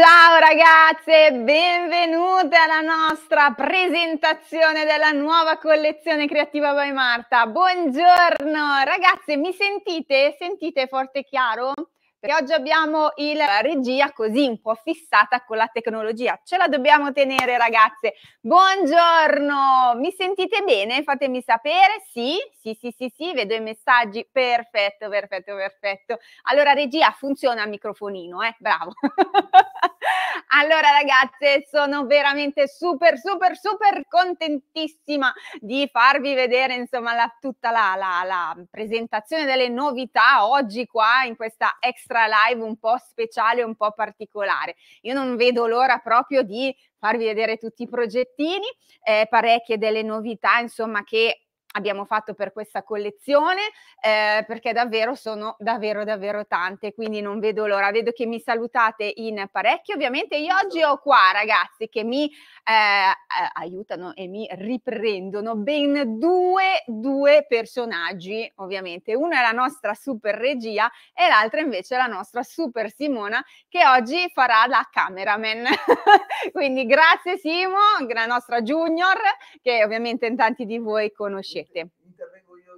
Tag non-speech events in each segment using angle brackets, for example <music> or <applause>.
Ciao ragazze, benvenute alla nostra presentazione della nuova collezione creativa by Marta. Buongiorno ragazze, mi sentite? Sentite forte e chiaro? Perché oggi abbiamo il, la regia così un po' fissata con la tecnologia, ce la dobbiamo tenere ragazze, Buongiorno, mi sentite bene? Fatemi sapere. Sì, sì, sì, sì, sì, vedo i messaggi. Perfetto, perfetto, perfetto. Allora, regia, funziona il microfonino, eh? Bravo. <laughs> allora, ragazze, sono veramente super, super, super contentissima di farvi vedere, insomma, la, tutta la, la, la presentazione delle novità oggi qua in questa extra live un po' speciale, un po' particolare. Io non vedo l'ora proprio di farvi vedere tutti i progettini, eh, parecchie delle novità insomma che abbiamo fatto per questa collezione eh, perché davvero sono davvero davvero tante quindi non vedo l'ora vedo che mi salutate in parecchio ovviamente io oggi ho qua ragazzi che mi eh, eh, aiutano e mi riprendono ben due due personaggi ovviamente una è la nostra super regia e l'altra invece è la nostra super Simona che oggi farà la cameraman <laughs> quindi grazie Simo la nostra junior che ovviamente in tanti di voi conoscete piacete. Intervengo io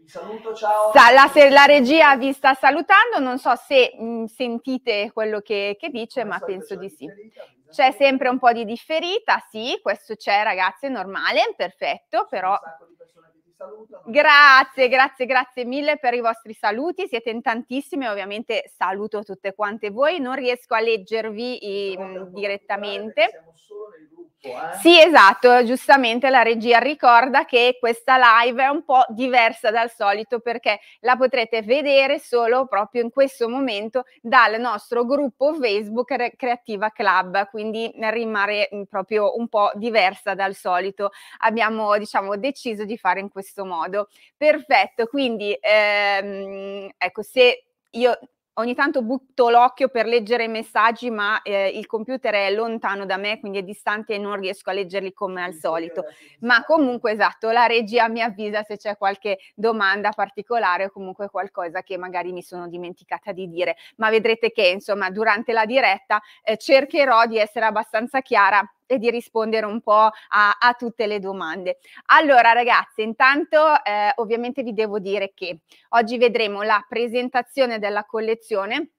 vi saluto, ciao. La, la, regia vi sta salutando, non so se mh, mm, sentite quello che, che dice, ma, ma penso di sì. C'è sempre un po' di differita, sì, questo c'è ragazzi, è normale, perfetto, però... Grazie, grazie, grazie mille per i vostri saluti, siete in tantissime, ovviamente saluto tutte quante voi, non riesco a leggervi i, mm, eh, direttamente. Siamo solo nel gruppo eh? Sì, esatto, giustamente la regia ricorda che questa live è un po' diversa dal solito perché la potrete vedere solo proprio in questo momento dal nostro gruppo Facebook Creativa Club, quindi rimane mm, proprio un po' diversa dal solito. Abbiamo diciamo deciso di fare in questo modo. Perfetto, quindi ehm, ecco se io ogni tanto butto l'occhio per leggere i messaggi, ma eh, il computer è lontano da me, quindi è distante e non riesco a leggerli come al solito. Ma comunque, esatto, la regia mi avvisa se c'è qualche domanda particolare o comunque qualcosa che magari mi sono dimenticata di dire. Ma vedrete che, insomma, durante la diretta eh, cercherò di essere abbastanza chiara e di rispondere un po' a, a tutte le domande. Allora ragazzi, intanto eh, ovviamente vi devo dire che oggi vedremo la presentazione della collezione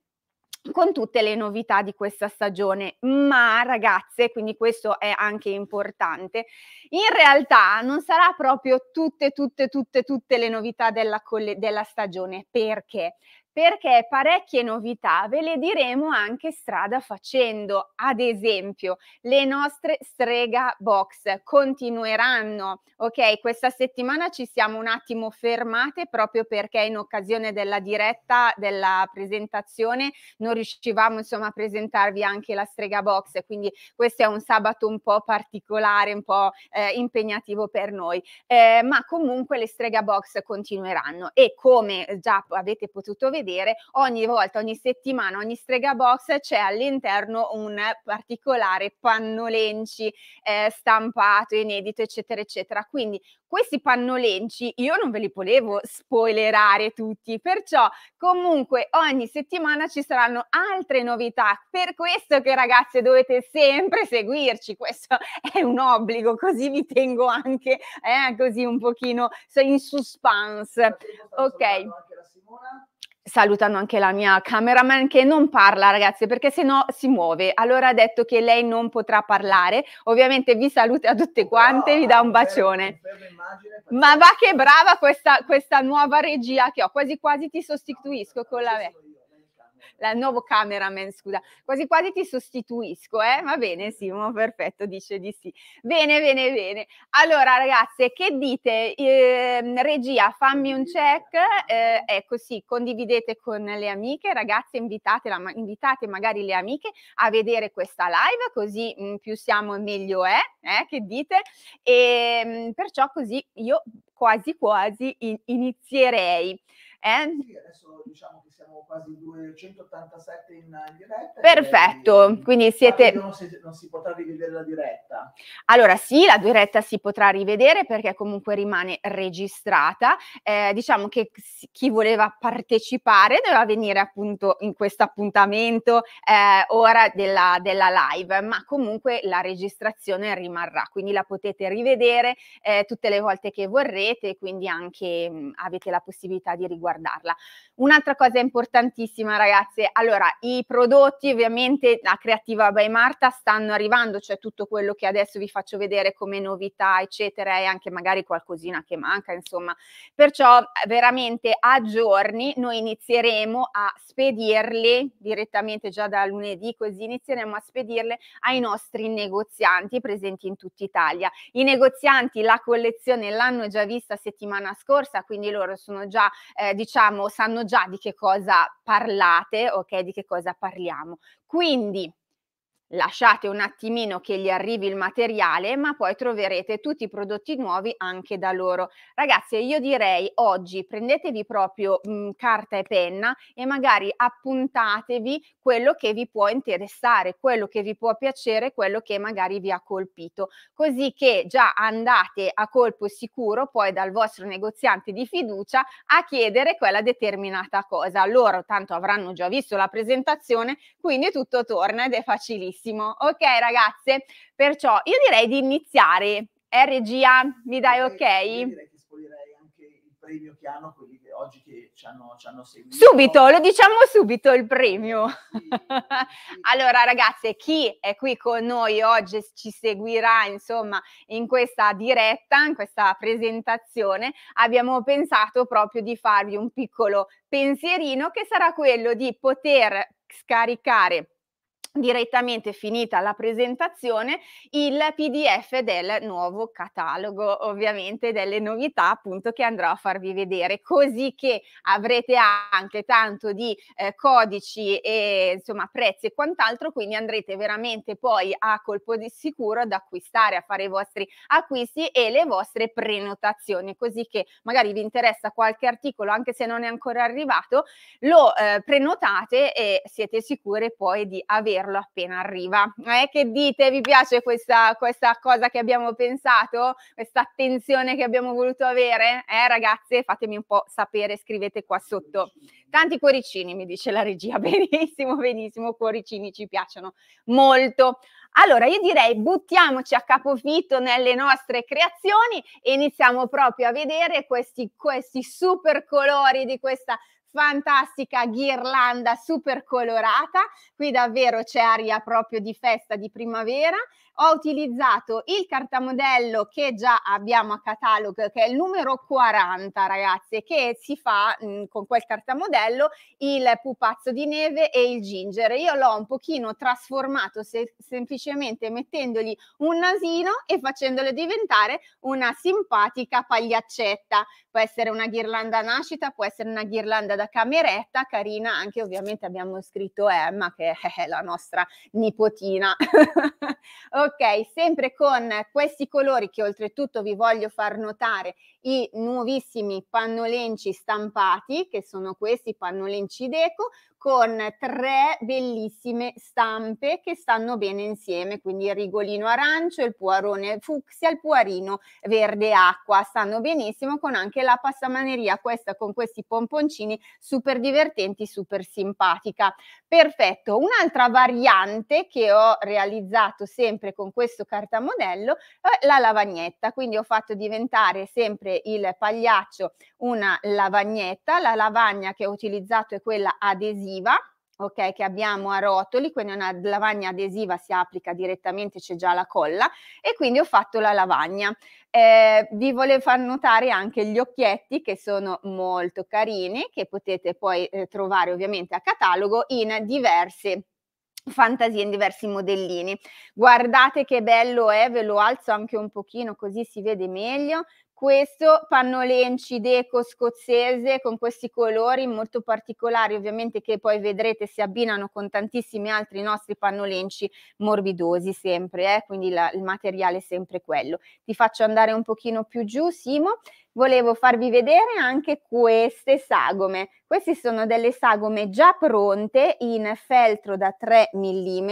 con tutte le novità di questa stagione, ma ragazze, quindi questo è anche importante, in realtà non sarà proprio tutte, tutte, tutte, tutte le novità della, della stagione, perché? perché parecchie novità ve le diremo anche strada facendo. Ad esempio, le nostre strega box continueranno. Ok, questa settimana ci siamo un attimo fermate proprio perché in occasione della diretta della presentazione non riuscivamo insomma a presentarvi anche la strega box, quindi questo è un sabato un po' particolare, un po' eh, impegnativo per noi. Eh, ma comunque le strega box continueranno e come già avete potuto vedere vedere ogni volta, ogni settimana, ogni strega box c'è all'interno un particolare pannolenci eh, stampato, inedito, eccetera, eccetera. Quindi questi pannolenci io non ve li volevo spoilerare tutti, perciò comunque ogni settimana ci saranno altre novità. Per questo che ragazze dovete sempre seguirci, questo <laughs> è un obbligo, così vi tengo anche eh, così un pochino in suspense. Ok. Anche la Simona salutano anche la mia cameraman che non parla ragazzi perché se no si muove allora ha detto che lei non potrà parlare ovviamente vi saluta a tutte quante oh, vi dà un bacione ma va che brava questa, questa nuova regia che ho quasi quasi ti sostituisco con la vecchia la nuovo cameraman, scusa, quasi quasi ti sostituisco, eh? Va bene, Simo, perfetto, dice di sì. Bene, bene, bene. Allora, ragazze, che dite? Eh, regia, fammi un check, eh, ecco sì, condividete con le amiche, ragazze, invitatela, ma, invitate magari le amiche a vedere questa live, così mh, mm, più siamo meglio è, eh? eh? Che dite? E ehm, mh, perciò così io quasi quasi in, inizierei. Eh? Sì, adesso diciamo che siamo quasi 287 in diretta. Perfetto, quindi siete... Non si, non si, potrà rivedere la diretta. Allora sì, la diretta si potrà rivedere perché comunque rimane registrata. Eh, diciamo che chi voleva partecipare doveva venire appunto in questo appuntamento eh, ora della, della, live, ma comunque la registrazione rimarrà, quindi la potete rivedere eh, tutte le volte che vorrete, quindi anche mh, avete la possibilità di riguardare guardarla. Un'altra cosa importantissima, ragazze, allora i prodotti ovviamente la creativa by Marta stanno arrivando, cioè tutto quello che adesso vi faccio vedere come novità, eccetera, e anche magari qualcosina che manca, insomma. Perciò veramente a giorni noi inizieremo a spedirli direttamente già da lunedì, così inizieremo a spedirle ai nostri negozianti presenti in tutta Italia. I negozianti la collezione l'hanno già vista settimana scorsa, quindi loro sono già, eh, diciamo, sanno già di che cosa parlate, ok? Di che cosa parliamo. Quindi lasciate un attimino che gli arrivi il materiale, ma poi troverete tutti i prodotti nuovi anche da loro. Ragazzi, io direi oggi prendetevi proprio mh, mhmm, carta e penna e magari appuntatevi quello che vi può interessare, quello che vi può piacere, quello che magari vi ha colpito, così che già andate a colpo sicuro poi dal vostro negoziante di fiducia a chiedere quella determinata cosa. Loro tanto avranno già visto la presentazione, quindi tutto torna ed è facilissimo benissimo. Ok, ragazze, perciò io direi di iniziare. Eh, regia, mi dai ok? Io direi che spoglierei anche il premio che hanno quelli che oggi che ci hanno, ci hanno seguito. Subito, lo diciamo subito il premio. Sì, <laughs> allora, ragazze, chi è qui con noi oggi ci seguirà, insomma, in questa diretta, in questa presentazione, abbiamo pensato proprio di farvi un piccolo pensierino che sarà quello di poter scaricare direttamente finita la presentazione il PDF del nuovo catalogo, ovviamente delle novità appunto che andrò a farvi vedere, così che avrete anche tanto di eh, codici e insomma prezzi e quant'altro, quindi andrete veramente poi a colpo di sicuro ad acquistare, a fare i vostri acquisti e le vostre prenotazioni, così che magari vi interessa qualche articolo anche se non è ancora arrivato, lo eh, prenotate e siete sicure poi di avere berlo appena arriva. Eh, che dite? Vi piace questa, questa cosa che abbiamo pensato? Questa attenzione che abbiamo voluto avere? Eh, ragazze, fatemi un po' sapere, scrivete qua sotto. Tanti cuoricini, mi dice la regia. <laughs> Benissimo, benissimo, cuoricini ci piacciono molto. Allora, io direi buttiamoci a capofitto nelle nostre creazioni e iniziamo proprio a vedere questi, questi super colori di questa fantastica ghirlanda super colorata, qui davvero c'è aria proprio di festa di primavera ho utilizzato il cartamodello che già abbiamo a catalogo, che è il numero 40, ragazzi, che si fa mh, mm, con quel cartamodello il pupazzo di neve e il ginger. Io l'ho un pochino trasformato se- semplicemente mettendogli un nasino e facendolo diventare una simpatica pagliaccetta. Può essere una ghirlanda nascita, può essere una ghirlanda da cameretta, carina anche ovviamente abbiamo scritto Emma che è eh, la nostra nipotina. <laughs> <laughs> Ok, sempre con questi colori che oltretutto vi voglio far notare i nuovissimi pannolenci stampati, che sono questi pannolenci deco, con tre bellissime stampe che stanno bene insieme, quindi il rigolino arancio, il puarone fucsia, il puarino verde acqua, stanno benissimo con anche la passamaneria, questa con questi pomponcini super divertenti, super simpatica. Perfetto, un'altra variante che ho realizzato sempre con questo cartamodello è eh, la lavagnetta, quindi ho fatto diventare sempre prende il pagliaccio una lavagnetta, la lavagna che ho utilizzato è quella adesiva, ok, che abbiamo a rotoli, quindi una lavagna adesiva si applica direttamente, c'è già la colla e quindi ho fatto la lavagna. Eh, vi volevo far notare anche gli occhietti che sono molto carini, che potete poi eh, trovare ovviamente a catalogo in diverse fantasie in diversi modellini. Guardate che bello è, ve lo alzo anche un pochino così si vede meglio. Questo pannolenci deco scozzese con questi colori molto particolari, ovviamente che poi vedrete si abbinano con tantissimi altri nostri pannolenci morbidosi sempre, eh? quindi la, il materiale è sempre quello. Ti faccio andare un pochino più giù, Simo, volevo farvi vedere anche queste sagome. Queste sono delle sagome già pronte in feltro da 3 mm,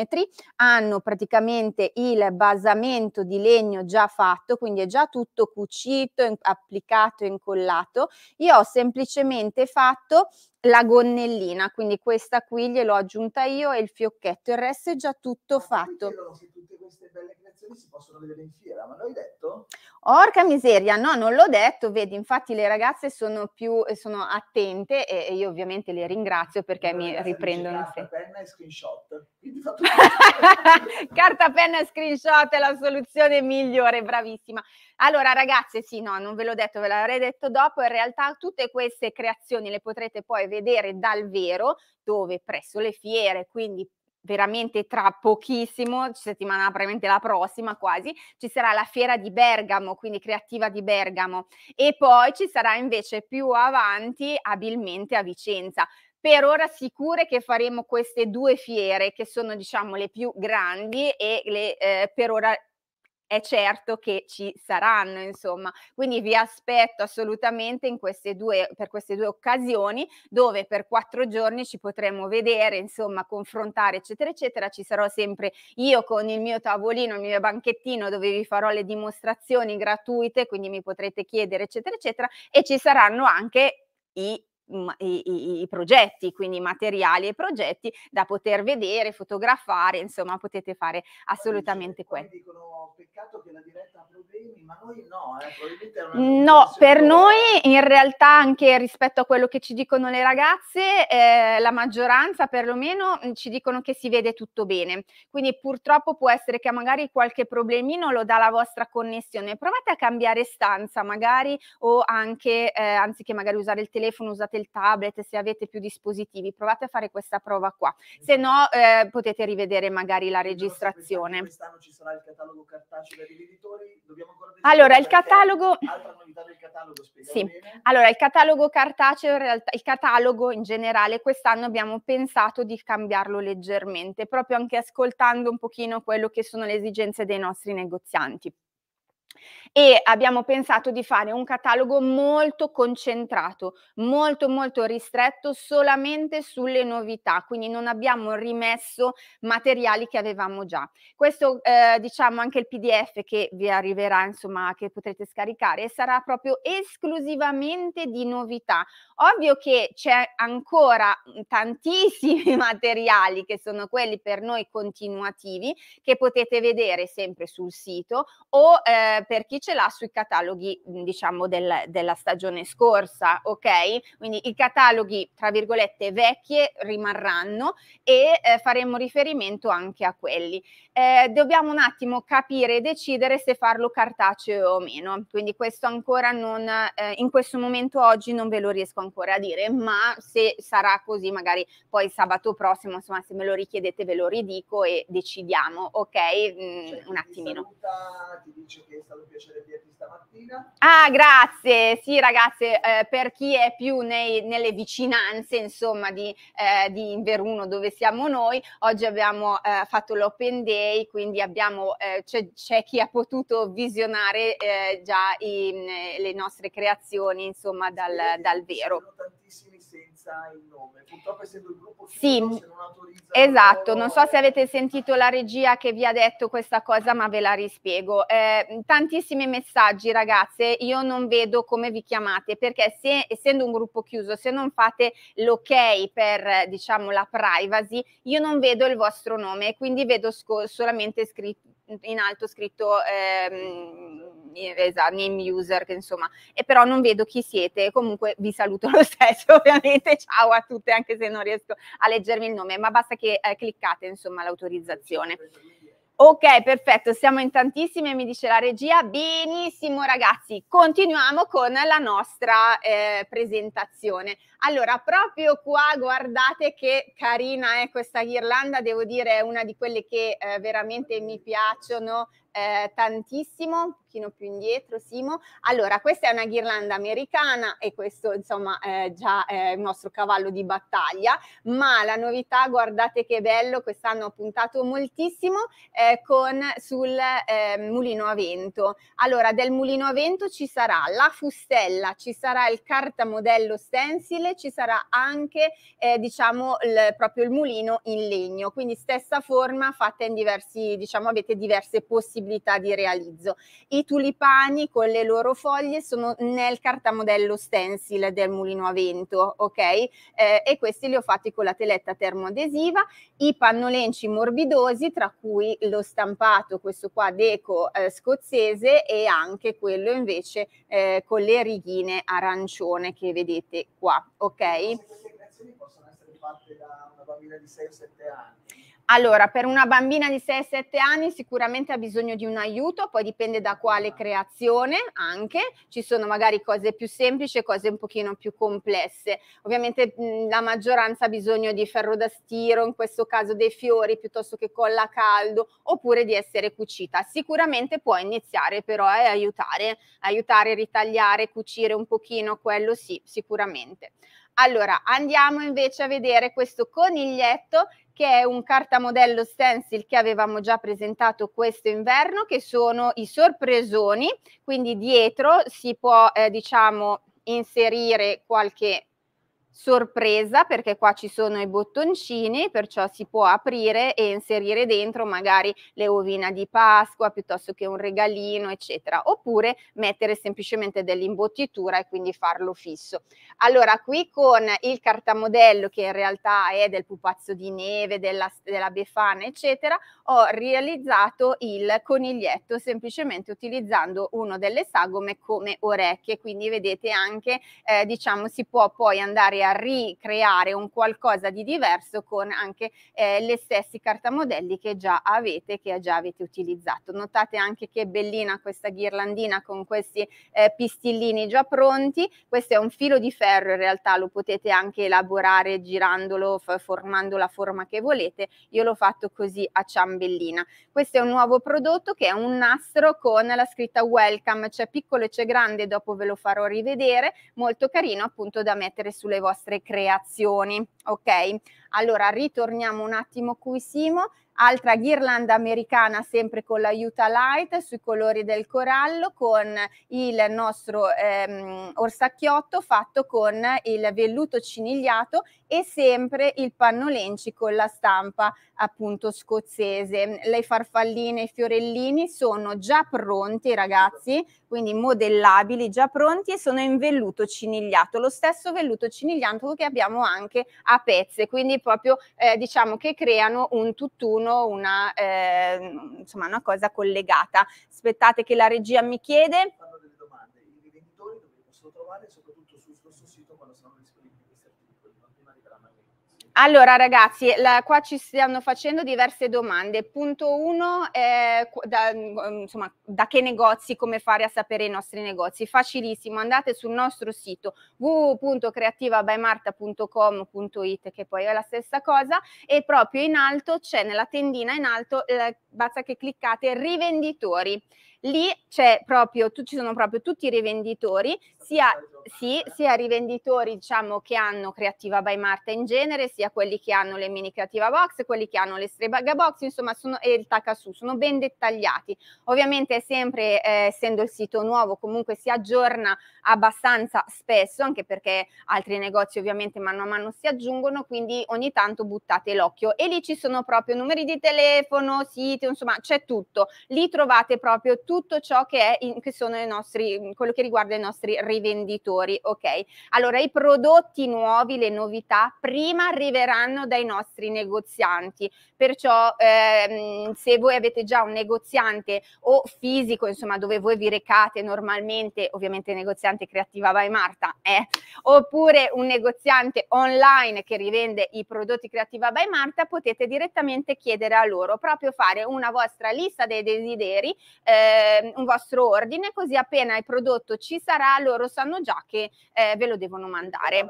hanno praticamente il basamento di legno già fatto, quindi è già tutto cucito, applicato, incollato. Io ho semplicemente fatto la gonnellina, quindi questa qui gliel'ho aggiunta io e il fiocchetto, il resto è già tutto fatto. Tutte queste belle che si possono vedere in fiera, ma l'hai detto? Orca miseria, no, non l'ho detto, vedi, infatti le ragazze sono più sono attente e, e io ovviamente le ringrazio perché mi riprendono. Carta, penna e screenshot. <laughs> carta, penna e screenshot è la soluzione migliore, bravissima. Allora ragazze, sì, no, non ve l'ho detto, ve l'avrei detto dopo, in realtà tutte queste creazioni le potrete poi vedere dal vero, dove presso le fiere, quindi veramente tra pochissimo, settimana probabilmente la prossima quasi, ci sarà la fiera di Bergamo, quindi creativa di Bergamo e poi ci sarà invece più avanti abilmente a Vicenza. Per ora sicure che faremo queste due fiere che sono diciamo le più grandi e le, eh, per ora è certo che ci saranno, insomma. Quindi vi aspetto assolutamente in queste due, per queste due occasioni dove per quattro giorni ci potremo vedere, insomma, confrontare, eccetera, eccetera. Ci sarò sempre io con il mio tavolino, il mio banchettino dove vi farò le dimostrazioni gratuite, quindi mi potrete chiedere, eccetera, eccetera. E ci saranno anche i i, i, i, progetti, quindi materiali e progetti da poter vedere, fotografare, insomma potete fare assolutamente questo. peccato che la diretta ha problemi, ma noi no, eh, No, per noi in realtà anche rispetto a quello che ci dicono le ragazze, eh, la maggioranza perlomeno mm, ci dicono che si vede tutto bene, quindi purtroppo può essere che magari qualche problemino lo dà la vostra connessione, provate a cambiare stanza magari o anche eh, anziché magari usare il telefono usate il il tablet, se avete più dispositivi, provate a fare questa prova qua, se esatto. no eh, potete rivedere magari la registrazione. Quest'anno ci sarà il catalogo cartaceo degli editori, dobbiamo ancora Allora, il catalogo... Altra novità del catalogo, sì. Bene. Allora, il catalogo cartaceo, in realtà, il catalogo in generale, quest'anno abbiamo pensato di cambiarlo leggermente, proprio anche ascoltando un pochino quello che sono le esigenze dei nostri negozianti e abbiamo pensato di fare un catalogo molto concentrato, molto molto ristretto solamente sulle novità, quindi non abbiamo rimesso materiali che avevamo già. Questo eh, diciamo anche il PDF che vi arriverà, insomma, che potrete scaricare sarà proprio esclusivamente di novità. Ovvio che c'è ancora tantissimi <laughs> materiali che sono quelli per noi continuativi che potete vedere sempre sul sito o eh, eh, per chi ce l'ha sui cataloghi diciamo del, della stagione scorsa, ok? Quindi i cataloghi tra virgolette vecchie rimarranno e eh, faremo riferimento anche a quelli eh, dobbiamo un attimo capire e decidere se farlo cartaceo o meno. Quindi questo ancora non, eh, in questo momento oggi non ve lo riesco ancora a dire, ma se sarà così magari poi sabato prossimo, insomma se me lo richiedete ve lo ridico e decidiamo, ok? Mm, cioè, un attimino. Saluta, ti dice che è stato piacere stamattina. Ah, grazie, sì ragazze, eh, per chi è più nei, nelle vicinanze insomma di, eh, di Inveruno dove siamo noi, oggi abbiamo eh, fatto l'open day NBA, quindi abbiamo, eh, c'è, c'è, chi ha potuto visionare eh, già i, mm, le nostre creazioni insomma, dal, dal vero autorizza il nome. Purtroppo essendo il gruppo sì, non autorizza... Esatto, non so se avete sentito la regia che vi ha detto questa cosa, ma ve la rispiego. Eh, tantissimi messaggi, ragazze, io non vedo come vi chiamate, perché se, essendo un gruppo chiuso, se non fate l'ok per, diciamo, la privacy, io non vedo il vostro nome, quindi vedo solamente scritto in alto scritto ehm, esami user, che insomma, e però non vedo chi siete, comunque vi saluto lo stesso, <laughs> ovviamente ciao a tutte, anche se non riesco a leggermi il nome, ma basta che eh, cliccate insomma l'autorizzazione. Ok, perfetto, siamo in tantissime, mi dice la regia. Benissimo ragazzi, continuiamo con la nostra eh, presentazione. Allora, proprio qua guardate che carina è questa ghirlanda, devo dire è una di quelle che eh, veramente mi piacciono eh, tantissimo pochino più indietro, Simo. Allora, questa è una ghirlanda americana e questo insomma è già è il nostro cavallo di battaglia, ma la novità, guardate che bello, quest'anno ho puntato moltissimo eh, con, sul eh, mulino a vento. Allora, del mulino a vento ci sarà la fustella, ci sarà il carta modello stencile, ci sarà anche eh, diciamo il, proprio il mulino in legno, quindi stessa forma fatta in diversi, diciamo avete diverse possibilità di realizzo. I tulipani con le loro foglie sono nel cartamodello stencil del mulino a vento, ok? Eh, e questi li ho fatti con la teletta termoadesiva, i pannolenci morbidosi, tra cui lo stampato, questo qua deco eh, scozzese e anche quello invece eh, con le righine arancione che vedete qua, ok? Queste creazioni possono essere fatte da una bambina di 6 o 7 anni. Allora, per una bambina di 6-7 anni sicuramente ha bisogno di un aiuto, poi dipende da quale esatto. creazione anche, ci sono magari cose più semplici e cose un pochino più complesse. Ovviamente mhmm, la maggioranza ha bisogno di ferro da stiro, in questo caso dei fiori piuttosto che colla a caldo, oppure di essere cucita. Sicuramente può iniziare però e eh, aiutare, a ritagliare, cucire un pochino, quello sì, sicuramente. Allora, andiamo invece a vedere questo coniglietto che è un cartamodello stencil che avevamo già presentato questo inverno, che sono i sorpresoni, quindi dietro si può eh, diciamo inserire qualche sorpresa perché qua ci sono i bottoncini, perciò si può aprire e inserire dentro magari le ovina di Pasqua piuttosto che un regalino, eccetera, oppure mettere semplicemente dell'imbottitura e quindi farlo fisso. Allora, qui con il cartamodello che in realtà è del pupazzo di neve, della, della befana, eccetera, ho realizzato il coniglietto semplicemente utilizzando uno delle sagome come orecchie, quindi vedete anche, eh, diciamo, si può poi andare a ricreare un qualcosa di diverso con anche eh, le stesse cartamodelli che già avete, che già avete utilizzato. Notate anche che è bellina questa ghirlandina con questi eh, pistillini già pronti, questo è un filo di ferro in realtà, lo potete anche elaborare girandolo, formando la forma che volete, io l'ho fatto così a ciambellina. Questo è un nuovo prodotto che è un nastro con la scritta welcome, c'è piccolo e c'è grande, dopo ve lo farò rivedere, molto carino appunto da mettere sulle vostre vostre creazioni, ok? Allora ritorniamo un attimo qui Simo, altra ghirlanda americana sempre con la Utah Light sui colori del corallo con il nostro ehm, orsacchiotto fatto con il velluto cinigliato e sempre il pannolenci con la stampa appunto scozzese. Le farfalline e i fiorellini sono già pronti ragazzi, quindi modellabili, già pronti e sono in velluto cinigliato, lo stesso velluto cinigliato che abbiamo anche a pezze, quindi proprio eh, diciamo che creano un tutt'uno, una, eh, insomma, una cosa collegata. Aspettate che la regia mi chiede. Fanno delle domande, i rivenditori dove li possono trovare soprattutto sul nostro sito quando saranno disponibili? Allora ragazzi, la, qua ci stanno facendo diverse domande. Punto uno, eh, da, insomma, da che negozi, come fare a sapere i nostri negozi? Facilissimo, andate sul nostro sito www.creativabymarta.com.it che poi è la stessa cosa e proprio in alto c'è nella tendina in alto, eh, basta che cliccate rivenditori. Lì proprio, tu, ci sono proprio tutti i rivenditori, sia... Sì, sia rivenditori diciamo, che hanno Creativa by Marta in genere, sia quelli che hanno le mini Creativa Box, quelli che hanno le Strebaga Box, insomma, sono, e il Takasu, sono ben dettagliati. Ovviamente sempre, eh, essendo il sito nuovo, comunque si aggiorna abbastanza spesso, anche perché altri negozi ovviamente mano a mano si aggiungono, quindi ogni tanto buttate l'occhio. E lì ci sono proprio numeri di telefono, siti, insomma, c'è tutto. Lì trovate proprio tutto ciò che, è in, che sono i nostri, quello che riguarda i nostri rivenditori produttori, ok? Allora i prodotti nuovi, le novità, prima arriveranno dai nostri negozianti, perciò ehm, se voi avete già un negoziante o fisico, insomma, dove voi vi recate normalmente, ovviamente negoziante creativa by Marta, eh? oppure un negoziante online che rivende i prodotti creativa by Marta, potete direttamente chiedere a loro, proprio fare una vostra lista dei desideri, eh, un vostro ordine, così appena il prodotto ci sarà, loro sanno già che eh, ve lo devono mandare.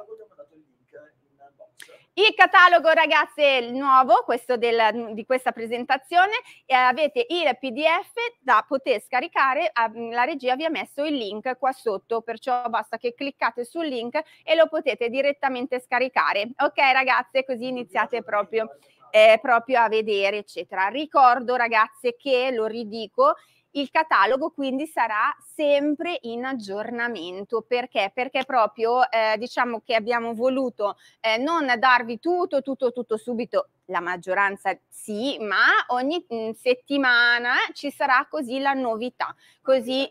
Il catalogo ragazze è nuovo, questo del, di questa presentazione, eh, avete il pdf da poter scaricare, ah, la regia vi ha messo il link qua sotto, perciò basta che cliccate sul link e lo potete direttamente scaricare. Ok ragazze, così iniziate proprio, eh, proprio a vedere eccetera. Ricordo ragazze che, lo ridico, il catalogo quindi sarà sempre in aggiornamento perché? Perché proprio eh, diciamo che abbiamo voluto eh, non darvi tutto, tutto, tutto subito la maggioranza sì, ma ogni mm, settimana ci sarà così la novità, così,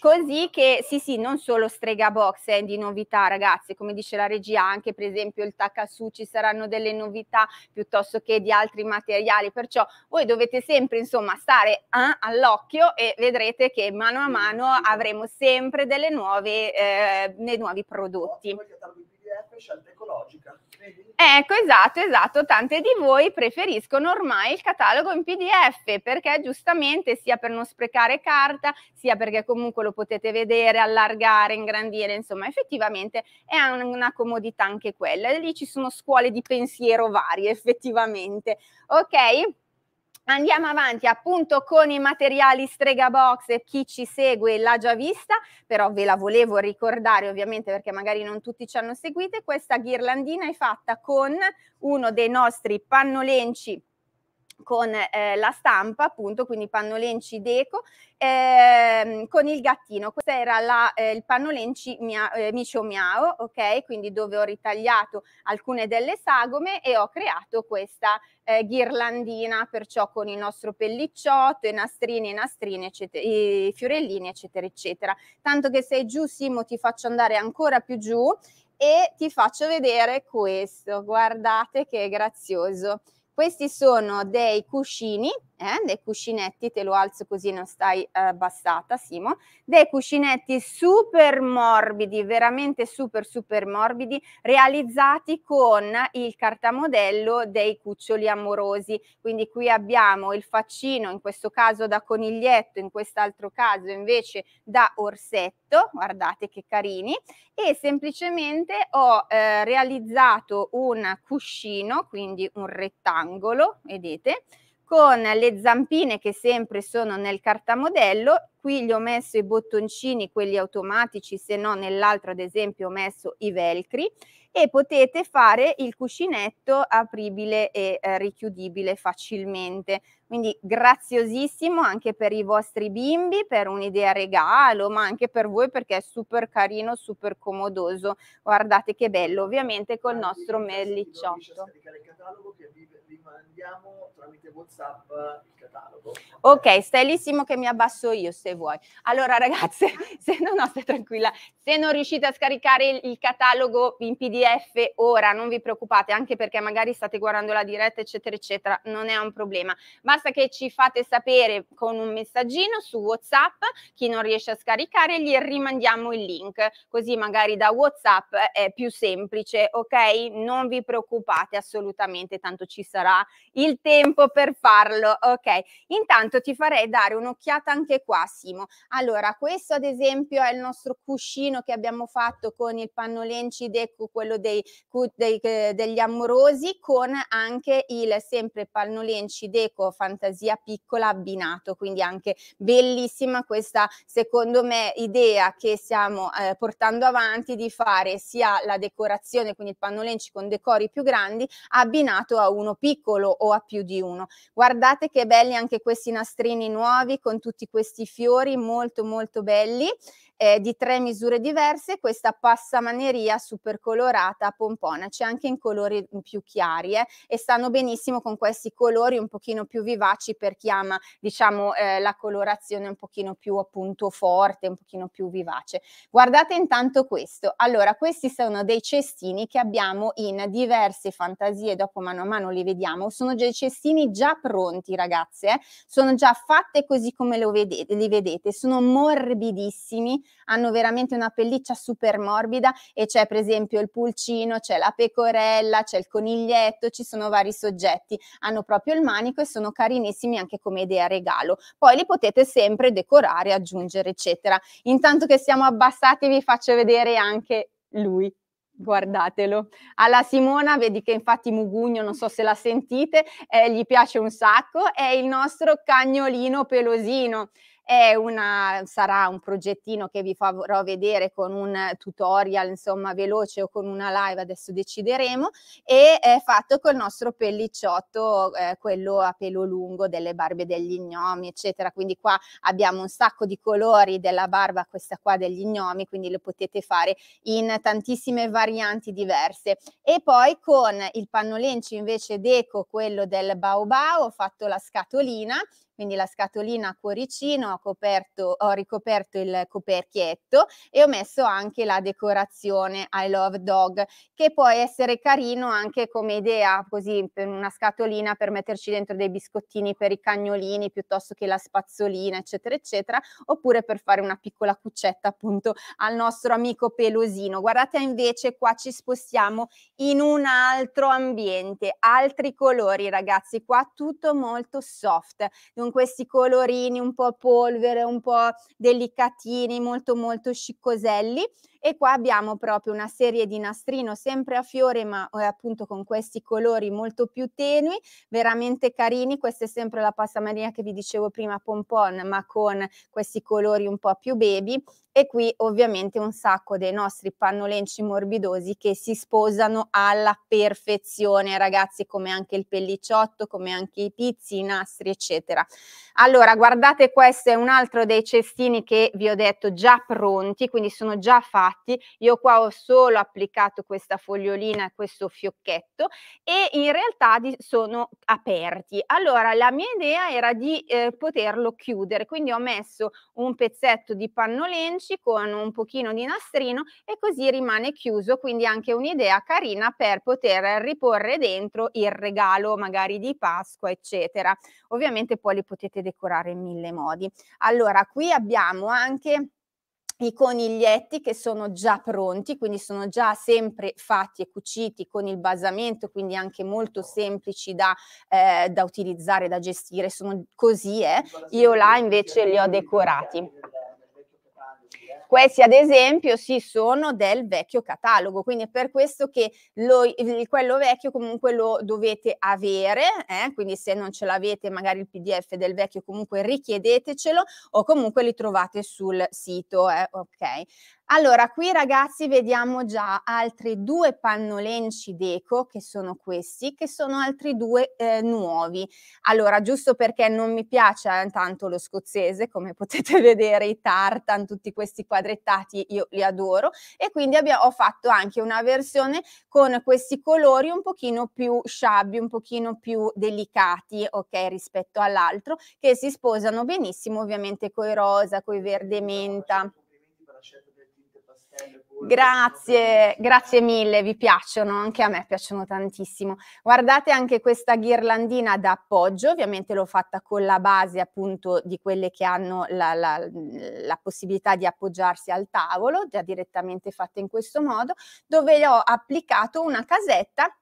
così che sì sì, non solo strega box è eh, di novità ragazzi, come dice la regia anche per esempio il takasu ci saranno delle novità piuttosto che di altri materiali, perciò voi dovete sempre insomma stare eh, all'occhio e vedrete che mano a mano avremo sempre delle nuove, eh, dei nuovi prodotti. Oh, scelte ecologica. Ecco, esatto, esatto. Tante di voi preferiscono ormai il catalogo in PDF perché giustamente sia per non sprecare carta, sia perché comunque lo potete vedere, allargare, ingrandire, insomma, effettivamente è una comodità anche quella. lì ci sono scuole di pensiero varie, effettivamente. Ok? Andiamo avanti appunto con i materiali Strega Box, chi ci segue l'ha già vista, però ve la volevo ricordare ovviamente perché magari non tutti ci hanno seguite, questa ghirlandina è fatta con uno dei nostri pannolenci con eh, la stampa, appunto, quindi Pannolenci Deco, ehm, con il gattino. Questo era la, eh, il Pannolenci mia, eh, Micio Miao, ok? Quindi dove ho ritagliato alcune delle sagome e ho creato questa eh, ghirlandina, perciò con il nostro pellicciotto, i nastrini, i nastrini, eccetera, i fiorellini, eccetera, eccetera. Tanto che sei giù, Simo, ti faccio andare ancora più giù e ti faccio vedere questo. Guardate che grazioso. Questi sono dei cuscini eh, dei cuscinetti, te lo alzo così non stai eh, abbassata, Simo, dei cuscinetti super morbidi, veramente super super morbidi, realizzati con il cartamodello dei cuccioli amorosi. Quindi qui abbiamo il faccino, in questo caso da coniglietto, in quest'altro caso invece da orsetto, guardate che carini, e semplicemente ho eh, realizzato un cuscino, quindi un rettangolo, vedete, con le zampine che sempre sono nel cartamodello, qui gli ho messo i bottoncini, quelli automatici, se no nell'altro ad esempio ho messo i velcri e potete fare il cuscinetto apribile e eh, richiudibile facilmente. Quindi graziosissimo anche per i vostri bimbi, per un'idea regalo, ma anche per voi perché è super carino, super comodoso. Guardate che bello, ovviamente col nostro mellicciotto mandiamo tramite WhatsApp il catalogo. Ok, stai lì Simo che mi abbasso io se vuoi. Allora ragazze, <laughs> se no, no, stai tranquilla, se non riuscite a scaricare il, il catalogo in PDF ora, non vi preoccupate, anche perché magari state guardando la diretta, eccetera, eccetera, non è un problema. Basta che ci fate sapere con un messaggino su WhatsApp, chi non riesce a scaricare, gli rimandiamo il link, così magari da WhatsApp è più semplice, ok? Non vi preoccupate assolutamente, tanto ci sarà il tempo per farlo. Ok, intanto ti farei dare un'occhiata anche qua, Simo. Allora, questo ad esempio è il nostro cuscino che abbiamo fatto con il pannolenci deco, quello dei, dei, eh, degli amorosi, con anche il sempre pannolenci deco fantasia piccola abbinato, quindi anche bellissima questa, secondo me, idea che stiamo eh, portando avanti di fare sia la decorazione, quindi il pannolenci con decori più grandi, abbinato a uno piccolo piccolo o a più di uno. Guardate che belli anche questi nastrini nuovi con tutti questi fiori, molto molto belli eh, di tre misure diverse, questa passamaneria super colorata pompona, c'è anche in colori più chiari eh, e stanno benissimo con questi colori un pochino più vivaci per chi ama diciamo eh, la colorazione un pochino più appunto forte, un pochino più vivace. Guardate intanto questo, allora questi sono dei cestini che abbiamo in diverse fantasie, dopo mano a mano li vediamo, sono dei cestini già pronti ragazze, eh. sono già fatte così come lo vedete, li vedete, sono morbidissimi hanno veramente una pelliccia super morbida e c'è per esempio il pulcino, c'è la pecorella, c'è il coniglietto, ci sono vari soggetti, hanno proprio il manico e sono carinissimi anche come idea regalo. Poi li potete sempre decorare, aggiungere eccetera. Intanto che siamo abbassati vi faccio vedere anche lui guardatelo. Alla Simona, vedi che infatti Mugugno, non so se la sentite, eh, gli piace un sacco, è il nostro cagnolino pelosino è una, sarà un progettino che vi farò vedere con un tutorial insomma veloce o con una live, adesso decideremo, e è fatto col nostro pellicciotto, eh, quello a pelo lungo delle barbe degli gnomi, eccetera. Quindi qua abbiamo un sacco di colori della barba, questa qua degli gnomi, quindi lo potete fare in tantissime varianti diverse. E poi con il pannolencio invece deco, quello del baobao, ho fatto la scatolina quindi la scatolina a cuoricino, ho, coperto, ho ricoperto il coperchietto e ho messo anche la decorazione I Love Dog, che può essere carino anche come idea, così per una scatolina per metterci dentro dei biscottini per i cagnolini piuttosto che la spazzolina, eccetera, eccetera, oppure per fare una piccola cuccetta appunto al nostro amico pelosino. Guardate invece qua ci spostiamo in un altro ambiente, altri colori ragazzi, qua tutto molto soft. Dunque, con questi colorini un po' polvere, un po' delicatini, molto molto sciccoselli e qua abbiamo proprio una serie di nastrino sempre a fiore, ma eh, appunto con questi colori molto più tenui, veramente carini. Questa è sempre la passamania che vi dicevo prima, pompon, ma con questi colori un po' più baby. E qui ovviamente un sacco dei nostri pannolenci morbidosi che si sposano alla perfezione, ragazzi, come anche il pellicciotto, come anche i pizzi, i nastri, eccetera. Allora, guardate, questo è un altro dei cestini che vi ho detto già pronti, quindi sono già fatti infatti io qua ho solo applicato questa fogliolina e questo fiocchetto e in realtà sono aperti. Allora la mia idea era di eh, poterlo chiudere, quindi ho messo un pezzetto di panno lenci con un pochino di nastrino e così rimane chiuso, quindi anche un'idea carina per poter riporre dentro il regalo magari di Pasqua, eccetera. Ovviamente poi li potete decorare in mille modi. Allora qui abbiamo anche i coniglietti che sono già pronti, quindi sono già sempre fatti e cuciti con il basamento, quindi anche molto semplici da, eh, da utilizzare, da gestire, sono così, eh. io là invece li ho decorati. Questi ad esempio sì sono del vecchio catalogo, quindi è per questo che lo, quello vecchio comunque lo dovete avere, eh? quindi se non ce l'avete magari il PDF del vecchio comunque richiedetecelo o comunque li trovate sul sito, eh? ok? Allora, qui ragazzi vediamo già altri due pannolenci deco, che sono questi, che sono altri due eh, nuovi. Allora, giusto perché non mi piace eh, tanto lo scozzese, come <laughs> potete vedere i tartan, tutti questi quadrettati, io li adoro, e quindi abbiamo, ho fatto anche una versione con questi colori un pochino più sciabbi, un pochino più delicati, ok, rispetto all'altro, che si sposano benissimo ovviamente coi rosa, coi verde menta. Grazie, grazie mille, vi piacciono, anche a me piacciono tantissimo. Guardate anche questa ghirlandina d'appoggio, ovviamente l'ho fatta con la base appunto di quelle che hanno la, la, la possibilità di appoggiarsi al tavolo, già direttamente fatta in questo modo, dove ho applicato una casetta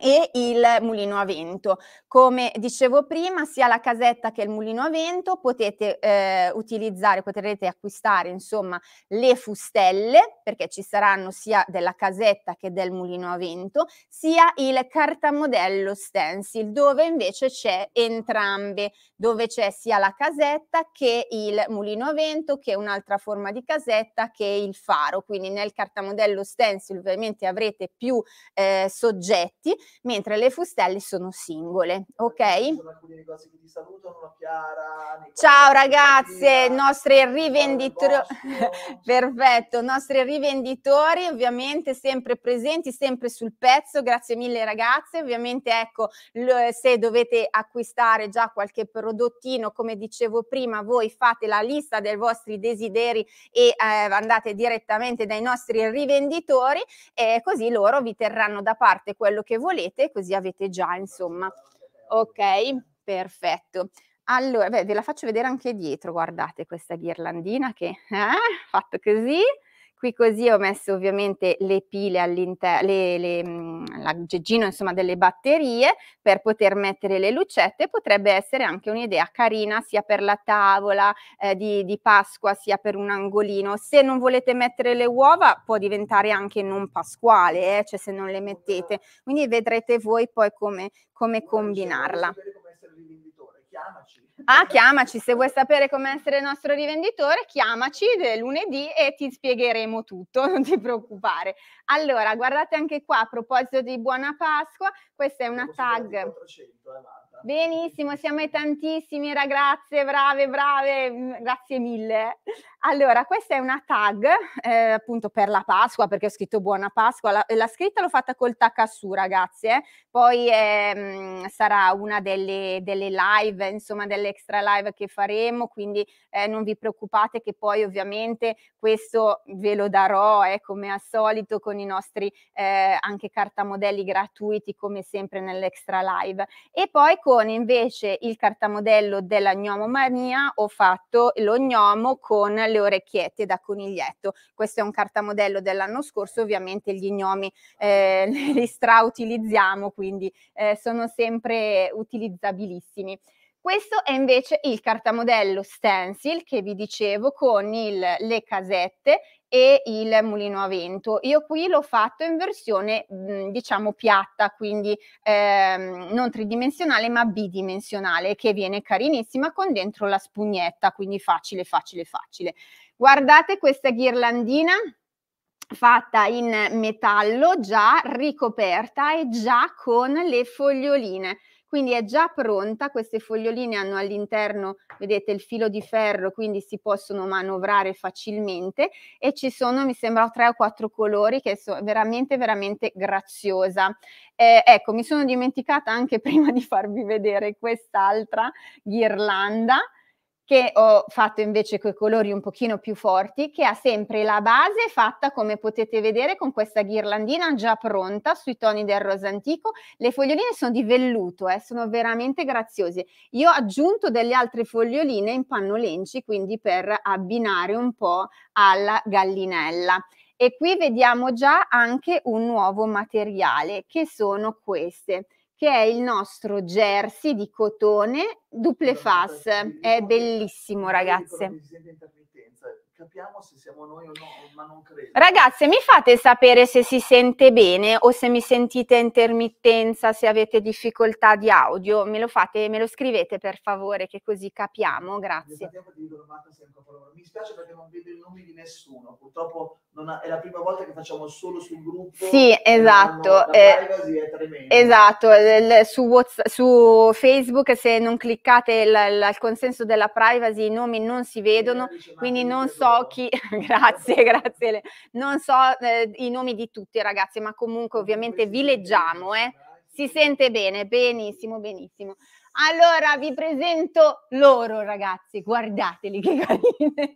e il mulino a vento. Come dicevo prima, sia la casetta che il mulino a vento potete eh, utilizzare, potrete acquistare insomma le fustelle, perché ci saranno sia della casetta che del mulino a vento, sia il cartamodello stencil, dove invece c'è entrambe, dove c'è sia la casetta che il mulino a vento, che un'altra forma di casetta che il faro. Quindi nel cartamodello stencil ovviamente avrete più eh, soggetti mentre le fustelle sono singole, ok? Ciao ragazze, nostri rivenditori, <laughs> perfetto, nostri rivenditori ovviamente sempre presenti, sempre sul pezzo, grazie mille ragazze, ovviamente ecco se dovete acquistare già qualche prodottino, come dicevo prima, voi fate la lista dei vostri desideri e eh, andate direttamente dai nostri rivenditori e eh, così loro vi terranno da parte quello che voi volete, così avete già, insomma. Ok, perfetto. Allora, beh, ve la faccio vedere anche dietro, guardate questa ghirlandina che è eh, fatta così. Qui così ho messo ovviamente le pile all'interno, mm, l'aggeggino insomma delle batterie per poter mettere le lucette, potrebbe essere anche un'idea carina sia per la tavola eh, di, di Pasqua sia per un angolino. Se non volete mettere le uova può diventare anche non pasquale, eh, cioè se non le mettete, quindi vedrete voi poi come, come combinarla chiamaci. Ah, chiamaci, se vuoi sapere come essere il nostro rivenditore, chiamaci lunedì e ti spiegheremo tutto, <laughs> non ti preoccupare. Allora, guardate anche qua, a proposito di Buona Pasqua, questa è una tag. 400, eh, Benissimo, siamo tantissimi ragazze, brave, brave, mm, grazie mille. Allora, questa è una tag eh, appunto per la Pasqua, perché ho scritto buona Pasqua. La, la scritta l'ho fatta col tacassù, ragazzi. Eh. Poi eh, sarà una delle, delle, live, insomma, delle extra live che faremo. Quindi eh, non vi preoccupate che poi ovviamente questo ve lo darò eh, come al solito con i nostri eh, anche cartamodelli gratuiti, come sempre nell'extra live. E poi con invece il cartamodello della gnomomania ho fatto lo gnomo con le le orecchiette da coniglietto. Questo è un cartamodello dell'anno scorso, ovviamente gli gnomi eh, <laughs> li strautilizziamo, quindi eh, sono sempre utilizzabilissimi. Questo è invece il cartamodello stencil che vi dicevo con il, le casette e il mulino a vento. Io qui l'ho fatto in versione mm, diciamo piatta, quindi ehm, non tridimensionale ma bidimensionale che viene carinissima con dentro la spugnetta, quindi facile, facile, facile. Guardate questa ghirlandina fatta in metallo già ricoperta e già con le foglioline quindi è già pronta, queste foglioline hanno all'interno, vedete, il filo di ferro, quindi si possono manovrare facilmente e ci sono, mi sembra, tre o quattro colori che sono veramente, veramente graziosa. Eh, ecco, mi sono dimenticata anche <laughs> prima di farvi vedere quest'altra ghirlanda che ho fatto invece con i colori un pochino più forti, che ha sempre la base fatta come potete vedere con questa ghirlandina già pronta sui toni del rosa antico. Le foglioline sono di velluto, eh, sono veramente graziose. Io ho aggiunto delle altre foglioline in panno lenci, quindi per abbinare un po' alla gallinella. E qui vediamo già anche un nuovo materiale, che sono queste che è il nostro jersey di cotone duple fas. È bellissimo, ragazze. Capiamo se siamo noi o no, ma non credo. Ragazze, mi fate sapere se si sente bene o se mi sentite intermittenza, se avete difficoltà di audio, me lo fate, me lo scrivete per favore, che così capiamo. Grazie. Mi spiace perché non vedo i nomi di nessuno, purtroppo ha, è la prima volta che facciamo solo sul gruppo. Sì, esatto. Eh, esatto, su, WhatsApp, su, Facebook se non cliccate il, il, il, consenso della privacy i nomi non si vedono, sì, quindi non so chi... <laughs> grazie, <laughs> grazie. Non so eh, i nomi di tutti ragazzi, ma comunque ovviamente vi leggiamo. Eh. Si sente bene, benissimo, benissimo. Allora vi presento loro ragazzi, guardateli che carine.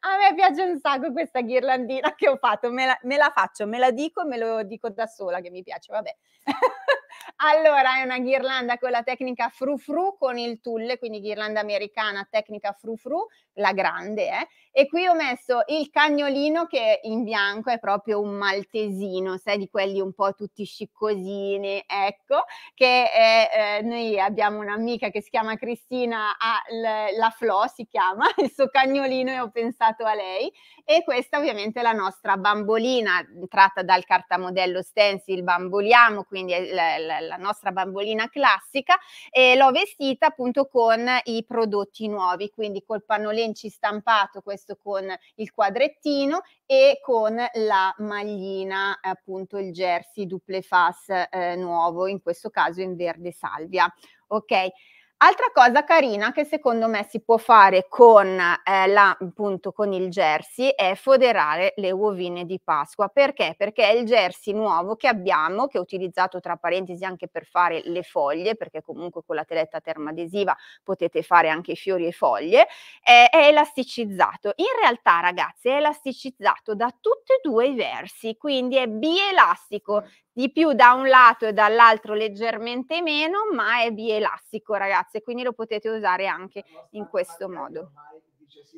A me piace un sacco questa ghirlandina che ho fatto, me la, me la faccio, me la dico e me lo dico da sola che mi piace, vabbè. <laughs> allora è una ghirlanda con la tecnica frufru con il tulle, quindi ghirlanda americana, tecnica frufru, la grande, eh? E qui ho messo il cagnolino che in bianco è proprio un maltesino, sai, di quelli un po' tutti sciccosini, ecco, che è, eh, noi abbiamo un'amica che si chiama Cristina, ah, l- la Flo si chiama, <laughs> il suo cagnolino e ho pensato a lei. E questa ovviamente è la nostra bambolina tratta dal cartamodello stencil Bamboliamo, quindi la, la, la nostra bambolina classica e l'ho vestita appunto con i prodotti nuovi, quindi col pannolino stampato, questo questo con il quadrettino e con la maglina, appunto il jersey duple fas eh, nuovo, in questo caso in verde salvia. Ok. Altra cosa carina che secondo me si può fare con, eh, la, appunto, con il jersey è foderare le uovine di Pasqua. Perché? Perché il jersey nuovo che abbiamo, che ho utilizzato tra parentesi anche per fare le foglie, perché comunque con la teletta termadesiva potete fare anche i fiori e foglie, è, è elasticizzato. In realtà ragazzi è elasticizzato da tutti e due i versi, quindi è bielastico, di più da un lato e dall'altro leggermente meno, ma è bielastico ragazzi, quindi lo potete usare anche in questo modo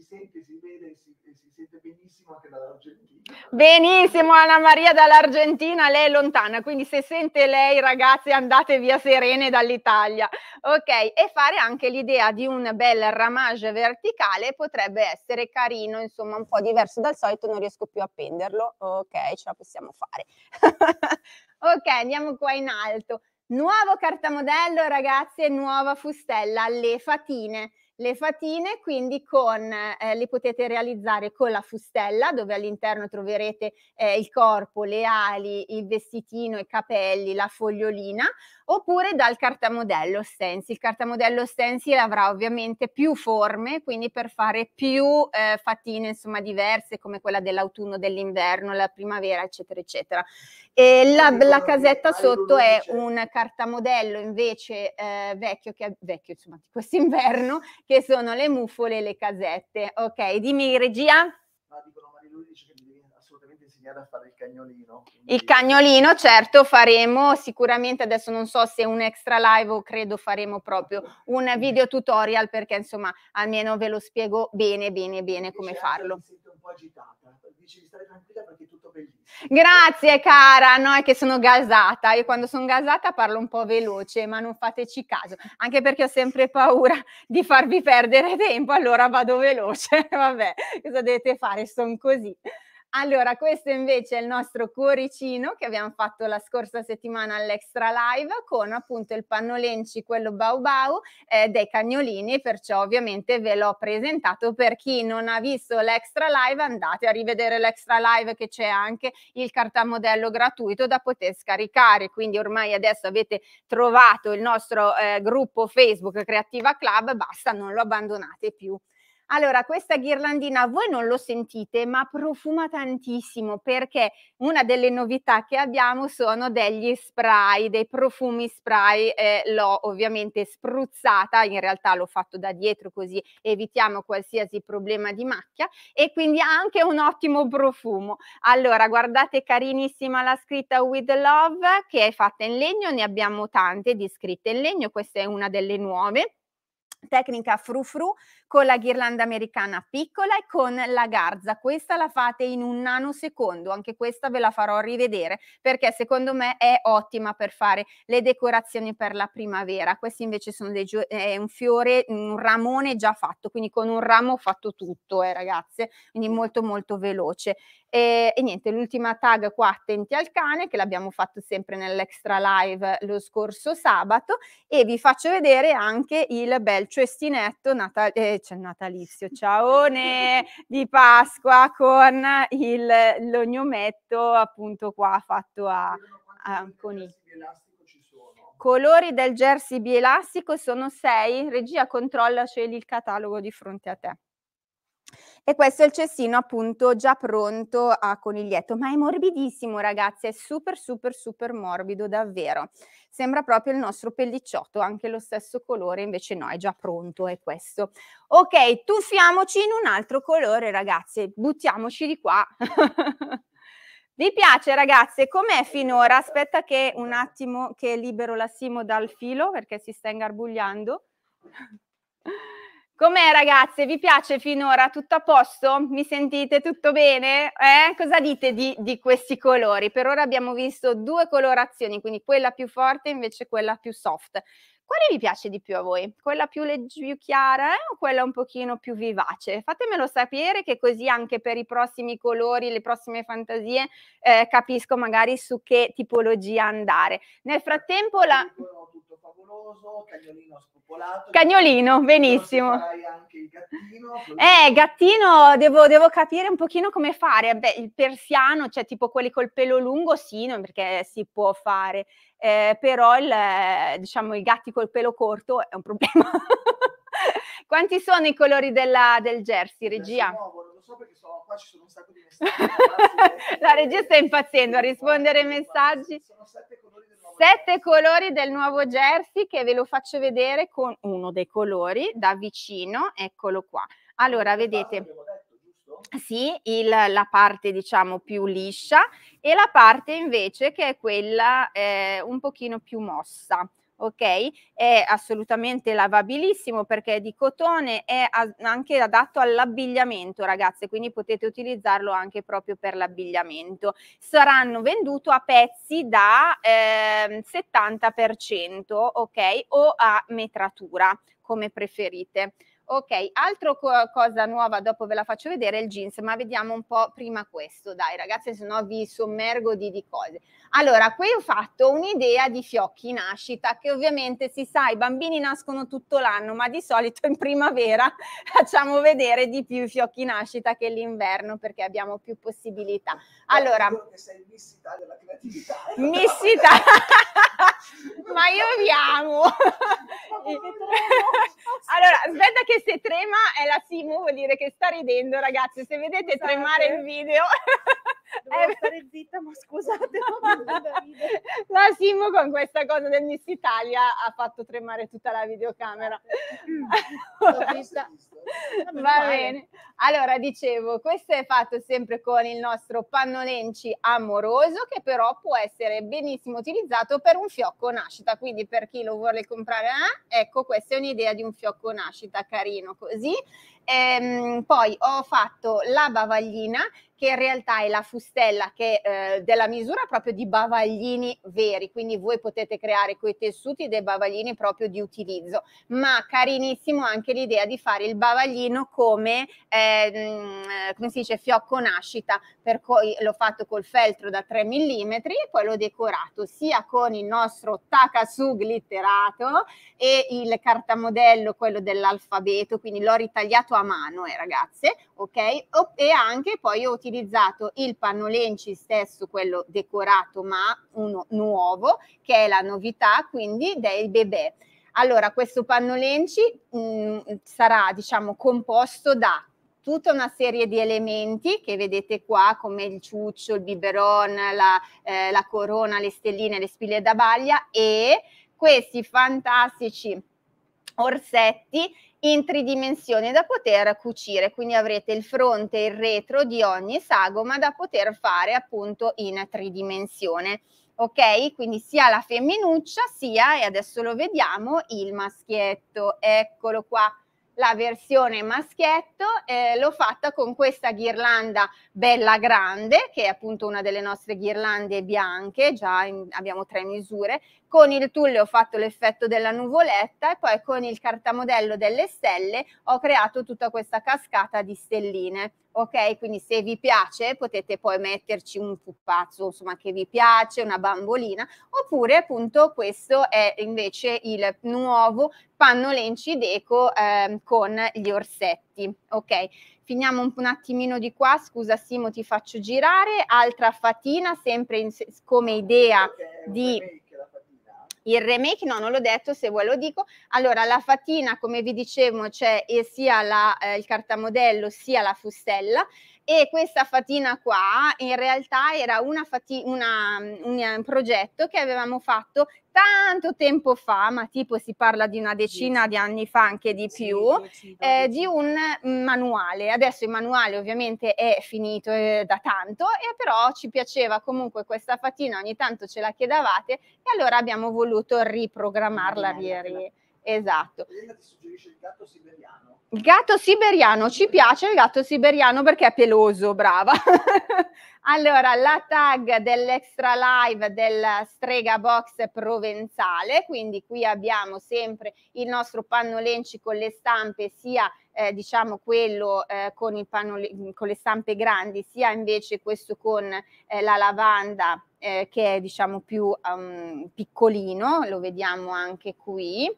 si sente, si vede e si, sente benissimo anche dall'Argentina. Benissimo, Anna Maria dall'Argentina, lei è lontana, quindi se sente lei ragazzi andate via serene dall'Italia. Ok, e fare anche l'idea di un bel ramage verticale potrebbe essere carino, insomma un po' diverso dal solito, non riesco più a appenderlo. Ok, ce la possiamo fare. <laughs> ok, andiamo qua in alto. Nuovo cartamodello ragazze, nuova fustella, le fatine. Le fatine quindi con, eh, le potete realizzare con la fustella dove all'interno troverete eh, il corpo, le ali, il vestitino, i capelli, la fogliolina oppure dal cartamodello stencil. Il cartamodello stencil avrà ovviamente più forme quindi per fare più eh, fatine insomma diverse come quella dell'autunno, dell'inverno, la primavera eccetera eccetera. E la, la casetta sotto è un cartamodello invece eh, vecchio, che, è vecchio insomma di quest'inverno <laughs> che sono le muffole e le casette. Ok, dimmi regia. Ma dicono Lui dice che devi assolutamente insegnare a fare il cagnolino. Quindi... Il cagnolino, certo, faremo sicuramente, adesso non so se un extra live o credo faremo proprio un video tutorial perché insomma almeno ve lo spiego bene, bene, bene come farlo. Mi sento un po' agitata dice di stare tranquilla perché è tutto bellissimo. Grazie cara, no è che sono gasata, io quando sono gasata parlo un po' veloce, ma non fateci caso, anche perché ho sempre paura di farvi perdere tempo, allora vado veloce, <laughs> vabbè, cosa dovete fare, sono così. Allora, questo invece è il nostro cuoricino che abbiamo fatto la scorsa settimana all'Extra Live con appunto il pannolenci, quello Bau Bau, eh, dei cagnolini, perciò ovviamente ve l'ho presentato. Per chi non ha visto l'Extra Live andate a rivedere l'Extra Live che c'è anche il cartamodello gratuito da poter scaricare, quindi ormai adesso avete trovato il nostro eh, gruppo Facebook Creativa Club, basta, non lo abbandonate più. Allora, questa ghirlandina voi non lo sentite, ma profuma tantissimo perché una delle novità che abbiamo sono degli spray, dei profumi spray. Eh, l'ho ovviamente spruzzata, in realtà l'ho fatto da dietro così evitiamo qualsiasi problema di macchia e quindi ha anche un ottimo profumo. Allora, guardate carinissima la scritta With Love che è fatta in legno, ne abbiamo tante di scritte in legno, questa è una delle nuove tecnica frufru con la ghirlanda americana piccola e con la garza. Questa la fate in un nanosecondo, anche questa ve la farò rivedere perché secondo me è ottima per fare le decorazioni per la primavera. Questi invece sono dei è un fiore, un ramone già fatto, quindi con un ramo ho fatto tutto, eh, ragazze, quindi molto molto veloce. E, e niente, l'ultima tag qua, attenti al cane, che l'abbiamo fatto sempre nell'extra live lo scorso sabato e vi faccio vedere anche il bel cestinetto Natal- eh, poi c'è il natalizio ciaone di Pasqua con il, l'ognometto appunto qua fatto a, a con i colori del jersey bielastico sono sei regia controlla scegli il catalogo di fronte a te e questo è il cestino appunto già pronto a ah, coniglietto, ma è morbidissimo ragazzi, è super super super morbido davvero. Sembra proprio il nostro pellicciotto, anche lo stesso colore, invece no, è già pronto, è questo. Ok, tuffiamoci in un altro colore ragazze, buttiamoci di qua. <laughs> Vi piace ragazze? Com'è finora? Aspetta che un attimo che libero la Simo dal filo perché si sta ingarbugliando. <laughs> Com'è ragazze? Vi piace finora? Tutto a posto? Mi sentite tutto bene? Eh? Cosa dite di, di, questi colori? Per ora abbiamo visto due colorazioni, quindi quella più forte e invece quella più soft. Quale vi piace di più a voi? Quella più, più chiara eh? o quella un pochino più vivace? Fatemelo sapere che così anche per i prossimi colori, le prossime fantasie, eh, capisco magari su che tipologia andare. Nel frattempo la amoroso, cagnolino spopolato. Cagnolino, benissimo. Anche il gattino. Eh, gattino, devo, devo, capire un pochino come fare. Beh, il persiano, cioè tipo quelli col pelo lungo, sì, no, perché si può fare. Eh, però il, diciamo, i gatti col pelo corto è un problema. <laughs> Quanti sono i colori della, del jersey, regia? Non lo so perché sono, qua ci sono un sacco di messaggi. <laughs> La regia sta impazzendo a rispondere ai messaggi. Sono sette colori sette colori del nuovo jersey che ve lo faccio vedere con uno dei colori da vicino, eccolo qua. Allora, vedete, sì, il, la parte diciamo più liscia e la parte invece che è quella eh, un pochino più mossa ok? È assolutamente lavabilissimo perché è di cotone, è anche adatto all'abbigliamento, ragazze, quindi potete utilizzarlo anche proprio per l'abbigliamento. Saranno venduto a pezzi da eh, 70%, ok? O a metratura, come preferite. Ok, altro co- cosa nuova, dopo ve la faccio vedere, il jeans, ma vediamo un po' prima questo, dai ragazzi, se no vi sommergo di, di, cose. Allora, qui ho fatto un'idea di fiocchi nascita, che ovviamente si sa, i bambini nascono tutto l'anno, ma di solito in primavera <laughs> facciamo vedere di più i fiocchi nascita che l'inverno, perché abbiamo più possibilità. Allora... Che sei in visita della creatività. Mi si Ma io vi amo. <laughs> allora, aspetta che se trema è la Simu, vuol dire che sta ridendo, ragazzi. Se vedete Scusate. Esatto. tremare il video... <laughs> Dovevo eh, stare zitta, ma scusate, <laughs> La Simo con questa cosa del Miss Italia ha fatto tremare tutta la videocamera. Mm. allora, <laughs> va bene. Allora, dicevo, questo è fatto sempre con il nostro pannolenci amoroso che però può essere benissimo utilizzato per un fiocco nascita, quindi per chi lo vuole comprare, eh, ecco, questa è un'idea di un fiocco nascita carino così Ehm, poi ho fatto la bavaglina che in realtà è la fustella che, eh, della misura proprio di bavaglini veri, quindi voi potete creare coi tessuti dei bavaglini proprio di utilizzo, ma carinissimo anche l'idea di fare il bavaglino come, eh, come si dice, fiocco nascita, per cui l'ho fatto col feltro da 3 mm e poi l'ho decorato sia con il nostro Takasu glitterato e il cartamodello, quello dell'alfabeto, quindi l'ho ritagliato a mano, eh, ragazze, ok? E anche poi ho utilizzato il pannolenci stesso, quello decorato ma uno nuovo, che è la novità quindi del bebè. Allora, questo pannolenci mh, mm, sarà, diciamo, composto da tutta una serie di elementi che vedete qua come il ciuccio, il biberon, la, eh, la corona, le stelline, le spille da baglia e questi fantastici orsetti in tridimensione da poter cucire, quindi avrete il fronte e il retro di ogni sagoma da poter fare appunto in tridimensione. Ok, quindi sia la femminuccia sia, e adesso lo vediamo, il maschietto. Eccolo qua la versione maschietto, eh, l'ho fatta con questa ghirlanda bella grande, che è appunto una delle nostre ghirlande bianche, già in, abbiamo tre misure, con il tulle ho fatto l'effetto della nuvoletta e poi con il cartamodello delle stelle ho creato tutta questa cascata di stelline ok? Quindi se vi piace potete poi metterci un pupazzo, insomma, che vi piace, una bambolina, oppure appunto questo è invece il nuovo panno lenci deco eh, con gli orsetti, ok? Finiamo un, attimino di qua, scusa Simo ti faccio girare, altra fatina sempre in, come idea di il remake no, non l'ho detto, se vuoi lo dico. Allora, la fatina, come vi dicevo, c'è eh, sia la, eh, il cartamodello sia la fustella e questa fatina qua in realtà era una fati- una, un, progetto che avevamo fatto tanto tempo fa, ma tipo si parla di una decina di anni fa, anche di più, eh, di un manuale. Adesso il manuale ovviamente è finito eh, da tanto, e però ci piaceva comunque questa fatina, ogni tanto ce la chiedavate e allora abbiamo voluto riprogrammarla. Ieri. Esatto. Elena ti suggerisce il gatto siberiano. Il gatto siberiano ci piace il gatto siberiano perché è peloso, brava. <laughs> allora, la tag dell'extra live della strega box provenzale, quindi qui abbiamo sempre il nostro pannolenci con le stampe, sia eh, diciamo quello eh, con, il con le stampe grandi, sia invece questo con eh, la lavanda eh, che è diciamo più um, piccolino, lo vediamo anche qui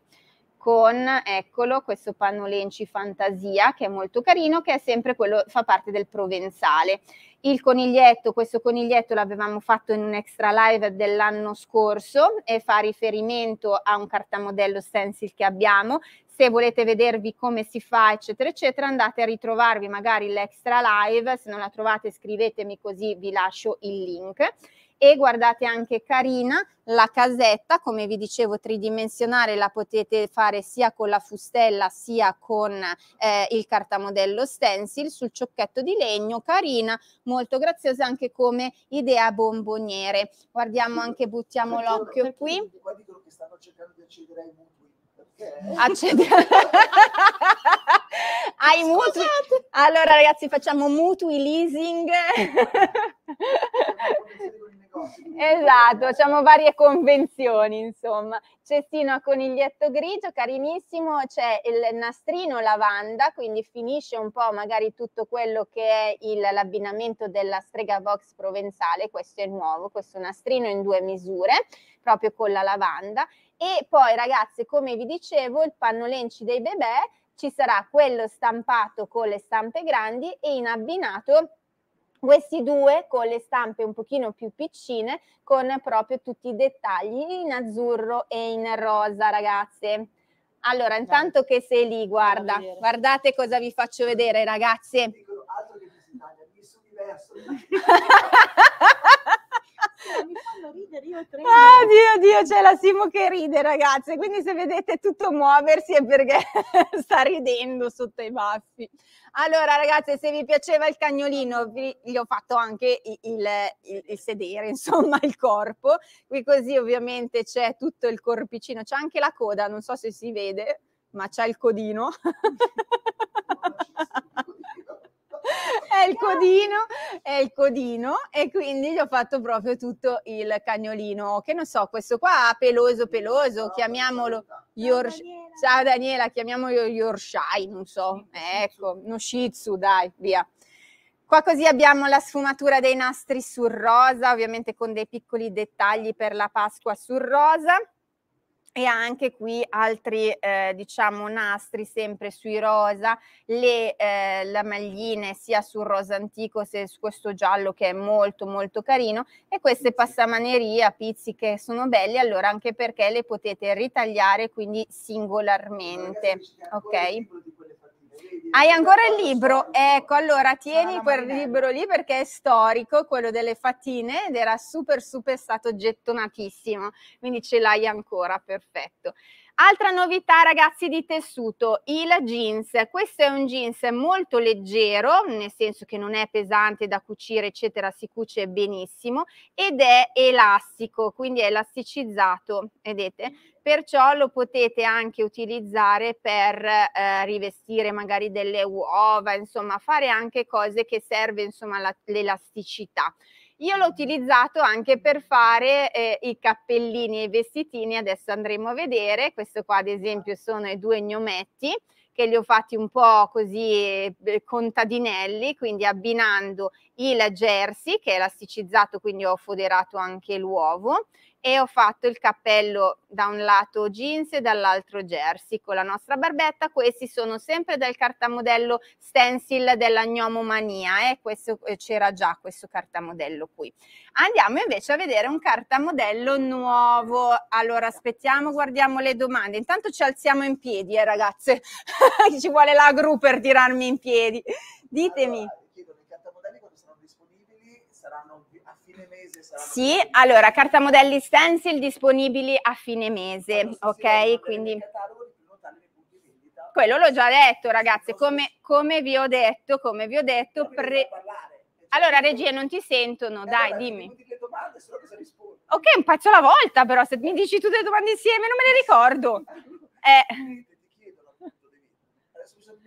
con, eccolo, questo pannolenci fantasia che è molto carino, che è sempre quello, fa parte del provenzale. Il coniglietto, questo coniglietto l'avevamo fatto in un extra live dell'anno scorso e fa riferimento a un cartamodello stencil che abbiamo. Se volete vedervi come si fa, eccetera, eccetera, andate a ritrovarvi magari l'extra live, se non la trovate scrivetemi così vi lascio il link e guardate anche carina la casetta, come vi dicevo tridimensionale, la potete fare sia con la fustella sia con eh, il cartamodello stencil sul ciocchetto di legno, carina, molto graziosa anche come idea bomboniere. Guardiamo anche, buttiamo l'occhio qui. Qua dicono che stanno cercando di accedere ai mutui Accedi... <laughs> Ai mutui... Allora ragazzi facciamo mutui leasing. <laughs> esatto, facciamo varie convenzioni insomma. Cestino a coniglietto grigio, carinissimo, c'è il nastrino lavanda, quindi finisce un po' magari tutto quello che è il, l'abbinamento della strega Vox provenzale, questo è nuovo, questo nastrino in due misure, proprio con la lavanda e poi ragazze, come vi dicevo, il pannolenci dei bebè ci sarà quello stampato con le stampe grandi e in abbinato questi due con le stampe un pochino più piccine con proprio tutti i dettagli in azzurro e in rosa ragazze. Allora, intanto che sei lì, guarda, guardate cosa vi faccio vedere ragazze. Altro che diverso. <laughs> <laughs> Cioè, mi fanno ridere, io tremo. Ah, Dio, Dio, c'è la Simo che ride, ragazze. Quindi se vedete tutto muoversi è perché <laughs> sta ridendo sotto i baffi. Allora, ragazze, se vi piaceva il cagnolino, vi, gli ho fatto anche il, il, il, il, sedere, <laughs> insomma, il corpo. Qui così ovviamente c'è tutto il corpicino, c'è anche la coda, non so se si vede, ma c'è il codino. <laughs> <laughs> è il codino, è il codino e quindi gli ho fatto proprio tutto il cagnolino, che non so, questo qua ah, peloso peloso, chiamiamolo Yor... Ciao Daniela, chiamiamolo Yorshai, non so, eh, ecco, uno Shih dai, via. Qua così abbiamo la sfumatura dei nastri sul rosa, ovviamente con dei piccoli dettagli per la Pasqua sul rosa e anche qui altri eh, diciamo nastri sempre sui rosa, le eh, lamaglina sia sul rosa antico che su questo giallo che è molto molto carino e queste passamanerie a pizzi che sono belle allora anche perché le potete ritagliare quindi singolarmente, ok? Hai ancora il libro? Ecco, allora tieni quel libro lì perché è storico, quello delle fatine, ed era super, super stato gettonatissimo. Quindi ce l'hai ancora, perfetto. Altra novità ragazzi di tessuto, il jeans. Questo è un jeans molto leggero, nel senso che non è pesante da cucire, eccetera, si cuce benissimo ed è elastico, quindi è elasticizzato, vedete? Perciò lo potete anche utilizzare per eh, rivestire magari delle uova, insomma, fare anche cose che serve, insomma, l'elasticità. La, io l'ho utilizzato anche per fare eh, i cappellini e i vestitini, adesso andremo a vedere. Questo qua ad esempio sono i due gnometti che li ho fatti un po' così eh, contadinelli, quindi abbinando il jersey che è elasticizzato, quindi ho foderato anche l'uovo e ho fatto il cappello da un lato jeans e dall'altro jersey con la nostra barbetta. Questi sono sempre del cartamodello stencil della Gnomomania, eh? questo, eh, c'era già questo cartamodello qui. Andiamo invece a vedere un cartamodello nuovo. Allora aspettiamo, guardiamo le domande. Intanto ci alziamo in piedi, eh, ragazze. <laughs> ci vuole la gru per tirarmi in piedi. Ditemi. Allora, chiedono i cartamodelli quando saranno disponibili, saranno sì, allora, carta modelli stencil disponibili a fine mese, ok? Quindi quello l'ho già detto, ragazzi, come, come, vi ho detto, come vi ho detto, pre... Cioè, allora, regie, non ti sentono, eh, dai, dimmi. Ok, un pezzo alla volta, però se mi dici tutte le domande insieme non me le ricordo. <laughs> Eh.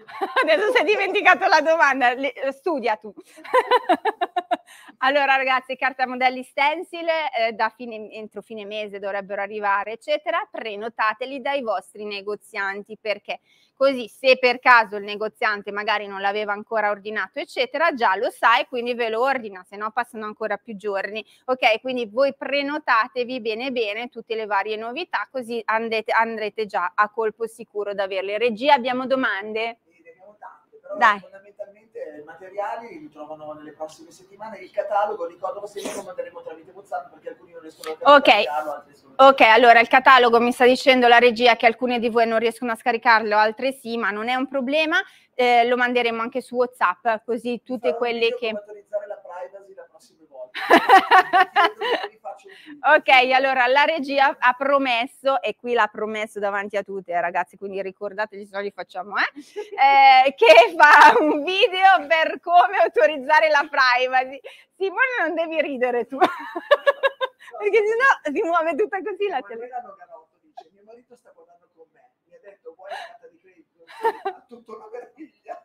<laughs> Adesso si è dimenticato la domanda, Le, eh, studia tu. <laughs> allora ragazzi, carta modelli stencil eh, da fine, entro fine mese dovrebbero arrivare, eccetera. Prenotateli dai vostri negozianti perché così se per caso il negoziante magari non l'aveva ancora ordinato, eccetera, già lo sai, quindi ve lo ordina, se no passano ancora più giorni. Ok, quindi voi prenotatevi bene bene tutte le varie novità, così andete, andrete già a colpo sicuro ad averle. Regia, abbiamo domande? abbiamo tante, però Dai. fondamentalmente i materiali li trovano nelle prossime settimane. Il catalogo, ricordalo sempre, lo manderemo tramite WhatsApp perché alcuni non riescono a okay. ok, allora il catalogo mi sta dicendo la regia che alcune di voi non riescono a scaricarlo, altre sì, ma non è un problema. Eh, lo manderemo anche su WhatsApp, così tutte Farò quelle che... autorizzare la privacy la prossima volta. <laughs> Ok, allora la regia ha promesso, e qui l'ha promesso davanti a tutte eh, ragazzi, quindi ricordategli, se no li facciamo, eh, eh, che fa un video per come autorizzare la privacy. Simone, non devi ridere tu, <laughs> perché sennò si muove tutta così la televisione. Mio marito sta guardando con me, mi ha detto vuoi andare <laughs> Tutto una meraviglia.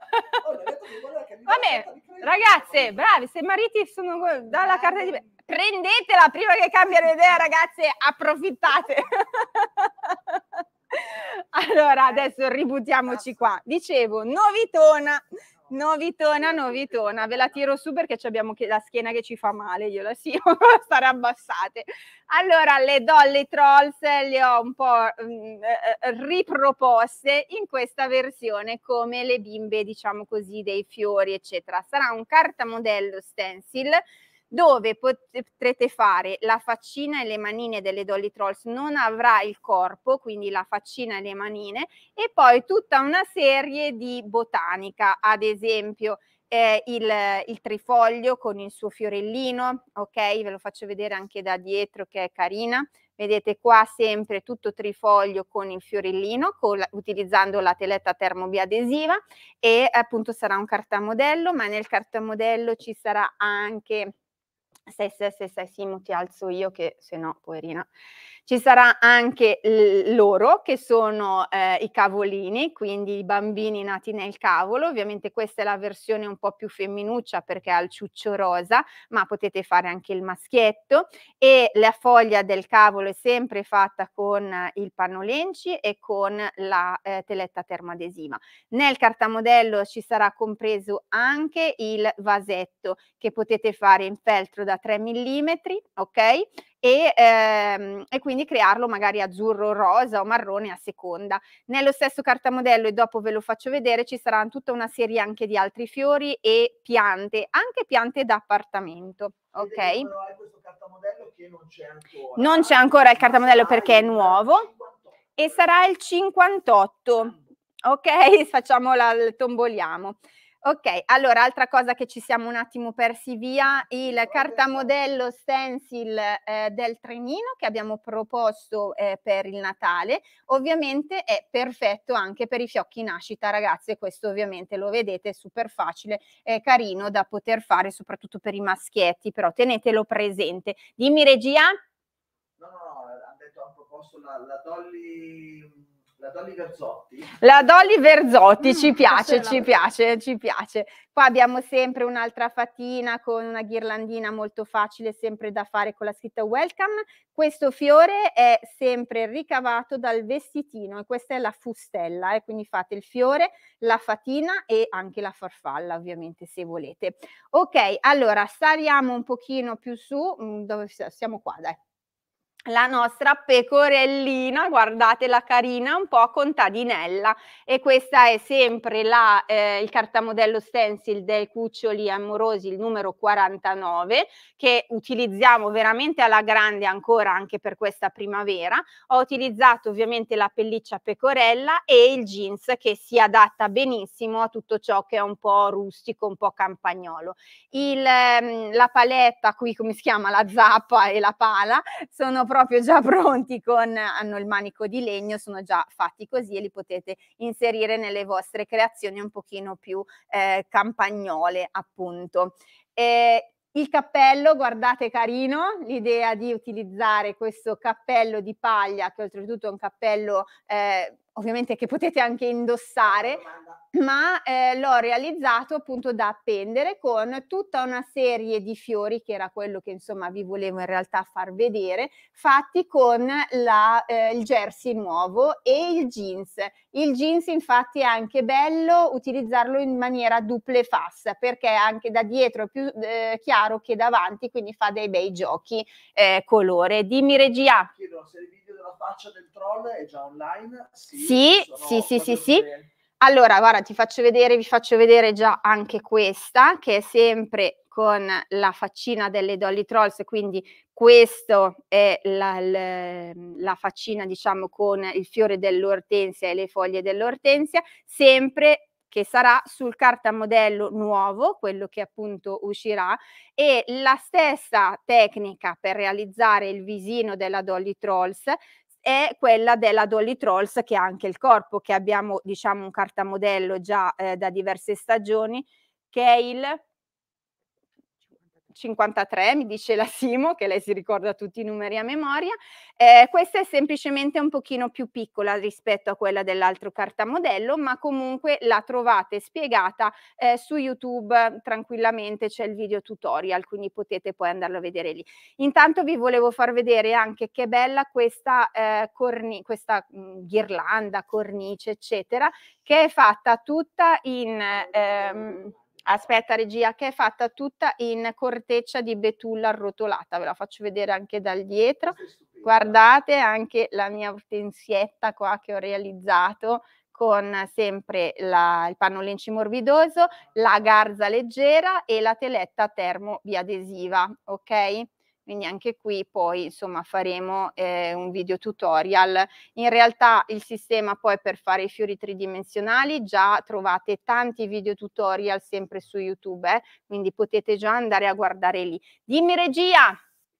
Allora, Vabbè, ragazze, bravi, se i mariti sono dalla carta di prendetela prima che cambiano idea, ragazze, approfittate. <laughs> allora, eh, adesso ributtiamoci qua. Dicevo, novitona Novitona, novitona, ve la tiro su perché abbiamo la schiena che ci fa male, io la sì, stare abbassate. Allora, le dolle trolls le ho un po' mm, eh, eh, riproposte in questa versione come le bimbe, diciamo così, dei fiori, eccetera. Sarà un cartamodello stencil dove potrete fare la faccina e le manine delle Dolly Trolls, non avrà il corpo, quindi la faccina e le manine, e poi tutta una serie di botanica, ad esempio eh, il, il, trifoglio con il suo fiorellino, ok? Ve lo faccio vedere anche da dietro che è carina. Vedete qua sempre tutto trifoglio con il fiorellino, con utilizzando la teletta termobiadesiva e appunto sarà un cartamodello, ma nel cartamodello ci sarà anche se, se, se, se, sì, ti alzo io che se no, poverina. Ci sarà anche loro che sono eh, i cavolini, quindi i bambini nati nel cavolo. Ovviamente questa è la versione un po' più femminuccia perché ha il ciuccio rosa, ma potete fare anche il maschietto. E la foglia del cavolo è sempre fatta con eh, il pannolenci e con la eh, teletta termoadesiva. Nel cartamodello ci sarà compreso anche il vasetto che potete fare in feltro da 3 mm, ok? e, ehm, e quindi crearlo magari azzurro, rosa o marrone a seconda. Nello stesso cartamodello, e dopo ve lo faccio vedere, ci saranno tutta una serie anche di altri fiori e piante, anche piante d'appartamento. Ok? Non c'è ancora il cartamodello perché è nuovo e sarà il 58. Ok, mm. <laughs> facciamola, la, tomboliamo. Ok, allora altra cosa che ci siamo un attimo persi via, il cartamodello stencil eh, del trenino che abbiamo proposto eh, per il Natale, ovviamente è perfetto anche per i fiocchi nascita ragazzi questo ovviamente lo vedete è super facile, è carino da poter fare soprattutto per i maschietti, però tenetelo presente. Dimmi regia? No, no, no, ha detto, ha proposto la, la Dolly mm, la Dolly Verzotti. La Dolly Verzotti, mm, ci piace, ci la... piace, ci piace. Qua abbiamo sempre un'altra fatina con una ghirlandina molto facile, sempre da fare con la scritta Welcome. Questo fiore è sempre ricavato dal vestitino e questa è la fustella, eh? quindi fate il fiore, la fatina e anche la farfalla, ovviamente, se volete. Ok, allora saliamo un pochino più su, mm, dove siamo qua, dai la nostra pecorellina, guardate la carina, un po' contadinella e questa è sempre la, eh, il cartamodello stencil dei cuccioli amorosi, il numero 49, che utilizziamo veramente alla grande ancora anche per questa primavera. Ho utilizzato ovviamente la pelliccia pecorella e il jeans che si adatta benissimo a tutto ciò che è un po' rustico, un po' campagnolo. Il, ehm, la paletta qui, come si chiama, la zappa e la pala sono proprio proprio già <laughs> pronti con, hanno il manico di legno, sono già fatti così e li potete inserire nelle vostre creazioni un pochino più eh, campagnole appunto. E il cappello, guardate carino, l'idea di utilizzare questo cappello di paglia, che oltretutto è un cappello eh, ovviamente che potete anche indossare, ma eh, l'ho realizzato appunto da appendere con tutta una serie di fiori, che era quello che insomma vi volevo in realtà far vedere, fatti con la, eh, il jersey nuovo e il jeans. Il jeans infatti è anche bello utilizzarlo in maniera duple fassa, perché anche da dietro è più eh, chiaro che davanti, quindi fa dei bei giochi eh, colore. Dimmi regia. Chiedo se il video della faccia del troll è già online? Sì, sì, sì, sì, sì, Allora, guarda, ti faccio vedere, vi faccio vedere già anche questa, che è sempre con la faccina delle Dolly Trolls, quindi questa è la, la, la, faccina, diciamo, con il fiore dell'ortensia e le foglie dell'ortensia, sempre che sarà sul cartamodello nuovo, quello che appunto uscirà, e la stessa tecnica per realizzare il visino della Dolly Trolls è quella della Dolly Trolls che ha anche il corpo, che abbiamo diciamo un cartamodello già eh, da diverse stagioni, che è il 53, mi dice la Simo, che lei si ricorda tutti i numeri a memoria, eh, questa è semplicemente un pochino più piccola rispetto a quella dell'altro cartamodello, ma comunque la trovate spiegata eh, su YouTube tranquillamente, c'è il video tutorial, quindi potete poi andarlo a vedere lì. Intanto vi volevo far vedere anche che bella questa, eh, corni- questa mh, mm, ghirlanda, cornice, eccetera, che è fatta tutta in... Ehm, Aspetta regia che è fatta tutta in corteccia di betulla arrotolata, ve la faccio vedere anche dal dietro. Guardate anche la mia ortensietta qua che ho realizzato con sempre la, il pannolenci morbidoso, la garza leggera e la teletta termo biadesiva ok? quindi anche qui poi insomma faremo eh, un video tutorial. In realtà il sistema poi per fare i fiori tridimensionali già trovate tanti video tutorial sempre su YouTube, eh? quindi potete già andare a guardare lì. Dimmi regia!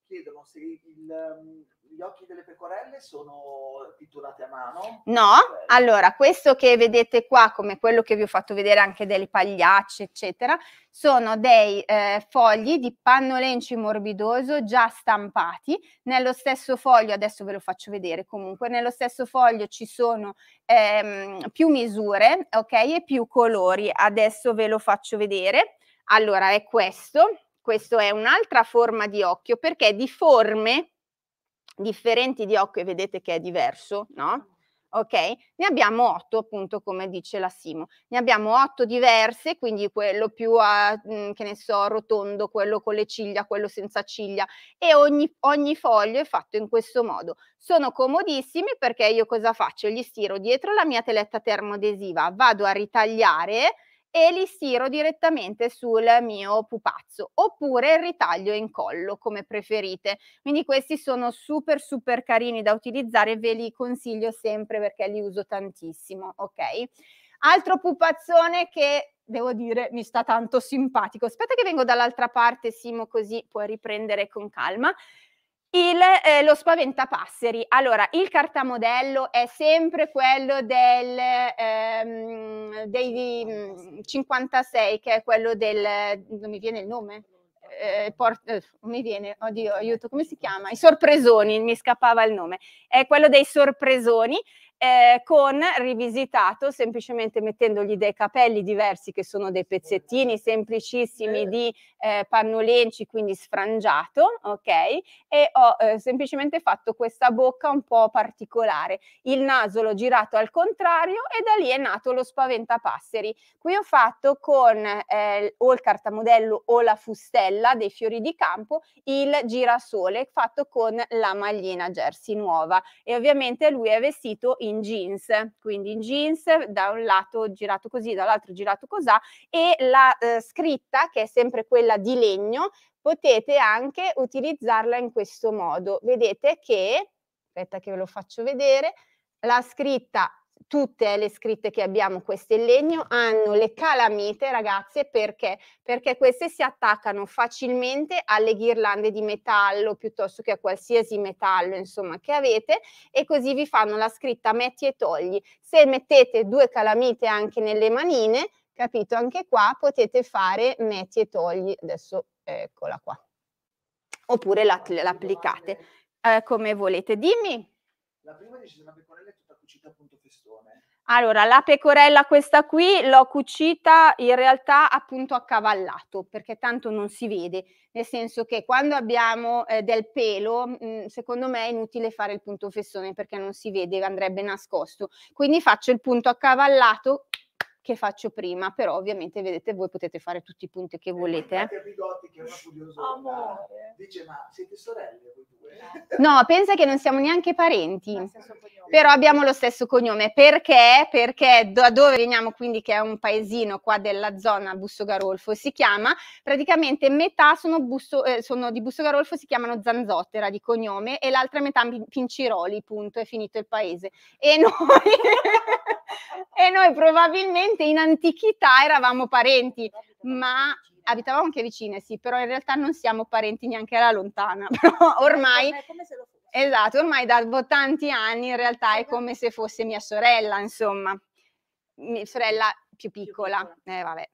Chiedono se il, ehm, gli occhi delle pecorelle sono pitturati a mano? No, okay. allora questo che vedete qua, come quello che vi ho fatto vedere anche delle pagliacce, eccetera, sono dei eh, fogli di pannolenci morbidoso già stampati. Nello stesso foglio, adesso ve lo faccio vedere comunque, nello stesso foglio ci sono ehm, più misure, ok, e più colori. Adesso ve lo faccio vedere. Allora è questo, questo è un'altra forma di occhio perché di forme differenti di occhio e vedete che è diverso, no? ok? Ne abbiamo otto, appunto, come dice la Simo. Ne abbiamo otto diverse, quindi quello più, a, ah, mm, che ne so, rotondo, quello con le ciglia, quello senza ciglia, e ogni, ogni, foglio è fatto in questo modo. Sono comodissimi perché io cosa faccio? Gli stiro dietro la mia teletta termoadesiva, vado a ritagliare e li stiro direttamente sul mio pupazzo oppure ritaglio in collo come preferite. Quindi questi sono super super carini da utilizzare, ve li consiglio sempre perché li uso tantissimo, ok? Altro pupazzone che devo dire mi sta tanto simpatico. Aspetta che vengo dall'altra parte, Simo, così puoi riprendere con calma. Il, eh, lo spaventapasseri. Allora, il cartamodello è sempre quello del, ehm, dei 56, mm, che è quello del... non mi viene il nome? Eh, port, eh, mi viene, oddio, aiuto, come si chiama? I sorpresoni, mi scappava il nome. È quello dei sorpresoni eh, con rivisitato semplicemente mettendogli dei capelli diversi che sono dei pezzettini semplicissimi di eh, pannolenci, quindi sfrangiato, ok? E ho eh, semplicemente fatto questa bocca un po' particolare. Il naso l'ho girato al contrario e da lì è nato lo spaventapasseri. Qui ho fatto con eh, o il cartamodello o la fustella dei fiori di campo il girasole fatto con la maglina jersey nuova e ovviamente lui è vestito in in jeans, quindi in jeans da un lato girato così, dall'altro girato così e la eh, scritta che è sempre quella di legno potete anche utilizzarla in questo modo. Vedete che, aspetta che ve lo faccio vedere, la scritta tutte le scritte che abbiamo queste in legno hanno le calamite, ragazze, perché? Perché queste si attaccano facilmente alle ghirlande di metallo piuttosto che a qualsiasi metallo, insomma, che avete e così vi fanno la scritta metti e togli. Se mettete due calamite anche nelle manine, capito? Anche qua potete fare metti e togli. Adesso eccola qua. Oppure l'applicate eh, come volete. Dimmi. La prima dice se la pecorella è cucita.festone? Allora, la pecorella questa qui l'ho cucita in realtà appunto accavallato, perché tanto non si vede, nel senso che quando abbiamo eh, del pelo, mh, mm, secondo me è inutile fare il punto festone perché non si vede, andrebbe nascosto. Quindi faccio il punto accavallato che faccio prima, però ovviamente vedete voi potete fare tutti i punti che volete. Eh, Bigotti, che è una curiosità, dice ma siete sorelle voi due? <laughs> No, pensa che non siamo neanche parenti, però abbiamo lo stesso cognome. Perché? Perché da dove veniamo, quindi che è un paesino qua della zona, Busto Garolfo si chiama, praticamente metà sono, Busto, eh, sono di Busto Garolfo, si chiamano Zanzottera di cognome e l'altra metà Pinciroli, punto, è finito il paese. E noi... <laughs> <laughs> e noi probabilmente in antichità eravamo parenti, ma abitavamo anche vicine, sì, però in realtà non siamo parenti neanche alla lontana, <laughs> però ormai... Esatto, ormai da tanti anni in realtà è come se fosse mia sorella, insomma, mia sorella più piccola, eh, vabbè,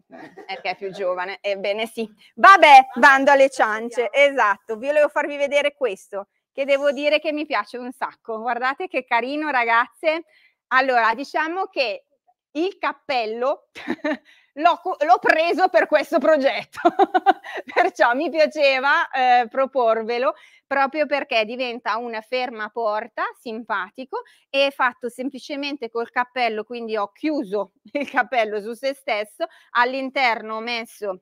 perché è più giovane, ebbene sì. Vabbè, bando alle ciance, esatto, vi volevo farvi vedere questo, che devo dire che mi piace un sacco, guardate che carino ragazze, allora, diciamo che il cappello <laughs> l'ho, l'ho, preso per questo progetto, <laughs> perciò mi piaceva eh, proporvelo proprio perché diventa una ferma porta simpatico e fatto semplicemente col cappello, quindi ho chiuso <laughs> il cappello su se stesso, all'interno ho messo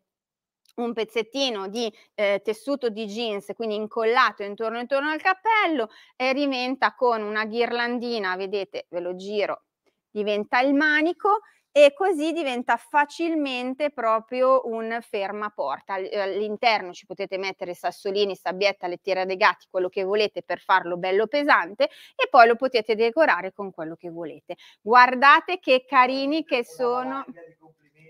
un pezzettino di eh, tessuto di jeans, quindi incollato intorno, intorno al cappello, e diventa con una ghirlandina, vedete, ve lo giro, diventa il manico e così diventa facilmente proprio un fermaporta. Ehm, all'interno ci potete mettere sassolini, sabbietta, lettiera dei gatti, quello che volete per farlo bello pesante e poi lo potete decorare con quello che volete. Guardate che carini che sono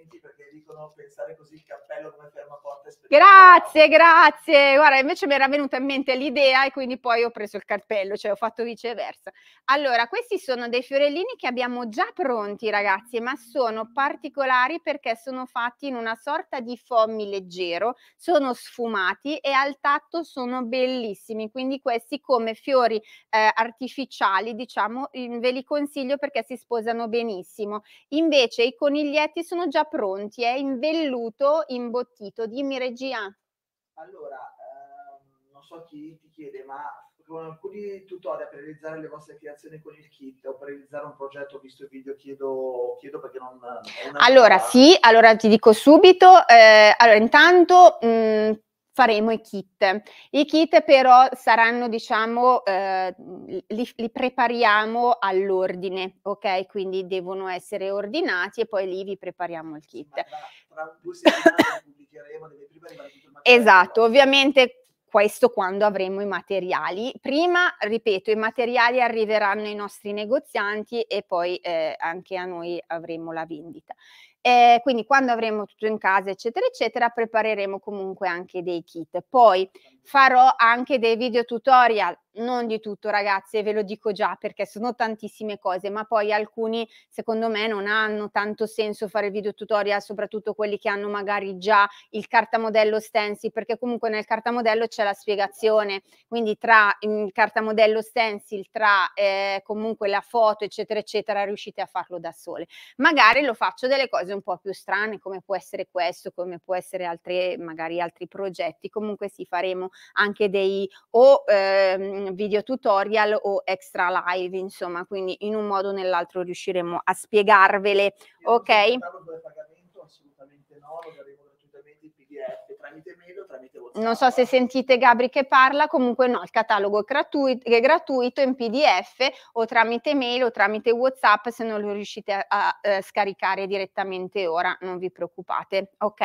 complimenti perché dicono pensare così il cappello come ferma fermaporta. Grazie, grazie. Guarda, invece mi era venuta in mente l'idea e quindi poi ho preso il cappello cioè ho fatto viceversa. Allora, questi sono dei fiorellini che abbiamo già pronti, ragazzi, ma sono particolari perché sono fatti in una sorta di fommi leggero, sono sfumati e al tatto sono bellissimi, quindi questi come fiori eh, artificiali, diciamo, ve li consiglio perché si sposano benissimo. Invece i coniglietti sono già pronti, è in velluto imbottito. Dimmi regia. Allora, ehm, non so chi ti chiede, ma con alcuni tutorial per realizzare le vostre creazioni con il kit o per realizzare un progetto, visto il video, chiedo, chiedo perché non... Allora, cosa. sì, allora ti dico subito. Eh, allora, intanto... Mh, mm, faremo i kit. I kit però saranno, diciamo, eh, li, li, prepariamo all'ordine, ok? Quindi devono essere ordinati e poi lì vi prepariamo il kit. Tra, tra due settimane <laughs> pubblicheremo delle prime Esatto, ovviamente questo quando avremo i materiali. Prima, ripeto, i materiali arriveranno ai nostri negozianti e poi eh, anche a noi avremo la vendita. Eh, quindi quando avremo tutto in casa, eccetera, eccetera, prepareremo comunque anche dei kit. Poi farò anche dei video tutorial, non di tutto ragazzi, ve lo dico già perché sono tantissime cose, ma poi alcuni secondo me non hanno tanto senso fare video tutorial, soprattutto quelli che hanno magari già il cartamodello stencil, perché comunque nel cartamodello c'è la spiegazione, quindi tra il cartamodello stencil, tra eh, comunque la foto, eccetera, eccetera, riuscite a farlo da sole. Magari lo faccio delle cose un po' più strane, come può essere questo, come può essere altri, magari altri progetti, comunque sì, faremo anche dei o ehm, video tutorial o extra live, insomma, quindi in un modo o nell'altro riusciremo a spiegarvele, ok? Assolutamente Non so se sentite Gabri che parla, comunque no, il catalogo è gratuito, è gratuito in PDF o tramite mail o tramite WhatsApp se non lo riuscite a, a, a eh, scaricare direttamente ora, non vi preoccupate, ok?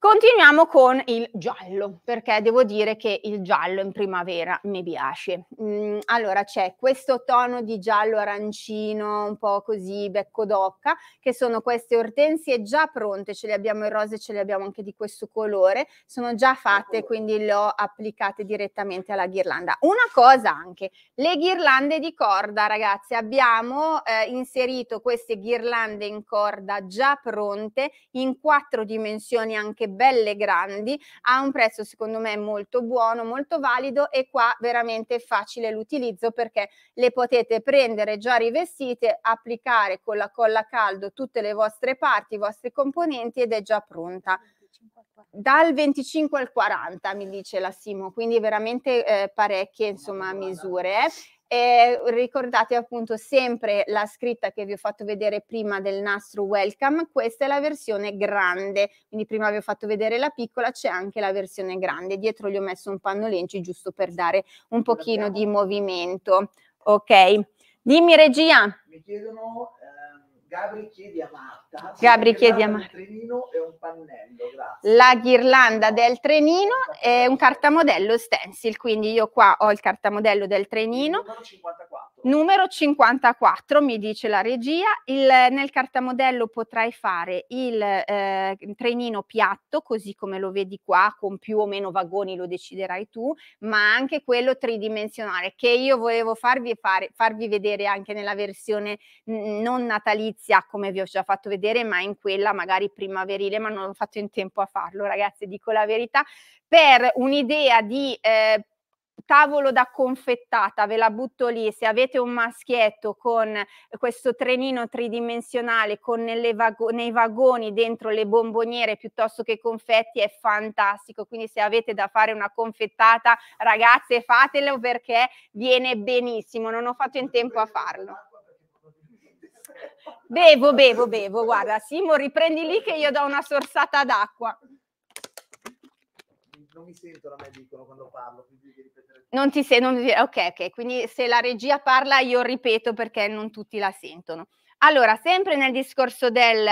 Continuiamo con il giallo, perché devo dire che il giallo in primavera mi piace. Mm, allora c'è questo tono di giallo arancino, un po' così becco d'occa, che sono queste ortensie già pronte, ce le abbiamo in rose, ce le abbiamo anche di questo colore, sono già fatte, quindi le ho applicate direttamente alla ghirlanda. Una cosa anche, le ghirlande di corda, ragazzi, abbiamo eh, inserito queste ghirlande in corda già pronte in quattro dimensioni anche anche belle grandi, ha un prezzo secondo me molto buono, molto valido e qua veramente facile l'utilizzo perché le potete prendere già rivestite, applicare con la colla a caldo tutte le vostre parti, i vostri componenti ed è già pronta. Dal 25 al 40 mi dice la Simo, quindi veramente eh, parecchie insomma, misure. Eh. E ricordate appunto sempre la scritta che vi ho fatto vedere prima del nastro welcome, questa è la versione grande, quindi prima vi ho fatto vedere la piccola, c'è anche la versione grande, dietro gli ho messo un panno lenci giusto per dare un ecco, pochino di movimento, ok? Dimmi regia. Mi chiedono, ehm, Gabri chiedi a Marco Gabri chiedi a Mario. La ghirlanda del trenino è un cartamodello stencil, quindi io qua ho il cartamodello del trenino. Numero 54. Numero 54 mi dice la regia, il, nel cartamodello potrai fare il eh, trenino piatto, così come lo vedi qua, con più o meno vagoni lo deciderai tu, ma anche quello tridimensionale che io volevo farvi, fare, farvi vedere anche nella versione non natalizia, come vi ho già fatto vedere vedere, ma in quella magari primaverile, ma non ho fatto in tempo a farlo, ragazzi, dico la verità, per un'idea di... Eh, tavolo da confettata, ve la butto lì, se avete un maschietto con questo trenino tridimensionale con vago- nei vagoni dentro le bomboniere piuttosto che confetti è fantastico, quindi se avete da fare una confettata ragazze fatelo perché viene benissimo, non ho fatto in tempo a farlo. Bevo, bevo, bevo. Guarda, Simo, riprendi lì che io do una sorsata d'acqua. Non mi sentono a me dicono quando parlo, Non ti sei, non, eh, ok, ok, quindi se la regia parla io ripeto perché non tutti la sentono. Allora, sempre nel discorso del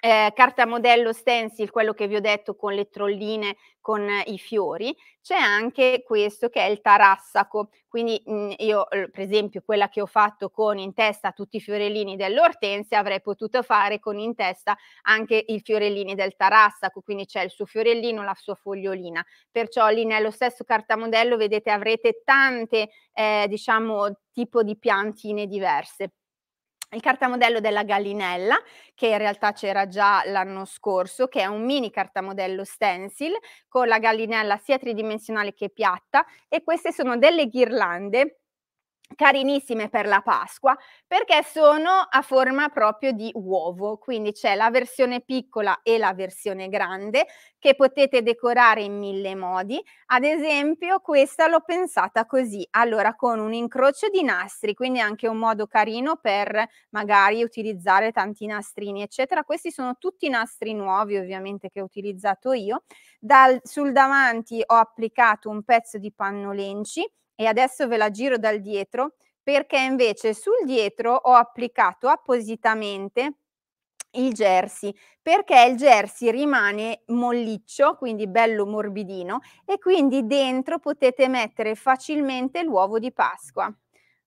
eh, carta modello stencil, quello che vi ho detto con le trolline, con i fiori, c'è anche questo che è il tarassaco, quindi mh, mm, io per esempio quella che ho fatto con in testa tutti i fiorellini dell'ortensia avrei potuto fare con in testa anche i fiorellini del tarassaco, quindi c'è il suo fiorellino, la sua fogliolina, perciò lì nello stesso cartamodello vedete avrete tante eh, diciamo tipo di piantine diverse il cartamodello della gallinella, che in realtà c'era già l'anno scorso, che è un mini cartamodello stencil con la gallinella sia tridimensionale che piatta e queste sono delle ghirlande carinissime per la Pasqua perché sono a forma proprio di uovo, quindi c'è la versione piccola e la versione grande che potete decorare in mille modi. Ad esempio, questa l'ho pensata così, allora con un incrocio di nastri, quindi anche un modo carino per magari utilizzare tanti nastrini, eccetera. Questi sono tutti nastri nuovi, ovviamente che ho utilizzato io. Dal, sul davanti ho applicato un pezzo di panno lenci e adesso ve la giro dal dietro perché invece sul dietro ho applicato appositamente il jersey perché il jersey rimane molliccio quindi bello morbidino e quindi dentro potete mettere facilmente l'uovo di Pasqua.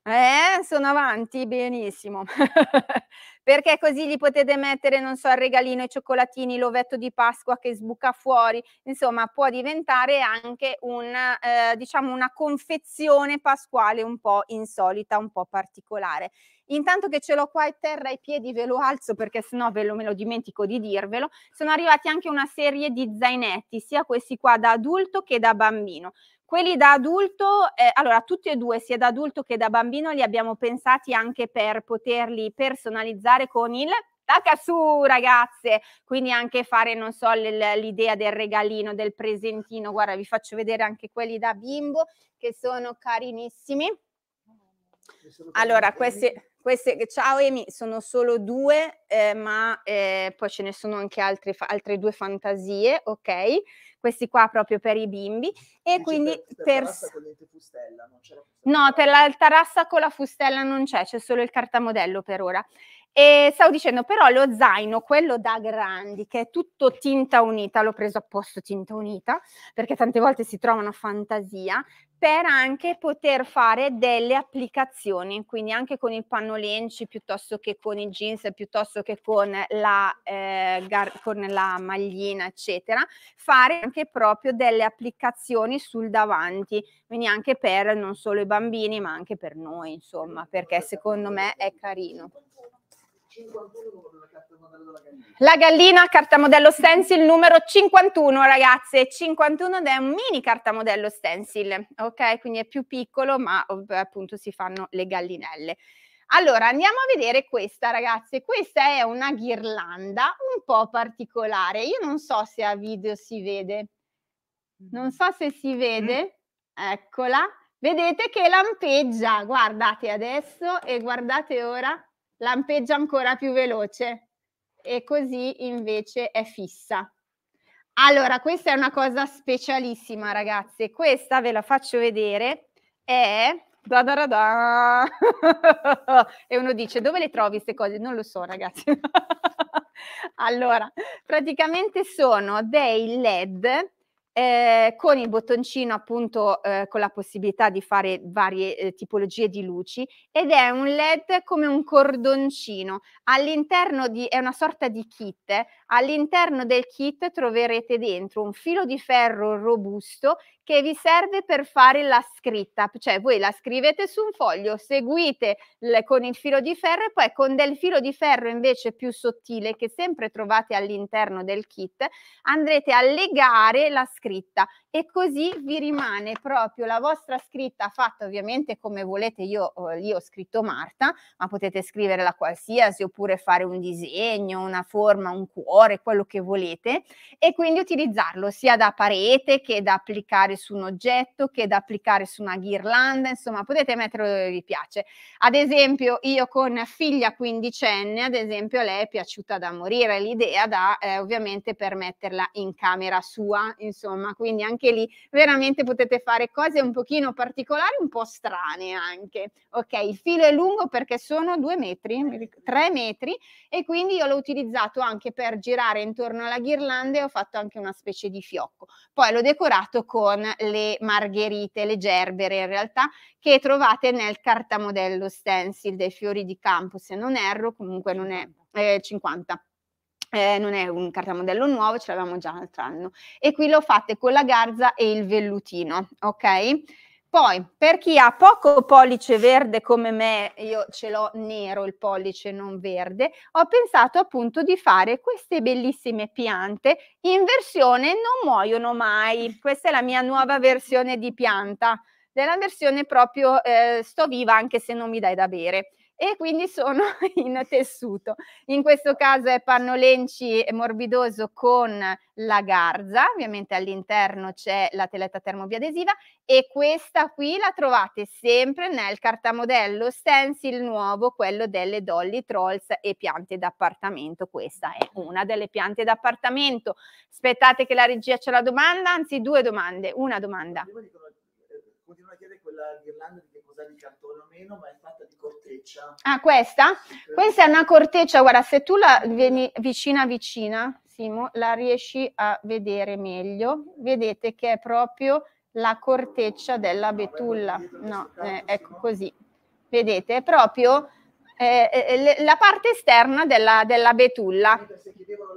Eh, sono avanti, benissimo. <laughs> Perché così gli potete mettere, non so, il regalino, i cioccolatini, l'ovetto di Pasqua che sbuca fuori. Insomma, può diventare anche una, eh, diciamo una confezione pasquale un po' insolita, un po' particolare. Intanto che ce l'ho qua a terra ai piedi ve lo alzo perché sennò ve lo, me lo dimentico di dirvelo. Sono arrivati anche una serie di zainetti, sia questi qua da adulto che da bambino. Quelli da adulto, eh, allora tutti e due, sia da adulto che da bambino, li abbiamo pensati anche per poterli personalizzare con il tacca su ragazze, quindi anche fare, non so, l'idea del regalino, del presentino, guarda vi faccio vedere anche quelli da bimbo che sono carinissimi. Allora, questi queste, ciao Emi, sono solo due, eh, ma eh, poi ce ne sono anche altri, altre due fantasie, ok? Questi qua proprio per i bimbi. E Dice quindi per, per, per... Con fustella, non c'era no, per la tarassa con la fustella non c'è, c'è solo il cartamodello per ora. E stavo dicendo, però lo zaino, quello da grandi, che è tutto tinta unita, l'ho preso apposta tinta unita, perché tante volte si trova una fantasia, per anche poter fare delle applicazioni, quindi anche con il panno lenci piuttosto che con i jeans, piuttosto che con la, eh, gar- con la maglina, eccetera, fare anche proprio delle applicazioni sul davanti, quindi anche per non solo i bambini, ma anche per noi, insomma, perché secondo me è carino. La gallina, carta modello stencil numero 51, ragazze. 51 è un mini carta modello stencil, ok? Quindi è più piccolo, ma appunto si fanno le gallinelle. Allora, andiamo a vedere questa, ragazze. Questa è una ghirlanda un po' particolare. Io non so se a video si vede. Non so se si vede. Eccola. Vedete che lampeggia. Guardate adesso e guardate ora lampeggia ancora più veloce e così invece è fissa. Allora, questa è una cosa specialissima, ragazze. Questa ve la faccio vedere. È da da da da. <laughs> e uno dice dove le trovi queste cose? Non lo so, ragazzi. <laughs> allora, praticamente sono dei LED eh, con il bottoncino appunto eh, con la possibilità di fare varie eh, tipologie di luci ed è un led come un cordoncino all'interno di è una sorta di kit all'interno del kit troverete dentro un filo di ferro robusto che vi serve per fare la scritta, cioè voi la scrivete su un foglio, seguite le, con il filo di ferro e poi con del filo di ferro invece più sottile che sempre trovate all'interno del kit andrete a legare la scritta scritta e così vi rimane proprio la vostra scritta fatta ovviamente come volete, io eh, ho scritto Marta, ma potete scriverla qualsiasi oppure fare un disegno, una forma, un cuore, quello che volete e quindi utilizzarlo sia da parete che da applicare su un oggetto, che da applicare su una ghirlanda, insomma potete metterlo dove vi piace. Ad esempio io con figlia quindicenne, ad esempio a lei è piaciuta da morire l'idea da eh, ovviamente metterla in camera sua, insomma insomma, quindi anche lì veramente potete fare cose un pochino particolari, un po' strane anche. Ok, il filo è lungo perché sono due metri, tre metri e quindi io l'ho utilizzato anche per girare intorno alla ghirlanda e ho fatto anche una specie di fiocco. Poi l'ho decorato con le margherite, le gerbere in realtà, che trovate nel cartamodello stencil dei fiori di campo, se non erro, comunque non è 50. Eh, eh, non è un cartamodello nuovo, ce l'avevamo già l'altro anno. E qui l'ho fatta con la garza e il vellutino, ok? Poi, per chi ha poco pollice verde come me, io ce l'ho nero il pollice non verde, ho pensato appunto di fare queste bellissime piante in versione non muoiono mai. Questa è la mia nuova versione di pianta, della versione proprio eh, sto viva anche se non mi dai da bere e quindi sono <laughs> in tessuto. In questo caso è panno pannolenci morbidoso con la garza, ovviamente all'interno c'è la teletta termobiadesiva e questa qui la trovate sempre nel cartamodello stencil nuovo, quello delle Dolly Trolls e piante d'appartamento. Questa è una delle piante d'appartamento. Aspettate che la regia c'è la domanda, anzi due domande, una domanda. Eh, Continua a chiedere quella ghirlanda di cosa di cartone o meno, ma è fatta di corteccia. Ah, questa? Sì. Questa è una corteccia, guarda, se tu la vieni vicina vicina, Simo, la riesci a vedere meglio. Vedete che è proprio la corteccia della betulla. No, eh, ecco così. Vedete, è proprio eh, eh la parte esterna della, della betulla. Se chiedevano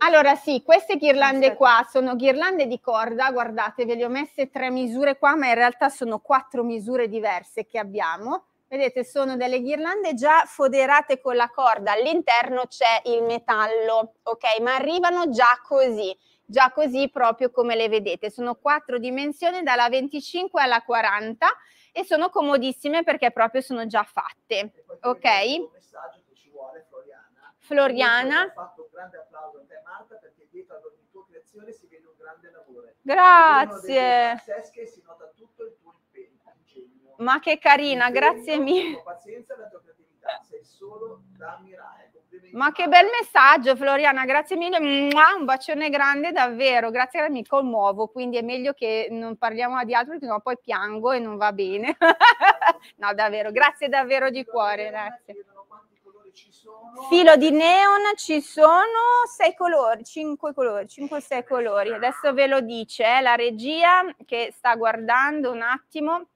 Allora sì, queste ghirlande Aspetta. qua sono ghirlande di corda, guardate, ve le ho messe tre misure qua, ma in realtà sono quattro misure diverse che abbiamo. Vedete, sono delle ghirlande già foderate con la corda, all'interno c'è il metallo, ok? Ma arrivano già così, già così proprio come le vedete. Sono quattro dimensioni dalla 25 alla 40 e sono comodissime perché proprio sono già fatte, ok? Floriana. Ho fatto un grande applauso a te Marta perché dietro ad ogni tua creazione si vede un grande lavoro. Grazie. Pazzesche si nota tutto il tuo impegno, ingegno. Ma che carina, impegno, grazie mille. La tua pazienza e la tua creatività, sei solo da ammirare. Ma che bel messaggio Floriana, grazie mille, un bacione grande davvero, grazie mi commuovo, quindi è meglio che non parliamo di altro perché poi piango e non va bene. <laughs> no davvero, grazie davvero di cuore, grazie sono... Filo di neon ci sono sei colori, cinque colori, 5 6 colori. Adesso ve lo dice eh, la regia che sta guardando un attimo.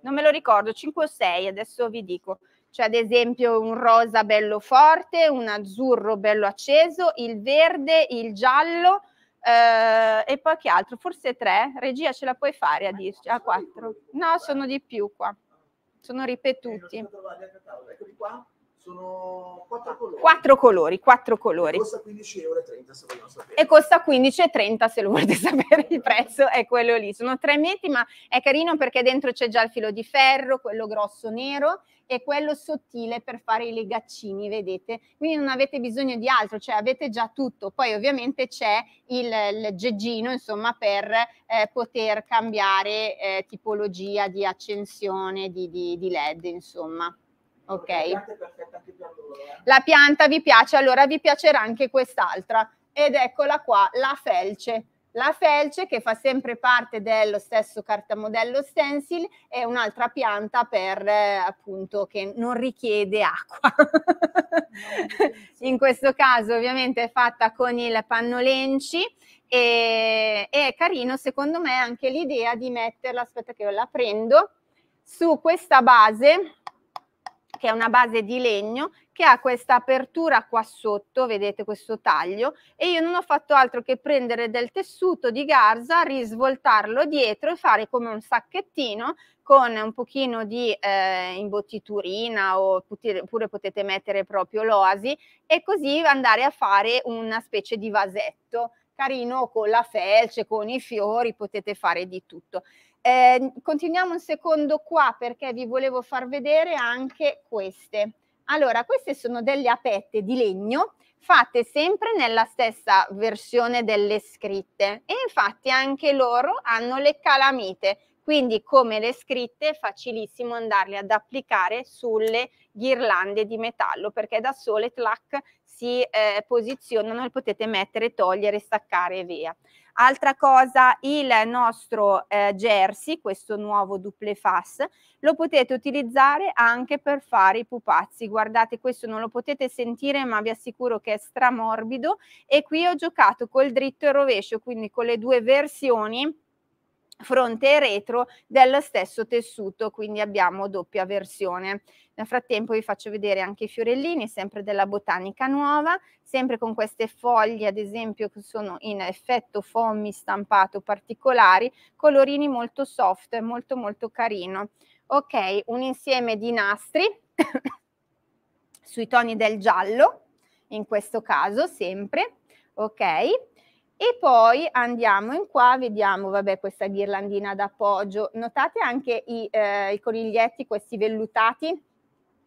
Non me lo ricordo, cinque o sei, adesso vi dico. C'è ad esempio un rosa bello forte, un azzurro bello acceso, il verde, il giallo eh, e poi che altro? Forse tre? Eh? Regia ce la puoi fare a, dirci? a quattro? No, sono di più qua. Sono ripetuti. Eccoli qua. Sono quattro colori. Quattro colori, quattro colori. costa 15,30 euro se vogliamo sapere. E costa 15,30 se lo volete <laughs> sapere il prezzo, è quello lì. Sono tre metri, ma è carino perché dentro c'è già il filo di ferro, quello grosso nero e quello sottile per fare i legaccini, vedete? Quindi non avete bisogno di altro, cioè avete già tutto. Poi ovviamente c'è il, il geggino, insomma, per eh, poter cambiare eh, tipologia di accensione di, di, di LED, insomma. Ok. Eh. La pianta, vi piace, allora vi piacerà anche quest'altra. Ed eccola qua, la felce. La felce, che fa sempre parte dello stesso cartamodello stencil, è un'altra pianta per eh, appunto che non richiede acqua. <laughs> In questo caso, ovviamente, è fatta con il panno lenci e è carino, secondo me, anche l'idea di metterla. Aspetta, che la prendo su questa base che è una base di legno che ha questa apertura qua sotto, vedete questo taglio, e io non ho fatto altro che prendere del tessuto di garza, risvoltarlo dietro e fare come un sacchettino con un pochino di eh, imbottiturina oppure potete mettere proprio l'oasi e così andare a fare una specie di vasetto carino con la felce, con i fiori, potete fare di tutto. Eh, continuiamo un secondo qua perché vi volevo far vedere anche queste. Allora, queste sono delle apette di legno fatte sempre nella stessa versione delle scritte e infatti anche loro hanno le calamite, quindi come le scritte è facilissimo andarle ad applicare sulle ghirlande di metallo perché da sole tlac si eh, posizionano e potete mettere, togliere, staccare e via. Altra cosa, il nostro eh, jersey, questo nuovo duple fast, lo potete utilizzare anche per fare i pupazzi. Guardate, questo non lo potete sentire, ma vi assicuro che è stramorbido. E qui ho giocato col dritto e rovescio, quindi con le due versioni fronte e retro dello stesso tessuto, quindi abbiamo doppia versione. Nel frattempo vi faccio vedere anche i fiorellini, sempre della botanica nuova, sempre con queste foglie ad esempio che sono in effetto fommi stampato particolari, colorini molto soft, molto molto carino. Ok, un insieme di nastri <coughs> sui toni del giallo, in questo caso sempre, ok? E poi andiamo in qua, vediamo, vabbè, questa ghirlandina d'appoggio. Notate anche i, eh, i coniglietti, questi vellutati,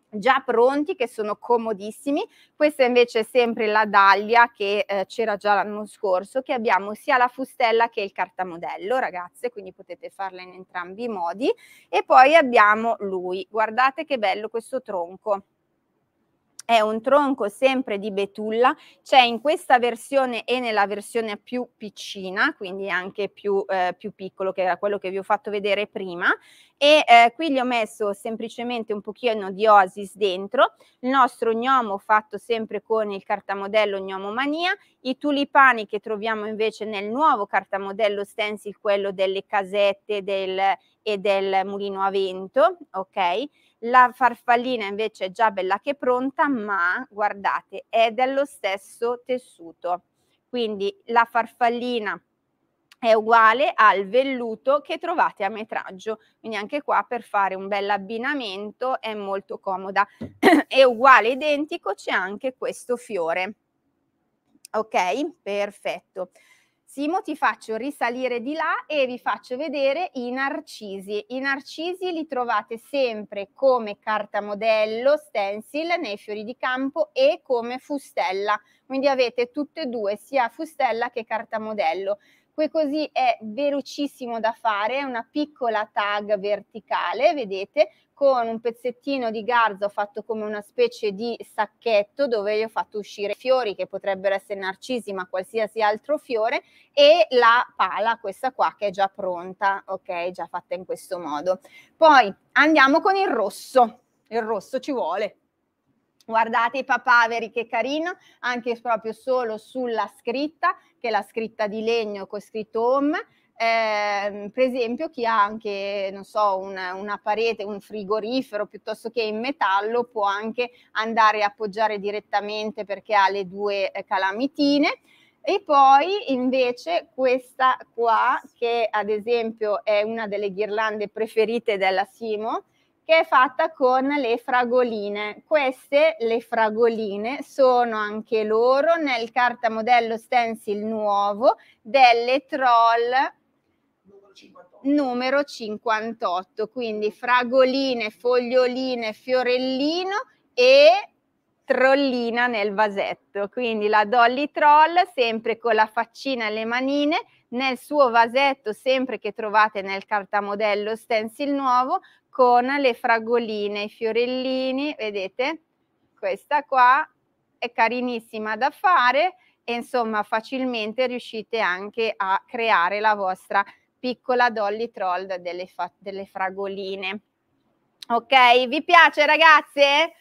già pronti che sono comodissimi. Questa invece è sempre la daglia che eh, c'era già l'anno scorso, che abbiamo sia la fustella che il cartamodello, ragazze, quindi potete farla in entrambi i modi. E poi abbiamo lui, guardate che bello questo tronco è un tronco sempre di betulla, c'è in questa versione e nella versione più piccina, quindi anche più, eh, più, piccolo che era quello che vi ho fatto vedere prima e eh, qui gli ho messo semplicemente un pochino di oasis dentro, il nostro gnomo fatto sempre con il cartamodello gnomomania, i tulipani che troviamo invece nel nuovo cartamodello stencil, quello delle casette del, e del mulino a vento, ok? La farfallina invece è già bella che pronta, ma guardate, è dello stesso tessuto. Quindi la farfallina è uguale al velluto che trovate a metraggio. Quindi anche qua per fare un bel abbinamento è molto comoda. <clears throat> è uguale, identico, c'è anche questo fiore. Ok, perfetto. Simo ti faccio risalire di là e vi faccio vedere i narcisi. I narcisi li trovate sempre come carta modello, stencil nei fiori di campo e come fustella. Quindi avete tutte e due, sia fustella che carta modello. Qui così è velocissimo da fare, è una piccola tag verticale, vedete, con un pezzettino di garza ho fatto come una specie di sacchetto dove io ho fatto uscire fiori che potrebbero essere narcisi ma qualsiasi altro fiore e la pala questa qua che è già pronta, ok, già fatta in questo modo. Poi andiamo con il rosso, il rosso ci vuole, Guardate i papaveri che carino, anche proprio solo sulla scritta, che è la scritta di legno con scritto home. Eh, per esempio chi ha anche non so, una, una, parete, un frigorifero piuttosto che in metallo può anche andare a appoggiare direttamente perché ha le due eh, calamitine e poi invece questa qua che ad esempio è una delle ghirlande preferite della Simo che è fatta con le fragoline. Queste, le fragoline, sono anche loro nel cartamodello stencil nuovo delle troll numero 58. quindi fragoline, foglioline, fiorellino e trollina nel vasetto, quindi la Dolly Troll sempre con la faccina e le manine nel suo vasetto sempre che trovate nel cartamodello stencil nuovo con le fragoline, i fiorellini, vedete? Questa qua è carinissima da fare e insomma facilmente riuscite anche a creare la vostra piccola Dolly Troll delle, delle fragoline. Ok, vi piace ragazze?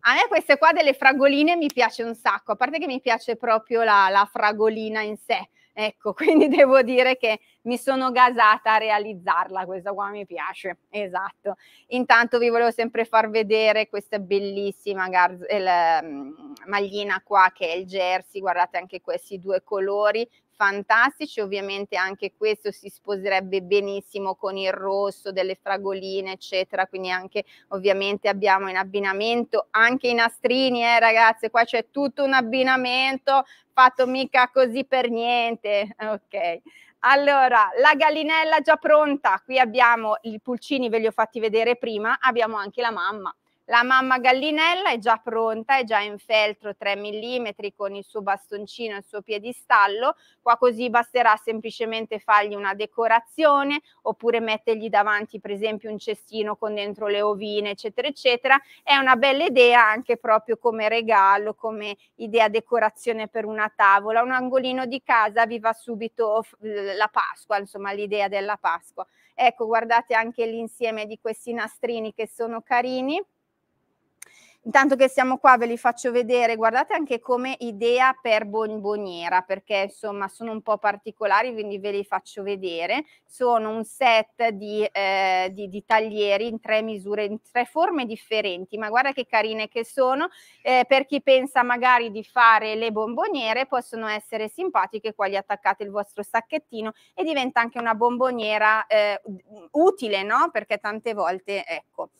A me queste qua delle fragoline mi piace un sacco, a parte che mi piace proprio la, la fragolina in sé, Ecco, <laughs> quindi devo dire che mi sono gasata a realizzarla, questa qua mi piace, esatto. Intanto vi volevo sempre far vedere questa bellissima gar- mm, maglina qua che è il jersey, guardate anche questi due colori, fantastici, ovviamente anche questo si sposerebbe benissimo con il rosso, delle fragoline, eccetera, quindi anche ovviamente abbiamo in abbinamento anche i nastrini, eh ragazze, qua c'è tutto un abbinamento fatto mica così per niente, <laughs> ok. Allora, la gallinella già pronta, qui abbiamo i pulcini, ve li ho fatti vedere prima, abbiamo anche la mamma la mamma gallinella è già pronta, è già in feltro 3 mm con il suo bastoncino e il suo piedistallo. Qua così basterà semplicemente fargli una decorazione oppure mettergli davanti per esempio un cestino con dentro le ovine, eccetera, eccetera. È una bella idea anche proprio come regalo, come idea decorazione per una tavola. Un angolino di casa vi va subito la Pasqua, insomma l'idea della Pasqua. Ecco, guardate anche l'insieme di questi nastrini che sono carini Intanto che siamo qua ve li faccio vedere, guardate anche come idea per bomboniera, perché insomma sono un po' particolari, quindi ve li faccio vedere. Sono un set di, eh, di, di taglieri in tre misure, in tre forme differenti, ma guarda che carine che sono. Eh, per chi pensa magari di fare le bomboniere, possono essere simpatiche, qua gli attaccate il vostro sacchettino e diventa anche una bomboniera eh, utile, no? Perché tante volte, ecco.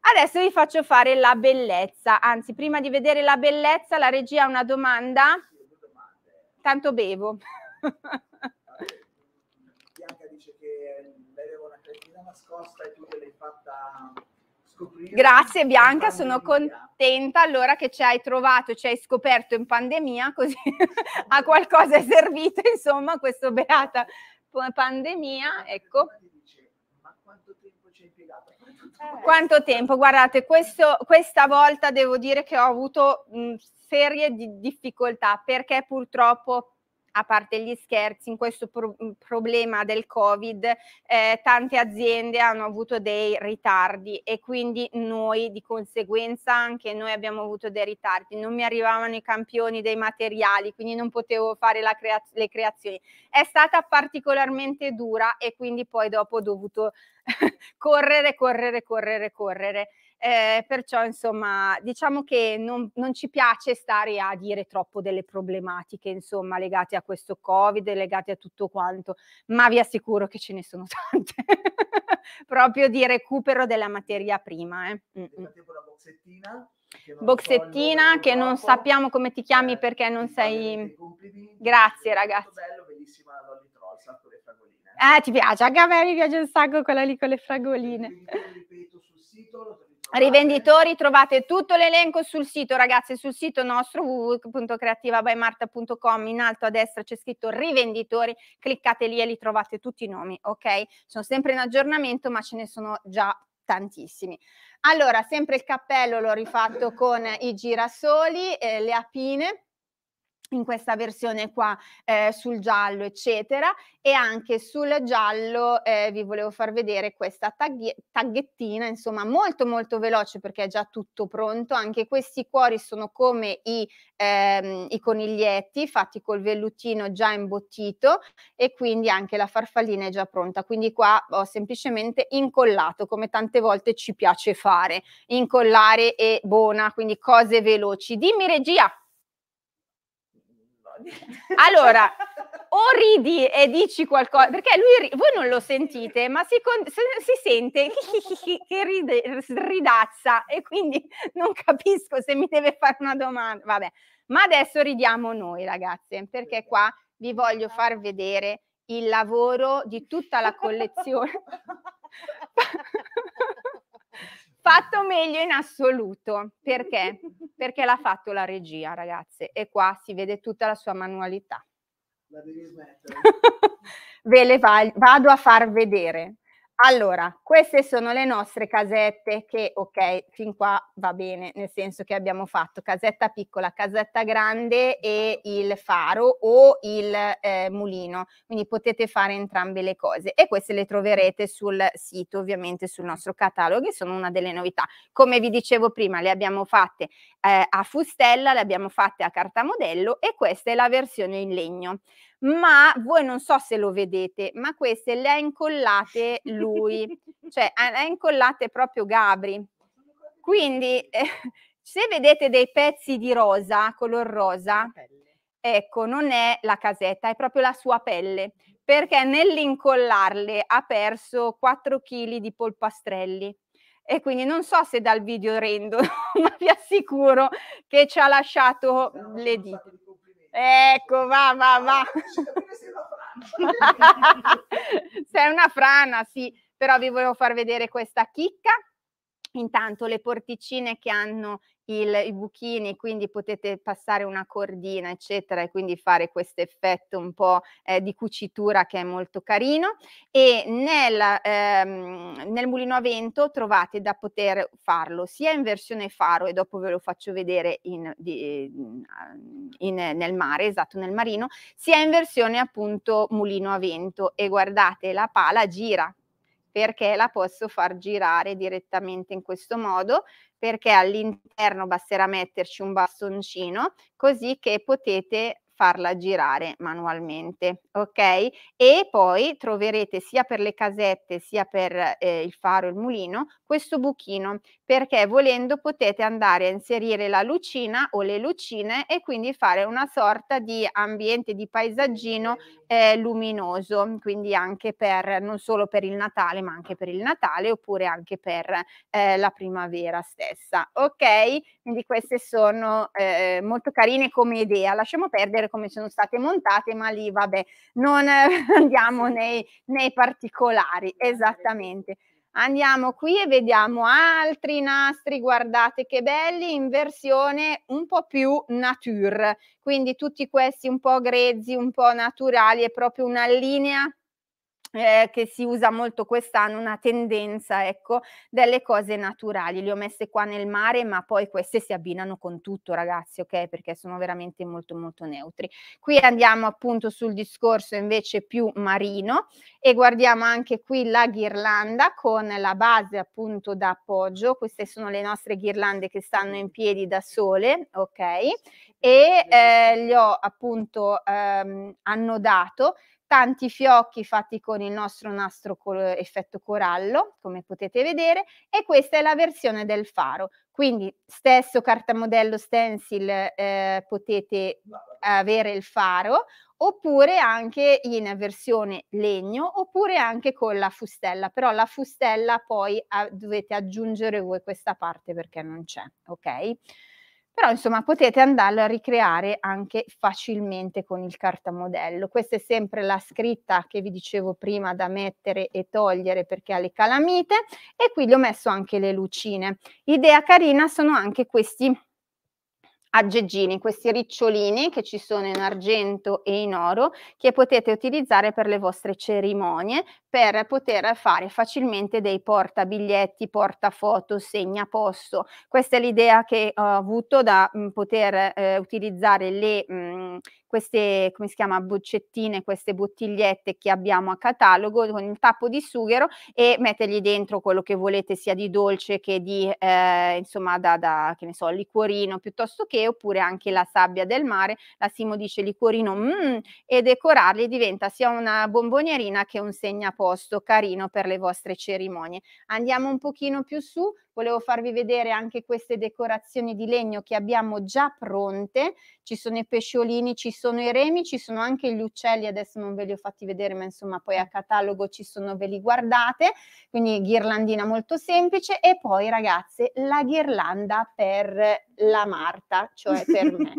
Adesso vi faccio fare la bellezza, anzi prima di vedere la bellezza la regia ha una domanda. Tanto bevo. Bianca dice che lei una cretina nascosta e tu te l'hai fatta scoprire. Grazie Bianca, sono contenta allora che ci hai trovato, ci hai scoperto in pandemia, così <laughs> a qualcosa è servito insomma questo beata pandemia, ecco ci hai spiegato. Eh. Quanto tempo? Guardate, questo, questa volta devo dire che ho avuto mh, serie di difficoltà perché purtroppo a parte gli scherzi, in questo pro- mm, problema del Covid eh, tante aziende hanno avuto dei ritardi e quindi noi di conseguenza anche noi abbiamo avuto dei ritardi, non mi arrivavano i campioni dei materiali, quindi non potevo fare crea- le creazioni. È stata particolarmente dura e quindi poi dopo ho dovuto <laughs> correre, correre, correre, correre eh, perciò insomma diciamo che non, non, ci piace stare a dire troppo delle problematiche insomma legate a questo covid, legate a tutto quanto, ma vi assicuro che ce ne sono <laughs> tante, proprio di recupero della materia prima. Eh. Mm -mm. Che boxettina so che non sappiamo come ti chiami eh, perché non sei grazie ragazzi bello, bellissima Lolly Troll, sacco le fragoline eh ti piace, anche a me mi piace un sacco quella lì con le fragoline ripeto sul sito lo Rivenditori trovate tutto l'elenco sul sito, ragazzi, sul sito nostro www.creativabymarta.com, in alto a destra c'è scritto rivenditori, cliccate lì e li trovate tutti i nomi, ok? Sono sempre in aggiornamento, ma ce ne sono già tantissimi. Allora, sempre il cappello l'ho rifatto con i girasoli, eh, le apine in questa versione qua eh, sul giallo eccetera e anche sul giallo eh, vi volevo far vedere questa tagg- taghettina insomma molto molto veloce perché è già tutto pronto anche questi cuori sono come i, ehm, i coniglietti fatti col vellutino già imbottito e quindi anche la farfallina è già pronta quindi qua ho semplicemente incollato come tante volte ci piace fare incollare e buona quindi cose veloci dimmi regia <laughs> Allora, o ridi e dici qualcosa, perché lui, voi non lo sentite, ma si, con, si sente <laughs> che ride, ridazza e quindi non capisco se mi deve fare una domanda. Vabbè, ma adesso ridiamo noi ragazze, perché qua vi voglio far vedere il lavoro di tutta la collezione. <laughs> fatto meglio in assoluto. Perché? <laughs> Perché l'ha fatto la regia, ragazze, e qua si vede tutta la sua manualità. La devi smettere. <laughs> Ve le va- vado a far vedere. Allora, queste sono le nostre casette che, ok, fin qua va bene, nel senso che abbiamo fatto casetta piccola, casetta grande e il faro o il eh, mulino, quindi potete fare entrambe le cose e queste le troverete sul sito, ovviamente sul nostro catalogo, e sono una delle novità. Come vi dicevo prima, le abbiamo fatte eh, a fustella, le abbiamo fatte a cartamodello e questa è la versione in legno ma voi non so se lo vedete, ma queste le ha incollate lui, cioè le <laughs> ha incollate proprio Gabri. Quindi eh, <laughs> se vedete dei pezzi di rosa, color rosa, ecco, non è la casetta, è proprio la sua pelle, perché nell'incollarle ha perso 4 kg di polpastrelli. E quindi non so se dal video rendo, <laughs> ma vi assicuro che ci ha lasciato le dita. Ecco, va, va, va. <laughs> Sei una frana, sì, però vi volevo far vedere questa chicca. Intanto le porticine che hanno il, i buchini, quindi potete passare una cordina, eccetera, e quindi fare questo effetto un po' eh, di cucitura che è molto carino. E nel, ehm, nel mulino a vento trovate da poter farlo sia in versione faro, e dopo ve lo faccio vedere in, di, in, nel mare, esatto, nel marino, sia in versione appunto mulino a vento. E guardate, la pala gira perché la posso far girare direttamente in questo modo perché all'interno basterà metterci un bastoncino così che potete farla girare manualmente, ok? E poi troverete sia per le casette sia per eh, il faro e il mulino questo buchino perché volendo potete andare a inserire la lucina o le lucine e quindi fare una sorta di ambiente, di paesaggino eh, luminoso, quindi anche per, non solo per il Natale, ma anche per il Natale oppure anche per eh, la primavera stessa. Ok? Quindi queste sono eh, molto carine come idea, lasciamo perdere come sono state montate, ma lì vabbè, non <laughs> andiamo nei, nei particolari, esatto, esattamente. Andiamo qui e vediamo altri nastri, guardate che belli, in versione un po' più nature, quindi tutti questi un po' grezzi, un po' naturali, è proprio una linea eh, che si usa molto quest'anno, una tendenza ecco, delle cose naturali. Le ho messe qua nel mare, ma poi queste si abbinano con tutto, ragazzi, ok? Perché sono veramente molto molto neutri. Qui andiamo appunto sul discorso invece più marino e guardiamo anche qui la ghirlanda con la base appunto da appoggio. Queste sono le nostre ghirlande che stanno in piedi da sole, ok? E eh, le ho appunto ehm, annodato tanti fiocchi fatti con il nostro nastro col- effetto corallo, come potete vedere, e questa è la versione del faro. Quindi stesso cartamodello stencil eh, potete avere il faro, oppure anche in versione legno, oppure anche con la fustella, però la fustella poi a- ah, dovete aggiungere voi questa parte perché non c'è, ok? Però insomma potete andarlo a ricreare anche facilmente con il cartamodello. Questa è sempre la scritta che vi dicevo prima da mettere e togliere perché ha le calamite e qui gli ho messo anche le lucine. Idea carina sono anche questi aggeggini, questi ricciolini che ci sono in argento e in oro che potete utilizzare per le vostre cerimonie per poter fare facilmente dei portabiglietti, portafoto, segnaposto. Questa è l'idea che ho avuto da mh, poter eh, utilizzare le mh, queste, come si chiama, boccettine, queste bottigliette che abbiamo a catalogo con il tappo di sughero e mettergli dentro quello che volete sia di dolce che di, eh, insomma, da, da, che ne so, liquorino piuttosto che, oppure anche la sabbia del mare, la Simo dice liquorino, mm, e decorarli diventa sia una bombonierina che un segnaposto carino per le vostre cerimonie. Andiamo un pochino più su, Volevo farvi vedere anche queste decorazioni di legno che abbiamo già pronte. Ci sono i pesciolini, ci sono i remi, ci sono anche gli uccelli, adesso non ve li ho fatti vedere, ma insomma poi a catalogo ci sono, ve li guardate. Quindi ghirlandina molto semplice e poi ragazze la ghirlanda per la Marta, cioè per <laughs> me.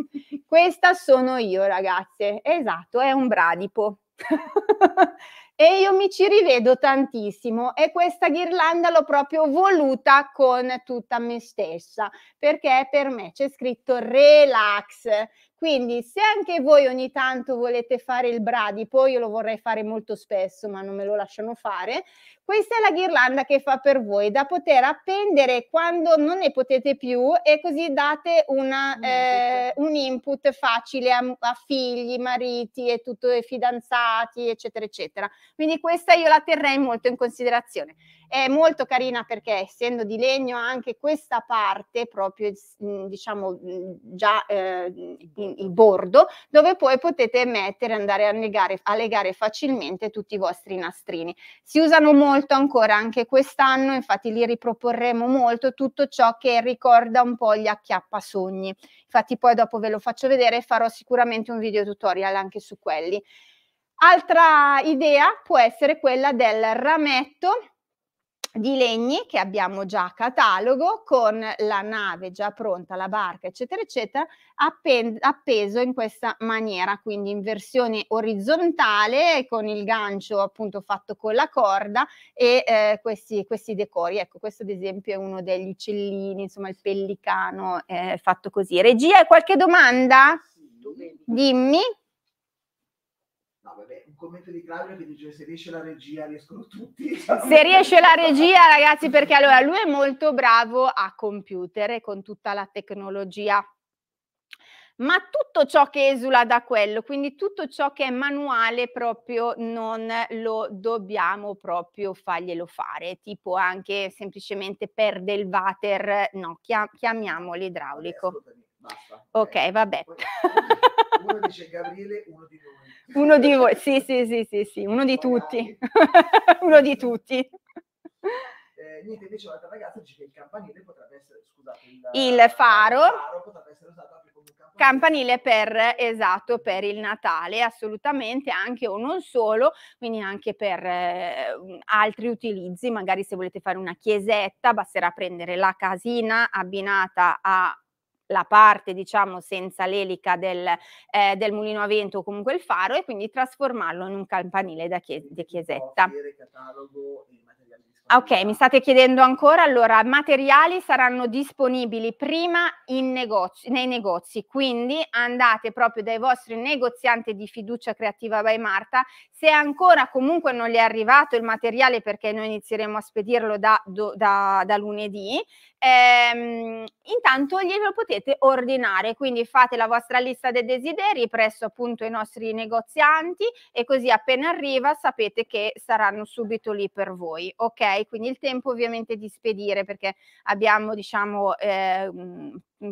Questa sono io, ragazze. Esatto, è un bradipo. <laughs> e io mi ci rivedo tantissimo e questa ghirlanda l'ho proprio voluta con tutta me stessa perché per me c'è scritto relax, quindi se anche voi ogni tanto volete fare il bradipo, io lo vorrei fare molto spesso, ma non me lo lasciano fare, questa è la ghirlanda che fa per voi, da poter appendere quando non ne potete più e così date una, un, eh, input. un, input. facile a, a, figli, mariti e tutto, e fidanzati, eccetera, eccetera. Quindi questa io la terrei molto in considerazione. È molto carina perché essendo di legno anche questa parte, proprio mhmm, diciamo mhmm, già eh, il bordo, dove poi potete mettere, andare a legare, a legare facilmente tutti i vostri nastrini. Si usano molto ancora anche quest'anno, infatti li riproporremo molto, tutto ciò che ricorda un po' gli acchiappasogni. Infatti poi dopo ve lo faccio vedere e farò sicuramente un video tutorial anche su quelli. Altra idea può essere quella del rametto di legni che abbiamo già a catalogo con la nave già pronta, la barca eccetera eccetera appeso in questa maniera quindi in versione orizzontale con il gancio appunto fatto con la corda e eh, questi, questi, decori ecco questo ad esempio è uno degli uccellini insomma il pellicano eh, fatto così regia hai qualche domanda? Dimmi no, vabbè, commento di Claudio che dice se riesce la regia riescono tutti. <laughs> Se riesce la regia ragazzi perché allora lui è molto bravo a computer e con tutta la tecnologia ma tutto ciò che esula da quello, quindi tutto ciò che è manuale proprio non lo dobbiamo proprio farglielo fare, tipo anche semplicemente perde il water, no, chiam- chiamiamo l'idraulico. Eh, basta, ok, vabbè. Eh, uno dice Gabriele, uno di noi. Uno di voi, sì, sì, sì, sì, sì, uno di tutti. <laughs> uno di tutti. Eh, niente, invece un'altra ragazza dice che il campanile potrebbe essere, scusate, il, il faro, il faro potrebbe essere usato anche come campanile. Campanile per, esatto, per il Natale, assolutamente, anche o non solo, quindi anche per eh, altri utilizzi, magari se volete fare una chiesetta, basterà prendere la casina abbinata a la parte diciamo senza l'elica del, eh, del mulino a vento o comunque il faro e quindi trasformarlo in un campanile da chies- di chiesetta. Catalogo, Ah, ok, mi state chiedendo ancora, allora materiali saranno disponibili prima negozi, nei negozi, quindi andate proprio dai vostri negozianti di fiducia creativa by Marta, se ancora comunque non le è arrivato il materiale perché noi inizieremo a spedirlo da, do, da, da lunedì, ehm, intanto glielo potete ordinare, quindi fate la vostra lista dei desideri presso appunto i nostri negozianti e così appena arriva sapete che saranno subito lì per voi, ok? 6, quindi il tempo ovviamente di spedire perché abbiamo diciamo eh,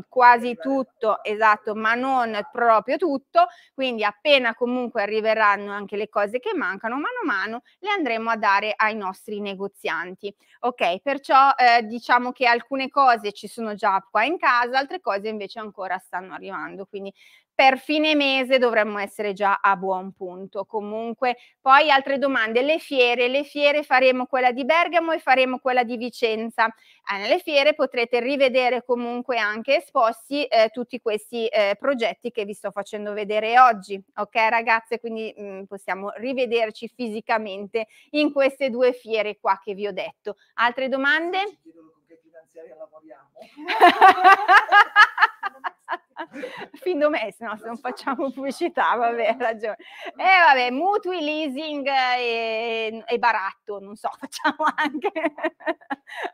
quasi tutto, esatto, ma non proprio tutto, quindi appena comunque arriveranno anche le cose che mancano, mano a mano le andremo a dare ai nostri negozianti. Ok, perciò eh, diciamo che alcune cose ci sono già qua in casa, altre cose invece ancora stanno arrivando, quindi per fine mese dovremmo essere già a buon punto. Comunque, poi altre domande. Le fiere, le fiere faremo quella di Bergamo e faremo quella di Vicenza. Eh, nelle fiere potrete rivedere comunque anche esposti eh, tutti questi eh, progetti che vi sto facendo vedere oggi. Ok ragazze, quindi mh, mm, possiamo rivederci fisicamente in queste due fiere qua che vi ho detto. Altre domande? Ci chiedono con che finanziaria lavoriamo. <laughs> <laughs> <laughs> <laughs> fin domestico, no, se non facciamo pubblicità, vabbè, ragione. E eh, vabbè, mutui, leasing eh, e, e, baratto, non so, <laughs> facciamo anche.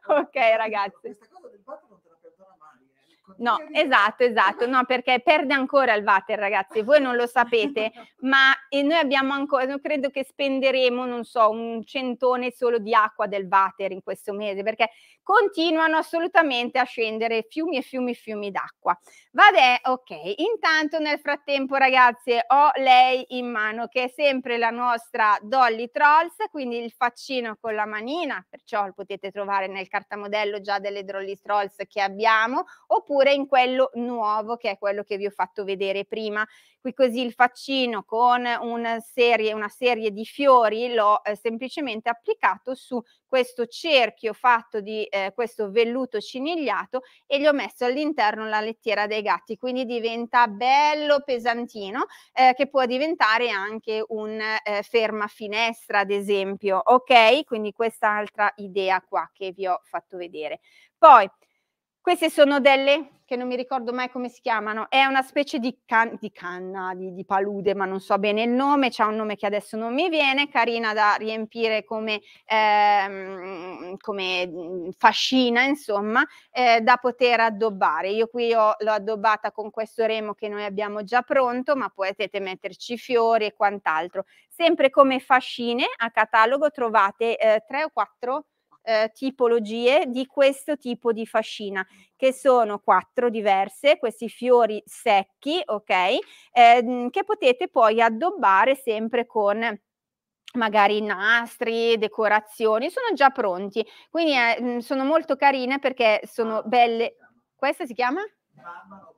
ok, ragazzi. Questa cosa del Ecco, no, esatto, <laughs> esatto, no, perché perde ancora il Vater, ragazzi, voi non lo sapete, <laughs> ma e noi abbiamo ancora, credo che spenderemo, non so, un centone solo di acqua del Vater in questo mese, perché continuano assolutamente a scendere fiumi e fiumi e fiumi d'acqua. Vabbè, ok, intanto nel frattempo, ragazzi, ho lei in mano, che è sempre la nostra Dolly Trolls, quindi il faccino con la manina, perciò lo potete trovare nel cartamodello già delle Dolly Trolls che abbiamo, oppure oppure in quello nuovo che è quello che vi ho fatto vedere prima. Qui così il faccino con una serie, una serie di fiori l'ho eh, semplicemente applicato su questo cerchio fatto di eh, questo velluto cinigliato e gli ho messo all'interno la lettiera dei gatti, quindi diventa bello pesantino eh, che può diventare anche un eh, ferma finestra ad esempio, ok? Quindi quest'altra idea qua che vi ho fatto vedere. Poi queste sono delle che non mi ricordo mai come si chiamano, è una specie di, can- di canna, di, di, palude, ma non so bene il nome, c'è un nome che adesso non mi viene, carina da riempire come, ehm, come mm, fascina, insomma, eh, da poter addobbare. Io qui ho, l'ho addobbata con questo remo che noi abbiamo già pronto, ma potete metterci fiori e quant'altro. Sempre come fascine a catalogo trovate eh, tre o quattro eh, tipologie di questo tipo di fascina, che sono quattro diverse, questi fiori secchi, ok, eh, che potete poi addobbare sempre con magari nastri, decorazioni, sono già pronti. Quindi eh, sono molto carine perché sono ah, belle. Questa si chiama? Barbaro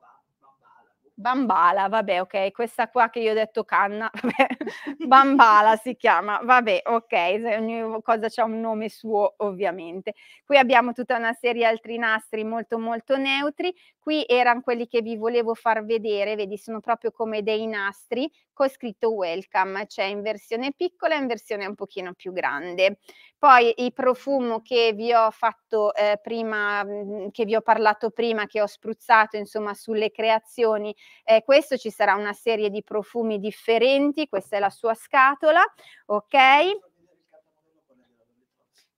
Bambala, vabbè, ok, questa qua che io ho detto canna, <laughs> vabbè, Bambala si chiama, vabbè, ok, ogni cosa ha un nome suo ovviamente. Qui abbiamo tutta una serie di altri nastri molto molto neutri, qui erano quelli che vi volevo far vedere, vedi, sono proprio come dei nastri con scritto welcome, cioè in versione piccola e in versione un pochino più grande. Poi il profumo che vi ho fatto eh, prima, mm, che vi ho parlato prima, che ho spruzzato insomma sulle creazioni, eh, questo ci sarà una serie di profumi differenti, questa è la sua scatola, ok?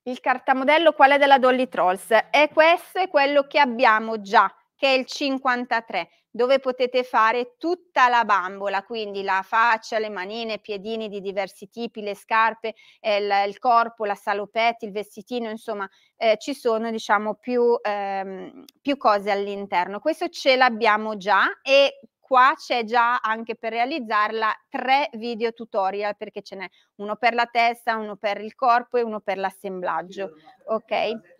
Il cartamodello qual è della Dolly Trolls? È questo è quello che abbiamo già che è il 53, dove potete fare tutta la bambola, quindi la faccia, le manine, i piedini di diversi tipi, le scarpe, eh, il, il corpo, la salopetta, il vestitino, insomma eh, ci sono diciamo più, ehm, più cose all'interno. Questo ce l'abbiamo già e qua c'è già anche per realizzarla tre video tutorial perché ce n'è uno per la testa, uno per il corpo e uno per l'assemblaggio. Ok?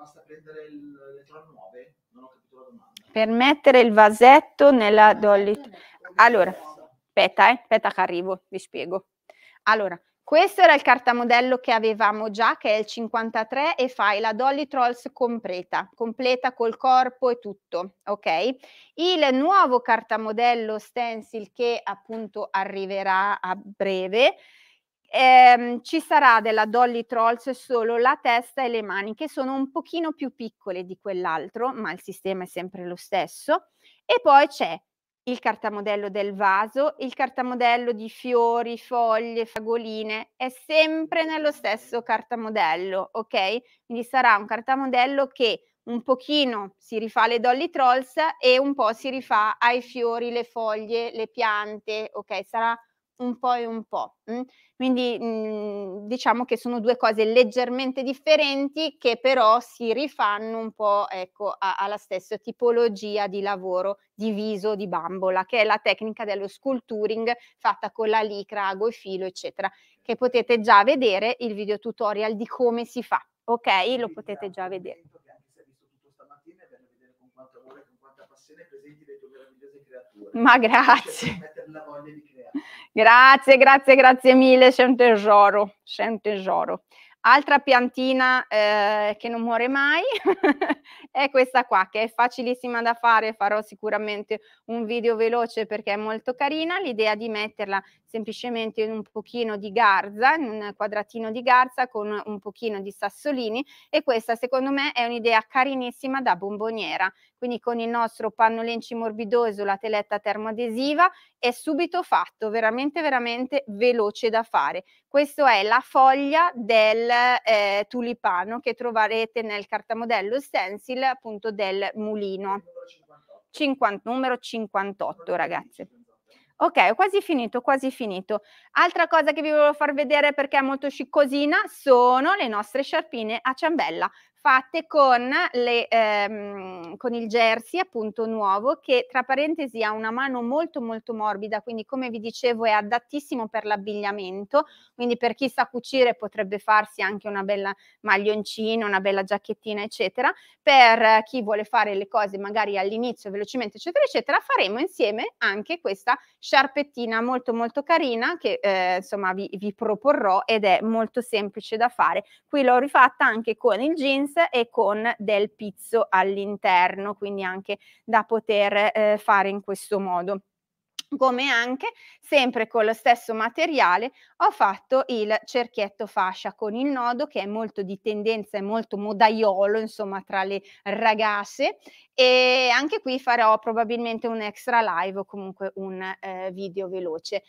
basta prendere il, le tron nuove? Non ho capito la domanda. Per mettere il vasetto nella dolly. Allora, aspetta, eh, aspetta che arrivo, vi spiego. Allora, questo era il cartamodello che avevamo già, che è il 53 e fai la Dolly Trolls completa, completa col corpo e tutto, ok? Il nuovo cartamodello stencil che appunto arriverà a breve ehm, ci sarà della Dolly Trolls solo la testa e le mani che sono un pochino più piccole di quell'altro, ma il sistema è sempre lo stesso. E poi c'è il cartamodello del vaso, il cartamodello di fiori, foglie, fagoline, è sempre nello stesso cartamodello, ok? Quindi sarà un cartamodello che un pochino si rifà alle Dolly Trolls e un po' si rifà ai fiori, le foglie, le piante, ok? Sarà un po' e un po'. Quindi mhmm, diciamo che sono due cose leggermente differenti che però si rifanno un po' ecco, alla stessa tipologia di lavoro di viso, di bambola, che è la tecnica dello sculturing fatta con la licra, ago e filo, eccetera, che potete già vedere il video tutorial di come si fa. Ok, lo potete già vedere. Che anche se hai visto tutto stamattina, è bello vedere con quanta ore, con quanta passione presenti dei tuoi creature. Ma cioè, grazie. Cioè, grazie, grazie, grazie mille, c'è un tesoro, c'è un tesoro. Altra piantina eh, che non muore mai <laughs> è questa qua, che è facilissima da fare, farò sicuramente un video veloce perché è molto carina, l'idea di metterla semplicemente un pochino di garza, in un quadratino di garza con un pochino di sassolini e questa secondo me è un'idea carinissima da bomboniera, quindi con il nostro pannolenci morbidoso, la teletta termoadesiva è subito fatto, veramente veramente veloce da fare. Questa è la foglia del eh, tulipano che troverete nel cartamodello stencil appunto del mulino. 50, numero 58 ragazzi. Ok, ho quasi finito, quasi finito. Altra cosa che vi volevo far vedere perché è molto sciccosina sono le nostre sciarpine a ciambella fatte con, le, ehm, con, il jersey appunto nuovo che tra parentesi ha una mano molto molto morbida quindi come vi dicevo è adattissimo per l'abbigliamento quindi per chi sa cucire potrebbe farsi anche una bella maglioncina una bella giacchettina eccetera per chi vuole fare le cose magari all'inizio velocemente eccetera eccetera faremo insieme anche questa sciarpettina molto molto carina che eh, insomma vi, vi proporrò ed è molto semplice da fare qui l'ho rifatta anche con il jeans Florence e con del pizzo all'interno, quindi anche da poter eh, fare in questo modo come anche sempre con lo stesso materiale ho fatto il cerchietto fascia con il nodo che è molto di tendenza e molto modaiolo insomma tra le ragazze e anche qui farò probabilmente un extra live o comunque un eh, video veloce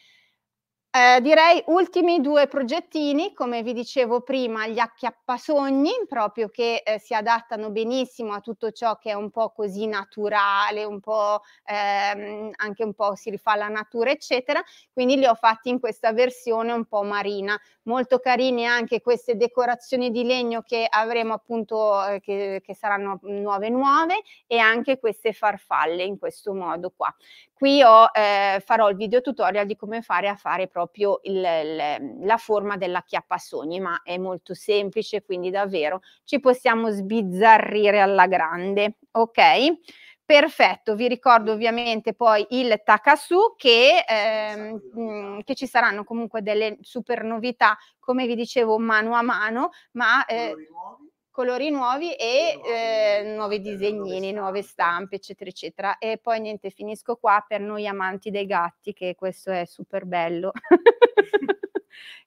eh, direi ultimi due progettini, come vi dicevo prima, gli acchiappasogni, proprio che eh, si adattano benissimo a tutto ciò che è un po' così naturale, un po' ehm, anche un po' si rifà la natura, eccetera. Quindi li ho fatti in questa versione un po' marina. Molto carine anche queste decorazioni di legno che avremo appunto, eh, che, che saranno nuove nuove, e anche queste farfalle in questo modo qua. Qui ho, eh, farò il video tutorial di come fare a fare proprio proprio il, il, la forma dell'acchiappasogni, ma è molto semplice, quindi davvero ci possiamo sbizzarrire alla grande, ok? Perfetto, vi ricordo ovviamente poi il Takasu che, ehm, mm, che, ci saranno comunque delle super novità, come vi dicevo, mano a mano, ma... Eh, colori nuovi e eh, nuovi disegnini, nuove stampe, eccetera, eccetera. E poi niente, finisco qua per noi amanti dei gatti, che questo è super bello. <laughs>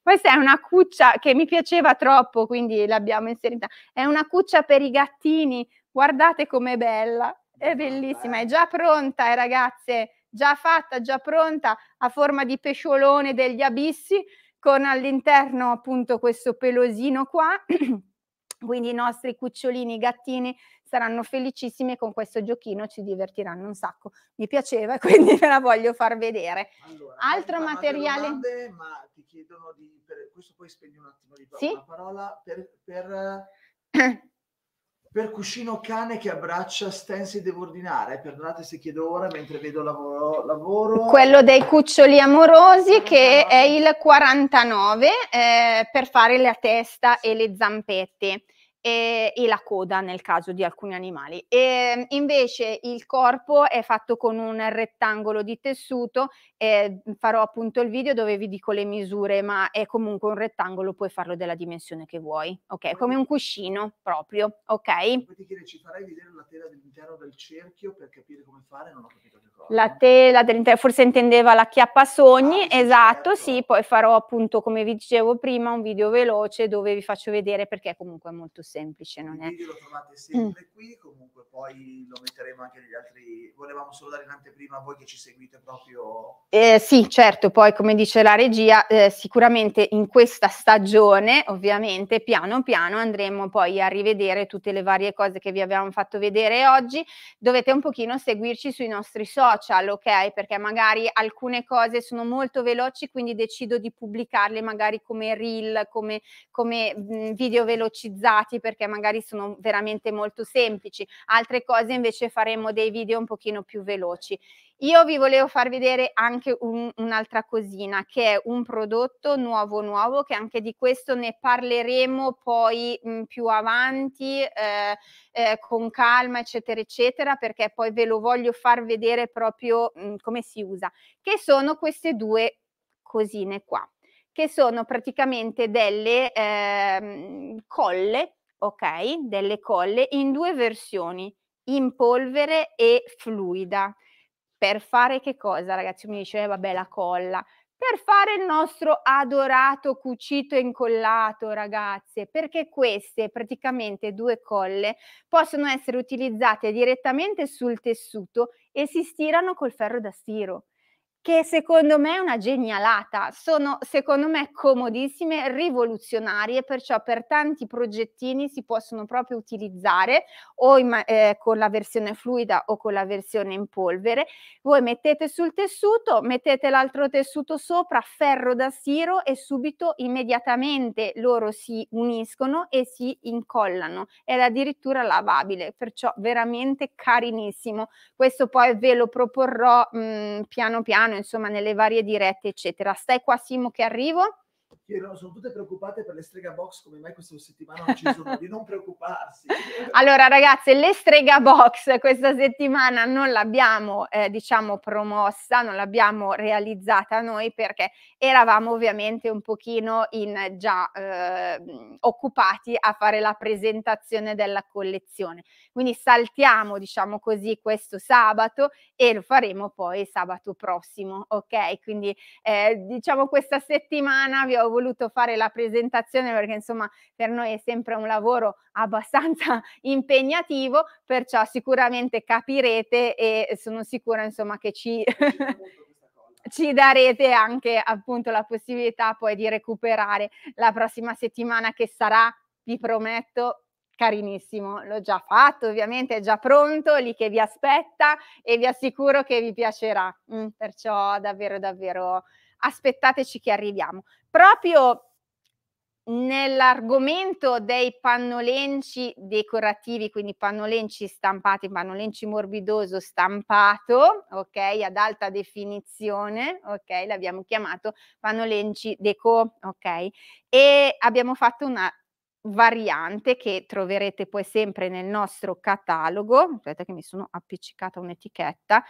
Questa è una cuccia che mi piaceva troppo, quindi l'abbiamo inserita. È una cuccia per i gattini, guardate com'è bella, è ah, bellissima, è già pronta, eh, ragazze, già fatta, già pronta, a forma di pesciolone degli abissi, con all'interno appunto questo pelosino qua. <clears throat> Quindi i nostri cucciolini, i gattini saranno felicissimi e con questo giochino ci divertiranno un sacco. Mi piaceva, <laughs> quindi ve la voglio far vedere. Allora, Altro materiale. Domande, ma ti chiedono di. Per, questo poi spendi un attimo di sì? parola per. per... <coughs> per cuscino cane che abbraccia Stensi devo ordinare, eh, perdonate se chiedo ora mentre vedo lavoro. lavoro. Quello dei cuccioli amorosi che è il 49 eh, per fare la testa e le zampette e, e, la coda nel caso di alcuni animali. E, ehm, invece il corpo è fatto con un rettangolo di tessuto, eh, farò appunto il video dove vi dico le misure, ma è comunque un rettangolo, puoi farlo della dimensione che vuoi, ok? Come un cuscino proprio, ok? ci farai vedere la tela dell'interno del cerchio per capire come fare? Non ho capito che cosa. La tela dell'interno, forse intendeva la chiappa sogni, ah, esatto, certo. sì, poi farò appunto come vi dicevo prima un video veloce dove vi faccio vedere perché comunque è molto semplice semplice. Non è... Il video lo trovate mm. sempre mm. qui, comunque poi lo metteremo anche negli altri. Volevamo solo dare in anteprima a voi che ci seguite proprio. Eh, sì, certo, poi come dice la regia, eh, sicuramente in questa stagione, ovviamente, piano piano andremo poi a rivedere tutte le varie cose che vi abbiamo fatto vedere oggi. Dovete un pochino seguirci sui nostri social, ok? Perché magari alcune cose sono molto veloci, quindi decido di pubblicarle magari come reel, come, come mm, video velocizzati perché magari sono veramente molto semplici, altre cose invece faremo dei video un pochino più veloci. Io vi volevo far vedere anche un, un'altra cosina che è un prodotto nuovo nuovo che anche di questo ne parleremo poi mh, più avanti eh, eh, con calma eccetera eccetera perché poi ve lo voglio far vedere proprio mh, come si usa che sono queste due cosine qua che sono praticamente delle eh, colle ok, delle colle in due versioni, in polvere e fluida. Per fare che cosa, ragazzi? Mi diceva, eh, vabbè, la colla. Per fare il nostro adorato cucito incollato, ragazze, perché queste praticamente due colle possono essere utilizzate direttamente sul tessuto e si stirano col ferro da stiro che secondo me è una genialata, sono secondo me comodissime, rivoluzionarie, perciò per tanti progettini si possono proprio utilizzare o in, eh, con la versione fluida o con la versione in polvere. Voi mettete sul tessuto, mettete l'altro tessuto sopra, ferro da siro e subito immediatamente loro si uniscono e si incollano ed è addirittura lavabile, perciò veramente carinissimo. Questo poi ve lo proporrò mh, mm, piano piano insomma, nelle varie dirette, eccetera. Stai qua Simo che arrivo che erano, sono tutte preoccupate per le strega box, come mai questa settimana non ci sono, di non preoccuparsi. Allora ragazze, le strega box questa settimana non l'abbiamo, eh, diciamo, promossa, non l'abbiamo realizzata noi perché eravamo ovviamente un pochino in, già eh, occupati a fare la presentazione della collezione. Quindi saltiamo, diciamo così, questo sabato e lo faremo poi sabato prossimo, ok? Quindi eh, diciamo questa settimana vi ho voluto fare la presentazione perché insomma per noi è sempre un lavoro <laughs> abbastanza impegnativo, perciò sicuramente capirete e sono sicura insomma che ci... <laughs> ci darete anche appunto la possibilità poi di recuperare la prossima settimana che sarà, vi prometto, carinissimo, l'ho già fatto ovviamente, è già pronto, lì che vi aspetta e vi assicuro che vi piacerà. Mm, perciò davvero, davvero aspettateci che arriviamo. Proprio nell'argomento dei pannolenci decorativi, quindi pannolenci stampati, pannolenci morbidoso stampato, ok, ad alta definizione, ok, l'abbiamo chiamato pannolenci deco, ok, e abbiamo fatto una variante che troverete poi sempre nel nostro catalogo, aspetta che mi sono appiccicata un'etichetta,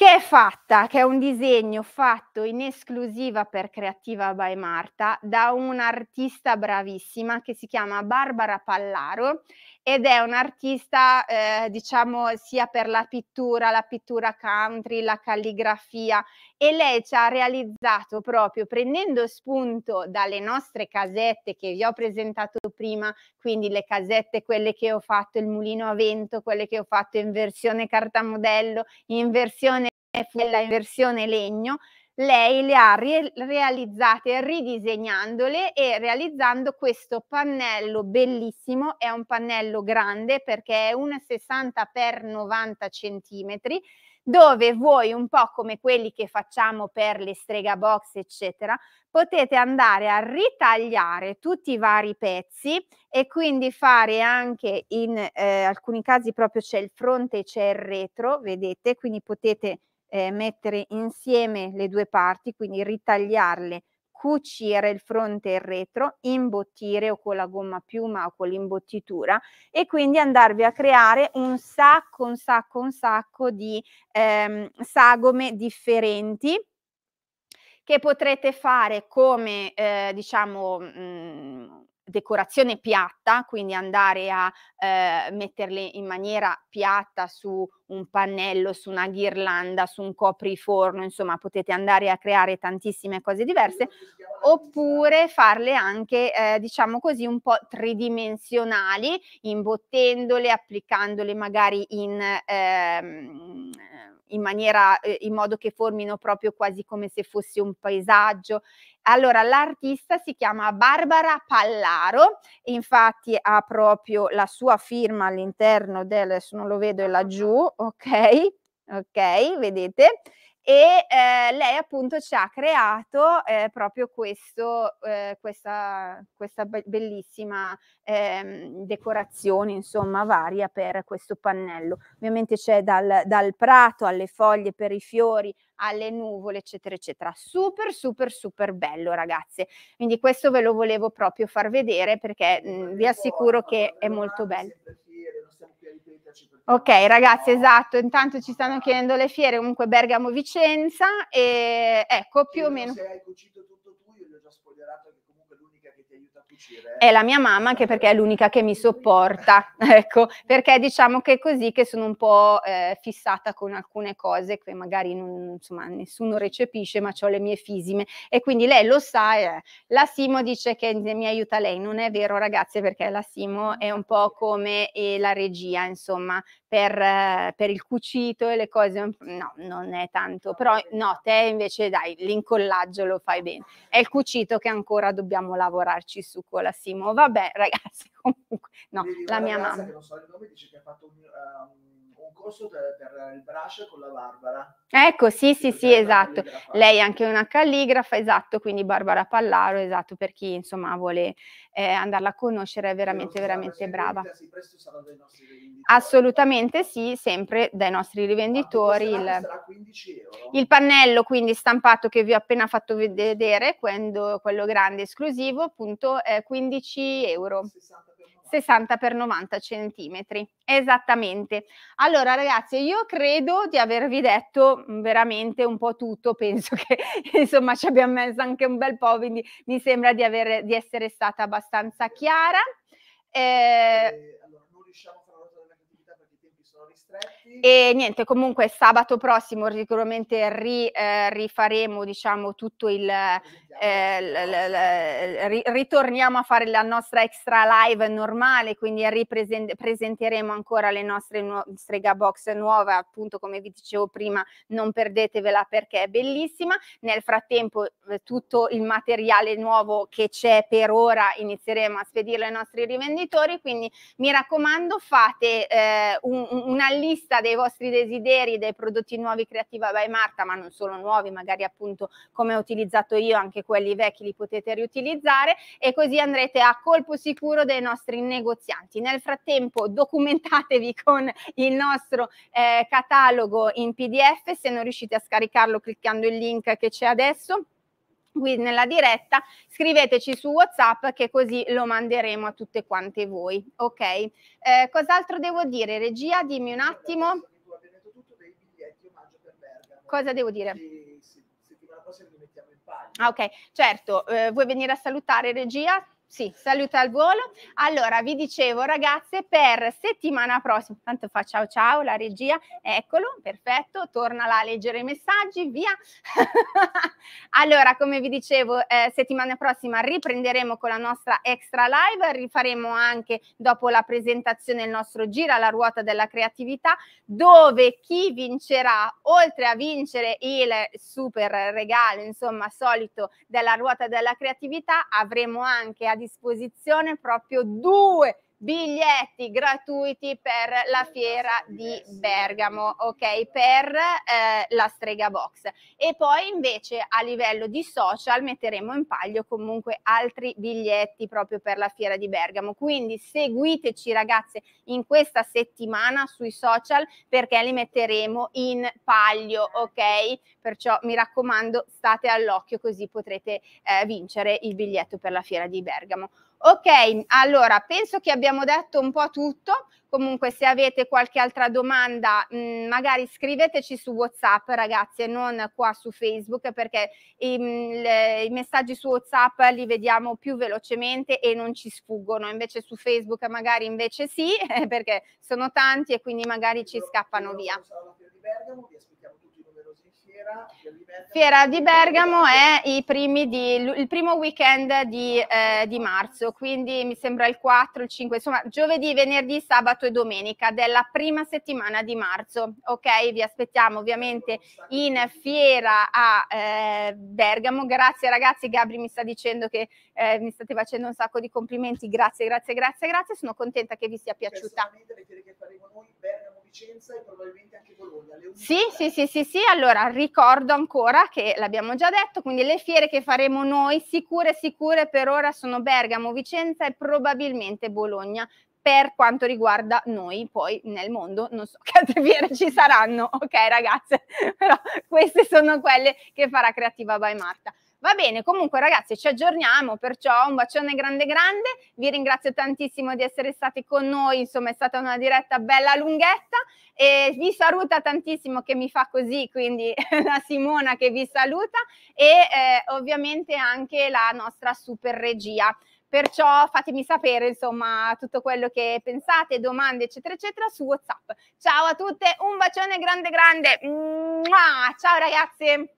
che è fatta, che è un disegno fatto in esclusiva per Creativa by Marta da un'artista bravissima che si chiama Barbara Pallaro ed è un'artista eh, diciamo sia per la pittura, la pittura country, la calligrafia e lei ci ha realizzato proprio prendendo spunto dalle nostre casette che vi ho presentato prima, quindi le casette quelle che ho fatto, il mulino a vento, quelle che ho fatto in versione carta modello, in versione è quella in versione legno, lei le ha re- realizzate ridisegnandole e realizzando questo pannello bellissimo, è un pannello grande perché è un 60 x 90 cm dove voi un po' come quelli che facciamo per le strega box eccetera potete andare a ritagliare tutti i vari pezzi e quindi fare anche in eh, alcuni casi proprio c'è il fronte e c'è il retro vedete quindi potete eh, mettere insieme le due parti, quindi ritagliarle, cucire il fronte e il retro, imbottire o con la gomma piuma o con l'imbottitura e quindi andarvi a creare un sacco, un sacco, un sacco di ehm, sagome differenti che potrete fare come eh, diciamo mh, mm, decorazione piatta, quindi andare a eh, metterle in maniera piatta su un pannello, su una ghirlanda, su un copriforno, insomma potete andare a creare tantissime cose diverse, oppure farle anche, eh, diciamo così, un po' tridimensionali, imbottendole, applicandole magari in... Ehm, in maniera eh, in modo che formino proprio quasi come se fosse un paesaggio allora, l'artista si chiama Barbara Pallaro, infatti ha proprio la sua firma all'interno del, adesso non lo vedo, è laggiù, ok, ok, vedete? e eh, lei appunto ci ha creato eh, proprio questo, eh, questa, questa be- bellissima ehm, decorazione insomma varia per questo pannello. Ovviamente c'è dal, dal prato alle foglie per i fiori, alle nuvole, eccetera, eccetera. Super, super, super bello, ragazze. Quindi questo ve lo volevo proprio far vedere perché mh, vi assicuro che è molto bello. Ok, ragazzi, esatto. Intanto ci stanno chiedendo le fiere, comunque Bergamo Vicenza e ecco più o meno. Se hai cucito tu è la mia mamma anche perché è l'unica che mi sopporta, <laughs> ecco, perché diciamo che è così che sono un po' eh, fissata con alcune cose che magari non, insomma, nessuno recepisce, ma ho le mie fisime e quindi lei lo sa, eh. la Simo dice che mi aiuta lei, non è vero ragazze perché la Simo è un po' come la regia, insomma, per, eh, per il cucito e le cose, no, non è tanto, però no, te invece dai, l'incollaggio lo fai bene, è il cucito che ancora dobbiamo lavorarci su Turco la Simo. Vabbè, <laughs> ragazzi, comunque, no, la mia mamma. Che non so il nome, dice che ha fatto un, um, concorso per, per il brush con la Barbara. Ecco, sì, sì, sì, esatto. Lei è anche una calligrafa, esatto, quindi Barbara Pallaro, esatto, per chi insomma vuole eh, andarla a conoscere, è veramente, veramente brava. Assolutamente sì, sempre dai nostri rivenditori. Il, il, pannello quindi stampato che vi ho appena fatto vedere, quello, quello grande esclusivo, appunto è 15 euro. 60 60 x 90 cm. Esattamente. Allora ragazzi, io credo di avervi detto mm, veramente un po' tutto, <laughs> penso che insomma ci abbiamo messo anche un bel po', quindi mi sembra di, aver, di essere stata abbastanza chiara. Eh, eh, allora, non riusciamo a fare una della perché i tempi sono ristretti. E niente, comunque sabato prossimo sicuramente ri, eh, rifaremo diciamo tutto il, eh, l, l, l, ritorniamo a fare la nostra extra live normale, quindi ripresenteremo ancora le nostre nu- strega box nuove, appunto come vi dicevo prima, non perdetevela perché è bellissima. Nel frattempo eh, tutto il materiale nuovo che c'è per ora inizieremo a spedirlo ai nostri rivenditori, quindi mi raccomando fate eh, un, una lista ricerca dei vostri desideri, dei prodotti nuovi Creativa by Marta, ma non solo nuovi, magari appunto come ho utilizzato io, anche quelli vecchi li potete riutilizzare e così andrete a colpo sicuro dei nostri negozianti. Nel frattempo documentatevi <laughs> con il nostro eh, catalogo in PDF, se non riuscite a scaricarlo cliccando il link che c'è adesso qui nella diretta, scriveteci su WhatsApp che così lo manderemo a tutte quante voi. Ok, eh, cos'altro devo dire? Regia, dimmi un attimo. Cosa devo dire? Ah, ok, certo, eh, vuoi venire a salutare regia? sì, saluta al volo. Allora, vi dicevo ragazze, per settimana prossima, tanto fa ciao ciao la regia, eccolo, perfetto, torna là a leggere i messaggi, via. <laughs> allora, come vi dicevo, eh, settimana prossima riprenderemo con la nostra extra live, rifaremo anche dopo la presentazione il nostro giro alla ruota della creatività, dove chi vincerà, oltre a vincere il super regalo, insomma, solito della ruota della creatività, avremo anche a disposizione proprio due biglietti gratuiti per la fiera di eh, Bergamo, ok? Per eh, la strega box. E poi invece a livello di social metteremo in paglio comunque altri biglietti proprio per la fiera di Bergamo. Quindi seguiteci ragazze in questa settimana sui social perché li metteremo in paglio, ok? Perciò mi raccomando, state all'occhio così potrete eh, vincere il biglietto per la fiera di Bergamo. Ok, allora penso che abbiamo detto un po' tutto. Comunque, se avete qualche altra domanda, mh, mm, magari scriveteci su WhatsApp, ragazzi, e non qua su Facebook, perché i, mm, le, i, messaggi su WhatsApp li vediamo più velocemente e non ci sfuggono. Invece su Facebook, magari invece sì, <laughs> perché sono tanti e quindi magari ci scappano via. Fiera di Bergamo è di, il primo weekend di, eh, di, marzo, quindi mi sembra il 4, il 5, insomma giovedì, venerdì, sabato e domenica della prima settimana di marzo. Ok, vi aspettiamo ovviamente in fiera a eh, Bergamo. Grazie ragazzi, Gabri mi sta dicendo che eh, mi state facendo un sacco di complimenti, grazie, grazie, grazie, grazie, sono contenta che vi sia piaciuta. Personalmente le che faremo noi, Bergamo Vicenza e probabilmente anche Bologna. Sì, sì, sì, sì, sì, allora ricordo ancora che l'abbiamo già detto, quindi le fiere che faremo noi sicure, sicure per ora sono Bergamo, Vicenza e probabilmente Bologna per quanto riguarda noi poi nel mondo, non so <laughs> che altre fiere ci saranno, ok ragazze, <laughs> però queste sono quelle che farà Creativa by Marta. Va bene, comunque ragazzi ci aggiorniamo, perciò un bacione grande grande, vi ringrazio tantissimo di essere stati con noi, insomma è stata una diretta bella lunghetta e vi saluta tantissimo che mi fa così, quindi <laughs> la Simona che vi saluta e eh, ovviamente anche la nostra super regia. Perciò fatemi sapere insomma tutto quello che pensate, domande eccetera eccetera su WhatsApp. Ciao a tutte, un bacione grande grande. Mua! Ciao ragazze.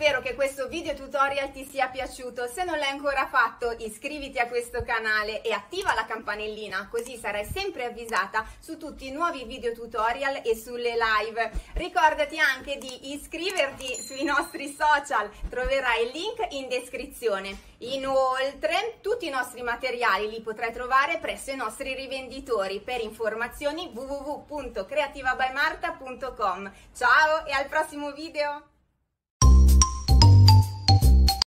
Spero che questo video tutorial ti sia piaciuto, se non l'hai ancora fatto iscriviti a questo canale e attiva la campanellina così sarai sempre avvisata su tutti i nuovi video tutorial e sulle live. Ricordati anche di iscriverti sui nostri social, troverai il link in descrizione. Inoltre tutti i nostri materiali li potrai trovare presso i nostri rivenditori per informazioni www.creativabymarta.com. Ciao e al prossimo video!